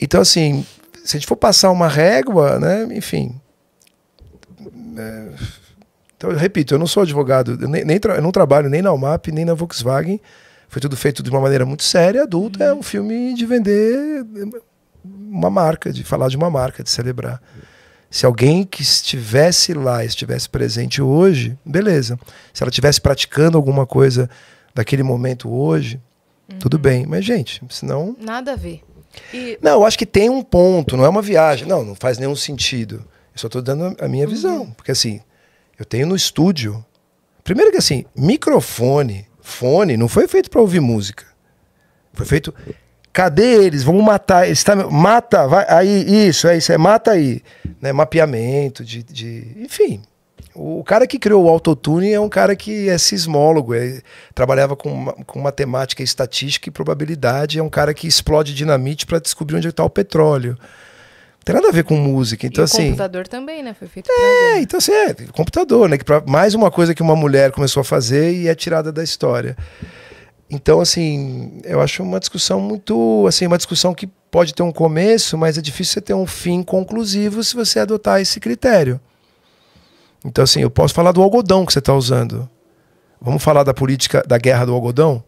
Então, assim, se a gente for passar uma régua, né, enfim. É, então, eu repito, eu não sou advogado, eu, nem, nem eu não trabalho nem na UMAP, nem na Volkswagen. Foi tudo feito de uma maneira muito séria, adulta. É uhum. um filme de vender uma marca, de falar de uma marca, de celebrar. Se alguém que estivesse lá, estivesse presente hoje, beleza. Se ela estivesse praticando alguma coisa daquele momento hoje, uhum. tudo bem. Mas, gente, senão. Nada a ver. E... Não, eu acho que tem um ponto, não é uma viagem. Não, não faz nenhum sentido. Eu só estou dando a minha uhum. visão. Porque, assim, eu tenho no estúdio. Primeiro que, assim, microfone, fone, não foi feito para ouvir música. Foi feito Cadê eles? Vamos matar. Eles tá, mata, vai. Aí, isso, é isso, é mata aí. Né? Mapeamento de, de. Enfim. O cara que criou o autotune é um cara que é sismólogo, é, trabalhava com, com matemática, estatística e probabilidade, é um cara que explode dinamite para descobrir onde é está o petróleo. Não tem nada a ver com música. Então, e assim. computador também, né? Foi feito. É, então assim, é, computador, né? Que pra, mais uma coisa que uma mulher começou a fazer e é tirada da história. Então, assim, eu acho uma discussão muito. Assim, uma discussão que pode ter um começo, mas é difícil você ter um fim conclusivo se você adotar esse critério. Então, assim, eu posso falar do algodão que você está usando. Vamos falar da política da guerra do algodão?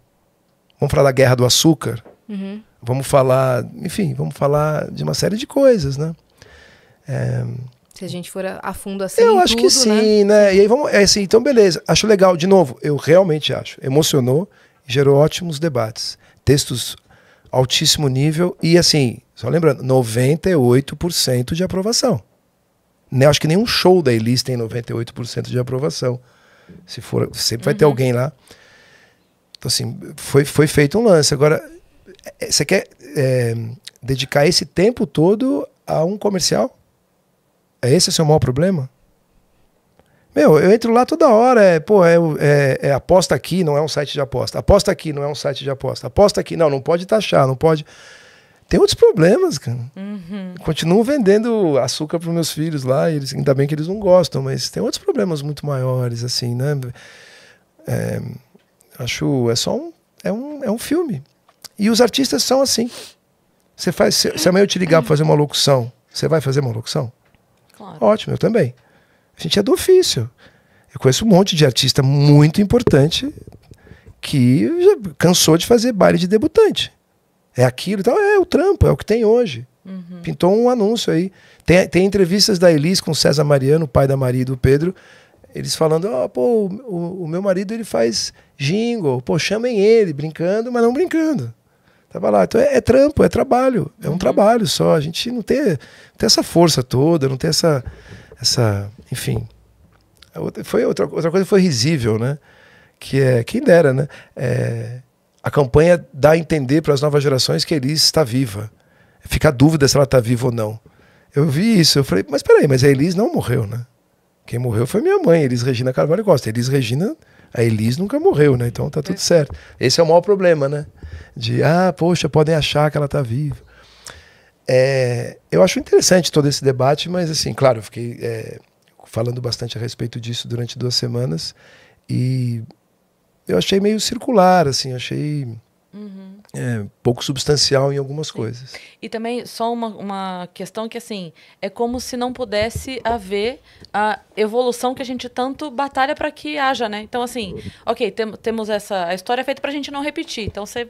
Vamos falar da guerra do açúcar? Uhum. Vamos falar, enfim, vamos falar de uma série de coisas, né? É... Se a gente for a, fundo assim, eu acho tudo, que né? sim, né? né? E aí vamos, é assim, então beleza. Acho legal, de novo, eu realmente acho. Emocionou, gerou ótimos debates. Textos altíssimo nível e assim, só lembrando, 98% de aprovação. Né, acho que nenhum show da Elis tem 98% de aprovação. Se for, sempre vai ter uhum. alguém lá. Então, assim, foi, foi feito um lance. Agora, é, você quer é, dedicar esse tempo todo a um comercial? É esse o seu maior problema? Meu, eu entro lá toda hora, é, pô, é, é, é, aposta aqui, não é um site de aposta. Aposta aqui, não é um site de aposta. Aposta aqui, não, não pode taxar, não pode. Tem outros problemas, cara. Uhum. Continuo vendendo açúcar para meus filhos lá, eles, ainda bem que eles não gostam, mas tem outros problemas muito maiores, assim, né? É, acho, é só um, é um, é um filme. E os artistas são assim. Você faz, se, se amanhã eu te ligar para fazer uma locução, você vai fazer uma locução? Claro. Ótimo, eu também. A gente é do ofício. Eu conheço um monte de artista muito importante que cansou de fazer baile de debutante. É aquilo e tal, é o trampo, é o que tem hoje. Uhum. Pintou um anúncio aí. Tem, tem entrevistas da Elis com César Mariano, pai da Maria e do Pedro, eles falando, oh, pô, o, o, meu marido ele faz jingle, pô, chamem ele, brincando, mas não brincando. Tava lá. Então é, é trampo, é trabalho, é um uhum. trabalho só. A gente não tem, não tem essa força toda, não tem essa essa, enfim, foi outra, outra coisa foi risível, né? Que é quem dera, né? É, a campanha dá a entender para as novas gerações que Elis está viva. É Fica a dúvida se ela está viva ou não. Eu vi isso, eu falei, mas peraí, mas a Elis não morreu, né? Quem morreu foi minha mãe, Elis Regina Carvalho Costa. Elis Regina, a Elis nunca morreu, né? Então tá tudo é. certo. Esse é o maior problema, né? De, ah, poxa, podem achar que ela está viva. É, eu acho interessante todo esse debate, mas assim, claro, eu fiquei é, falando bastante a respeito disso durante duas semanas e eu achei meio circular, assim, achei uhum é, pouco substancial em algumas coisas. E também, só uma, uma questão que, assim, é como se não pudesse haver a evolução que a gente tanto batalha para que haja, né? Então, assim, ok, tem, temos essa a história é feita para a gente não repetir. Então, você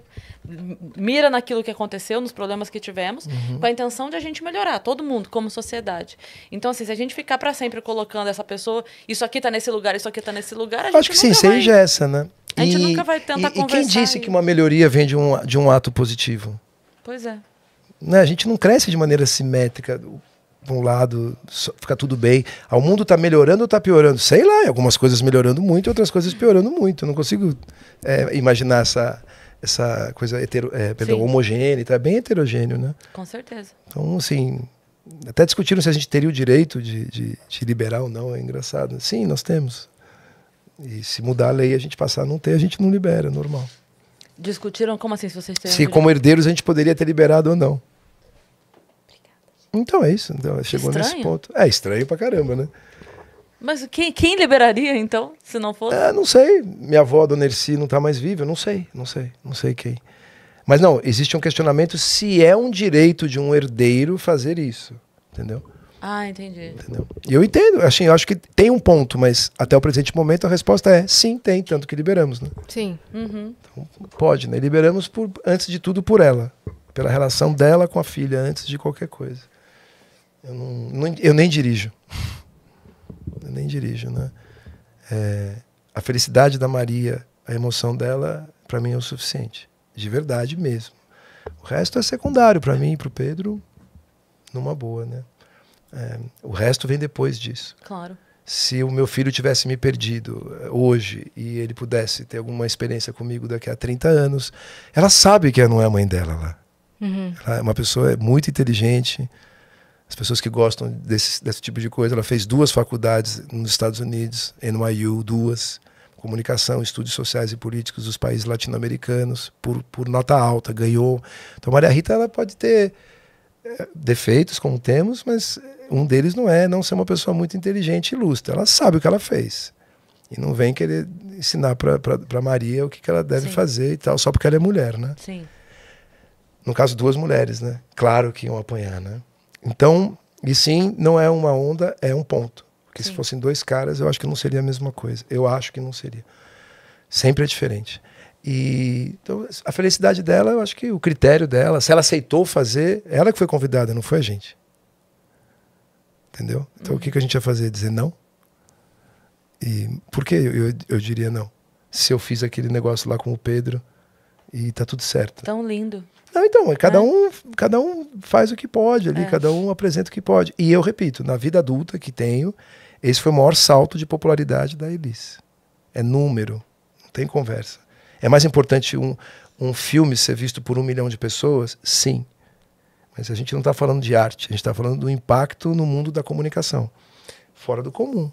mira naquilo que aconteceu, nos problemas que tivemos, uhum. com a intenção de a gente melhorar, todo mundo, como sociedade. Então, assim, se a gente ficar para sempre colocando essa pessoa, isso aqui está nesse lugar, isso aqui está nesse lugar, a Acho gente Acho que sim, seja é essa, né? A gente e, nunca vai tentar e, conversar. E quem disse e... que uma melhoria vem de um, de um ato positivo? Pois é. Né, a gente não cresce de maneira simétrica para um lado, fica tudo bem. Ah, o mundo está melhorando ou está piorando? Sei lá, algumas coisas melhorando muito, outras coisas hum. piorando muito. Eu não consigo é, imaginar essa, essa coisa hetero, é, perdão, homogênea, está bem heterogêneo, né? Com certeza. Então, assim, até discutiram se a gente teria o direito de, de, de liberar ou não, é engraçado. Sim, nós temos. E se mudar a lei, a gente passar a não ter, a gente não libera, normal. Discutiram como assim, se vocês Se como herdeiros a gente poderia ter liberado ou não. Obrigada. Então é isso, então, chegou estranho. nesse ponto. É estranho pra caramba, né? Mas quem, quem liberaria, então, se não fosse? É, não sei. Minha avó, Dona Erci, não tá mais viva. Não sei, não sei, não sei quem. Mas não, existe um questionamento se é um direito de um herdeiro fazer isso, entendeu? Ah, entendi. Entendeu? E eu entendo, assim, eu acho que tem um ponto, mas até o presente momento a resposta é sim, tem, tanto que liberamos, né? Sim. Uhum. Então, pode, né? Liberamos por, antes de tudo por ela, pela relação dela com a filha, antes de qualquer coisa. Eu, não, não eu nem dirijo. Eu nem dirijo, né? É, a felicidade da Maria, a emoção dela, para mim é o suficiente. De verdade mesmo. O resto é secundário para mim e para o Pedro, numa boa, né? É, o resto vem depois disso. Claro. Se o meu filho tivesse me perdido é, hoje e ele pudesse ter alguma experiência comigo daqui a 30 anos, ela sabe que não é a mãe dela lá. Uhum. Ela é uma pessoa muito inteligente. As pessoas que gostam desse, desse tipo de coisa, ela fez duas faculdades nos Estados Unidos, NYU, duas comunicação, estudos sociais e políticos dos países latino-americanos, por, por nota alta, ganhou. Então, Maria Rita ela pode ter é, defeitos, como temos, mas um deles não é não ser uma pessoa muito inteligente e lustra. Ela sabe o que ela fez. E não vem querer ensinar para Maria o que, que ela deve Sim. fazer e tal, só porque ela é mulher, né? Sim. No caso, duas mulheres, né? Claro que iam apanhar, né? Então, e sim, não é uma onda, é um ponto. Porque sim. se fossem dois caras, eu acho que não seria a mesma coisa. Eu acho que não seria. Sempre é diferente. E então, a felicidade dela, eu acho que o critério dela, se ela aceitou fazer, ela que foi convidada, não foi a gente entendeu? Então, o que, uhum. que a gente ia fazer? Dizer não? E por que eu, eu, eu diria não? Se eu fiz aquele negócio lá com o Pedro e tá tudo certo. Tão lindo. Não, então, é cada, é. um, cada um faz o que pode ali, é. cada um apresenta o que pode. E eu repito, na vida adulta que tenho, esse foi o maior salto de popularidade da Elis. É número, não tem conversa. É mais importante um, um filme ser visto por um milhão de pessoas? Sim. Mas a gente não está falando de arte, a gente está falando do impacto no mundo da comunicação. Fora do comum.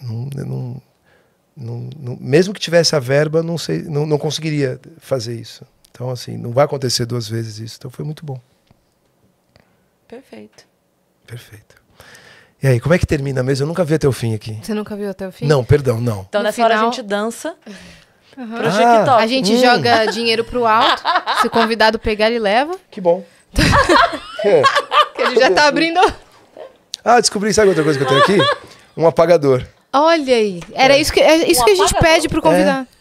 Não, não, não, não mesmo que tivesse a verba, não, sei, não, não conseguiria fazer isso. Então, assim, não vai acontecer duas vezes isso. Então, foi muito bom. Perfeito. Perfeito. E aí, como é que termina mesmo? Eu nunca vi até o fim aqui. Você nunca viu até o fim? Não, perdão, não. Então, no nessa final... hora a gente dança. Uhum. Pro ah, A gente hum. joga dinheiro pro alto. se o convidado pegar, ele leva. Que bom a Ele já tá abrindo. Ah, descobri, sabe outra coisa que eu tenho aqui? Um apagador. Olha aí. Era é. isso que, é isso um que a gente pede pro convidado. É.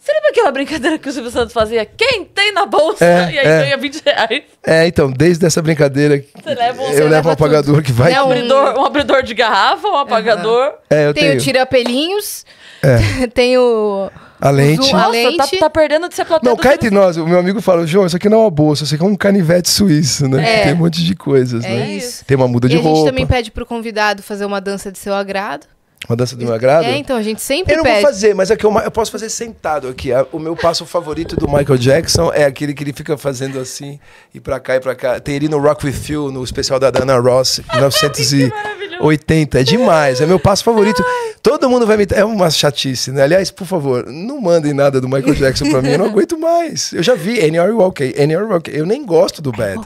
Você lembra aquela brincadeira que o Silvio Santos fazia? Quem tem na bolsa? É, e aí é. ganha 20 reais. É, então, desde essa brincadeira. Você leva eu levo um apagador tudo. que vai. É um, abridor, um abridor de garrafa, um apagador. É, eu tem tenho. o tira-pelinhos. É. tem o. A lente. Nossa, a tá- lente. Tá, tá perdendo de ser plateia. Não, cai entre nós. O meu amigo fala, João, isso aqui não é uma bolsa, isso aqui é um canivete suíço, né? É. Tem um monte de coisas, é né? Isso. Tem uma muda de roupa. A gente também pede pro convidado fazer uma dança de seu agrado. Uma dança do meu agrado? É, então, a gente sempre Eu não pede. vou fazer, mas é que eu, eu posso fazer sentado aqui. O meu passo favorito do Michael Jackson é aquele que ele fica fazendo assim, e pra cá, e pra cá. Tem ele no Rock With You, no especial da Dana Ross, 1980. É demais, é meu passo favorito. Todo mundo vai me... É uma chatice, né? Aliás, por favor, não mandem nada do Michael Jackson pra mim, eu não aguento mais. Eu já vi N.R. Walker, N.R. Walker. Eu nem gosto do Bad.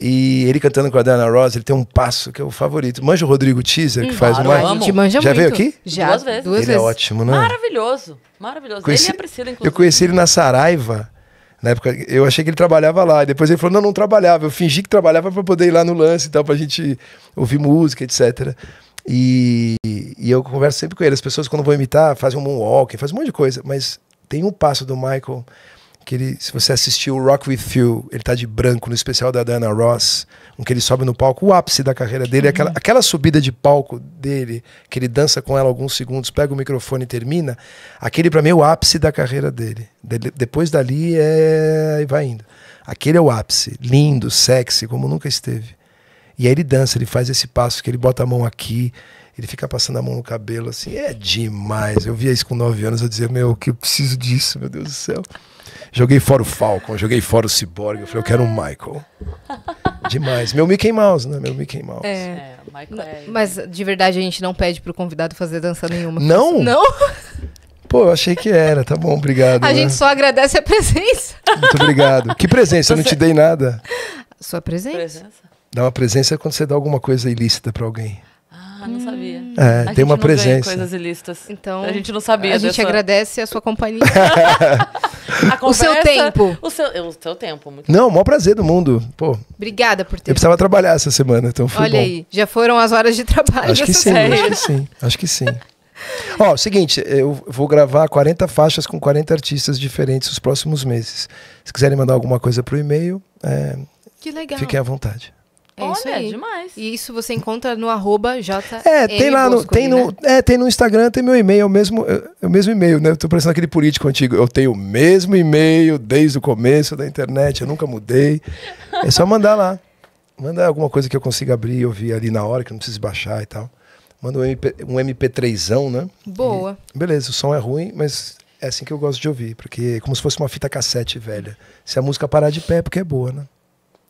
E ele cantando com a Dana Ross, ele tem um passo que é o favorito. Manja o Rodrigo Teaser, que faz o Michael. Já veio aqui? Já. Duas vezes. Duas ele é vezes. é ótimo, né? Maravilhoso. Maravilhoso. Conheci... Ele é Priscila, inclusive. Eu conheci ele na Saraiva. Na época, eu achei que ele trabalhava lá. E depois ele falou: não, não trabalhava. Eu fingi que trabalhava para poder ir lá no lance e tal, pra gente ouvir música, etc. E, e eu converso sempre com ele. As pessoas, quando vão imitar, fazem um moonwalk, fazem um monte de coisa. Mas tem um passo do Michael que ele, se você assistiu Rock With You, ele tá de branco no especial da Diana Ross, em que ele sobe no palco, o ápice da carreira dele, uhum. aquela, aquela subida de palco dele, que ele dança com ela alguns segundos, pega o microfone e termina, aquele para mim é o ápice da carreira dele. De, depois dali é... vai indo. Aquele é o ápice, lindo, sexy, como nunca esteve. E aí ele dança, ele faz esse passo que ele bota a mão aqui, ele fica passando a mão no cabelo, assim, é demais. Eu via isso com 9 anos, eu dizia, meu, que eu preciso disso, meu Deus do céu. Joguei fora o Falcon, joguei fora o Cyborg, eu falei, eu quero um Michael. demais. Meu Mickey Mouse, né? Meu Mickey Mouse. É, é Michael é... Mas de verdade a gente não pede pro convidado fazer dança nenhuma. Não? Não? Pô, eu achei que era, tá bom, obrigado. A né? gente só agradece a presença. Muito obrigado. Que presença? Eu não te dei nada. Sua presença. presença. Dá uma presença quando você dá alguma coisa ilícita para alguém. Ah, não sabia. Hum. É, a tem uma presença. coisas ilícitas. Então, a gente não sabia. A gente dessa... agradece a sua companhia. a conversa, o seu tempo. O seu, o seu tempo. Muito não, o maior prazer do mundo. Pô. Obrigada por ter. Eu precisava trabalhar essa semana, então foi Olha bom. aí, já foram as horas de trabalho. Acho que sim, série. acho que sim. Acho que sim. Ó, oh, seguinte, eu vou gravar 40 faixas com 40 artistas diferentes nos próximos meses. Se quiserem mandar alguma coisa pro e-mail, é, que legal. fiquem à vontade. É Olha, isso aí. demais. E isso você encontra no arroba J. É, tem lá no. Tem no, né? é, tem no Instagram, tem meu e-mail, é o mesmo, é, é o mesmo e-mail, né? Eu tô parecendo aquele político antigo. Eu tenho o mesmo e-mail desde o começo da internet, eu nunca mudei. É só mandar lá. Manda alguma coisa que eu consiga abrir e ouvir ali na hora, que não precise baixar e tal. Manda um, MP, um MP3zão, né? Boa. E, beleza, o som é ruim, mas é assim que eu gosto de ouvir, porque é como se fosse uma fita cassete velha. Se a música parar de pé, é porque é boa, né?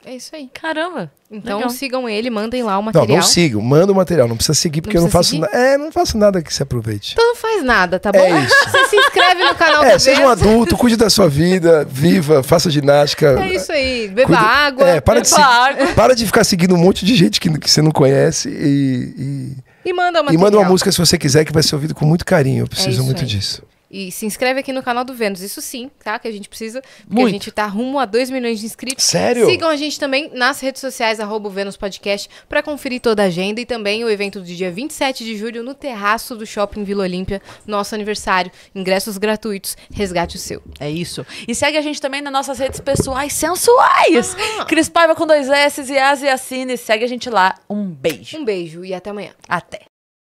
É isso aí. Caramba. Então Legal. sigam ele, mandem lá o material. Não, não sigam, manda o material. Não precisa seguir porque não precisa eu não faço nada. É, não faço nada que se aproveite. Então não faz nada, tá bom? É isso. Você se inscreve no canal é, Seja um adulto, cuide da sua vida, viva, faça ginástica. É isso aí. Beba cuide... água. É, para, beba de água. para de ficar seguindo um monte de gente que, que você não conhece e. e... E manda, e manda uma música se você quiser, que vai ser ouvido com muito carinho. Eu preciso é muito aí. disso. E se inscreve aqui no canal do Vênus. Isso sim, tá? Que a gente precisa. Porque Muito. a gente tá rumo a 2 milhões de inscritos. Sério? Sigam a gente também nas redes sociais, arroba Vênus Podcast, pra conferir toda a agenda e também o evento do dia 27 de julho no terraço do Shopping Vila Olímpia. Nosso aniversário. Ingressos gratuitos. Resgate o seu. É isso. E segue a gente também nas nossas redes pessoais sensuais. Ah. Cris Paiva com dois S e Asiacine. Segue a gente lá. Um beijo. Um beijo e até amanhã. Até.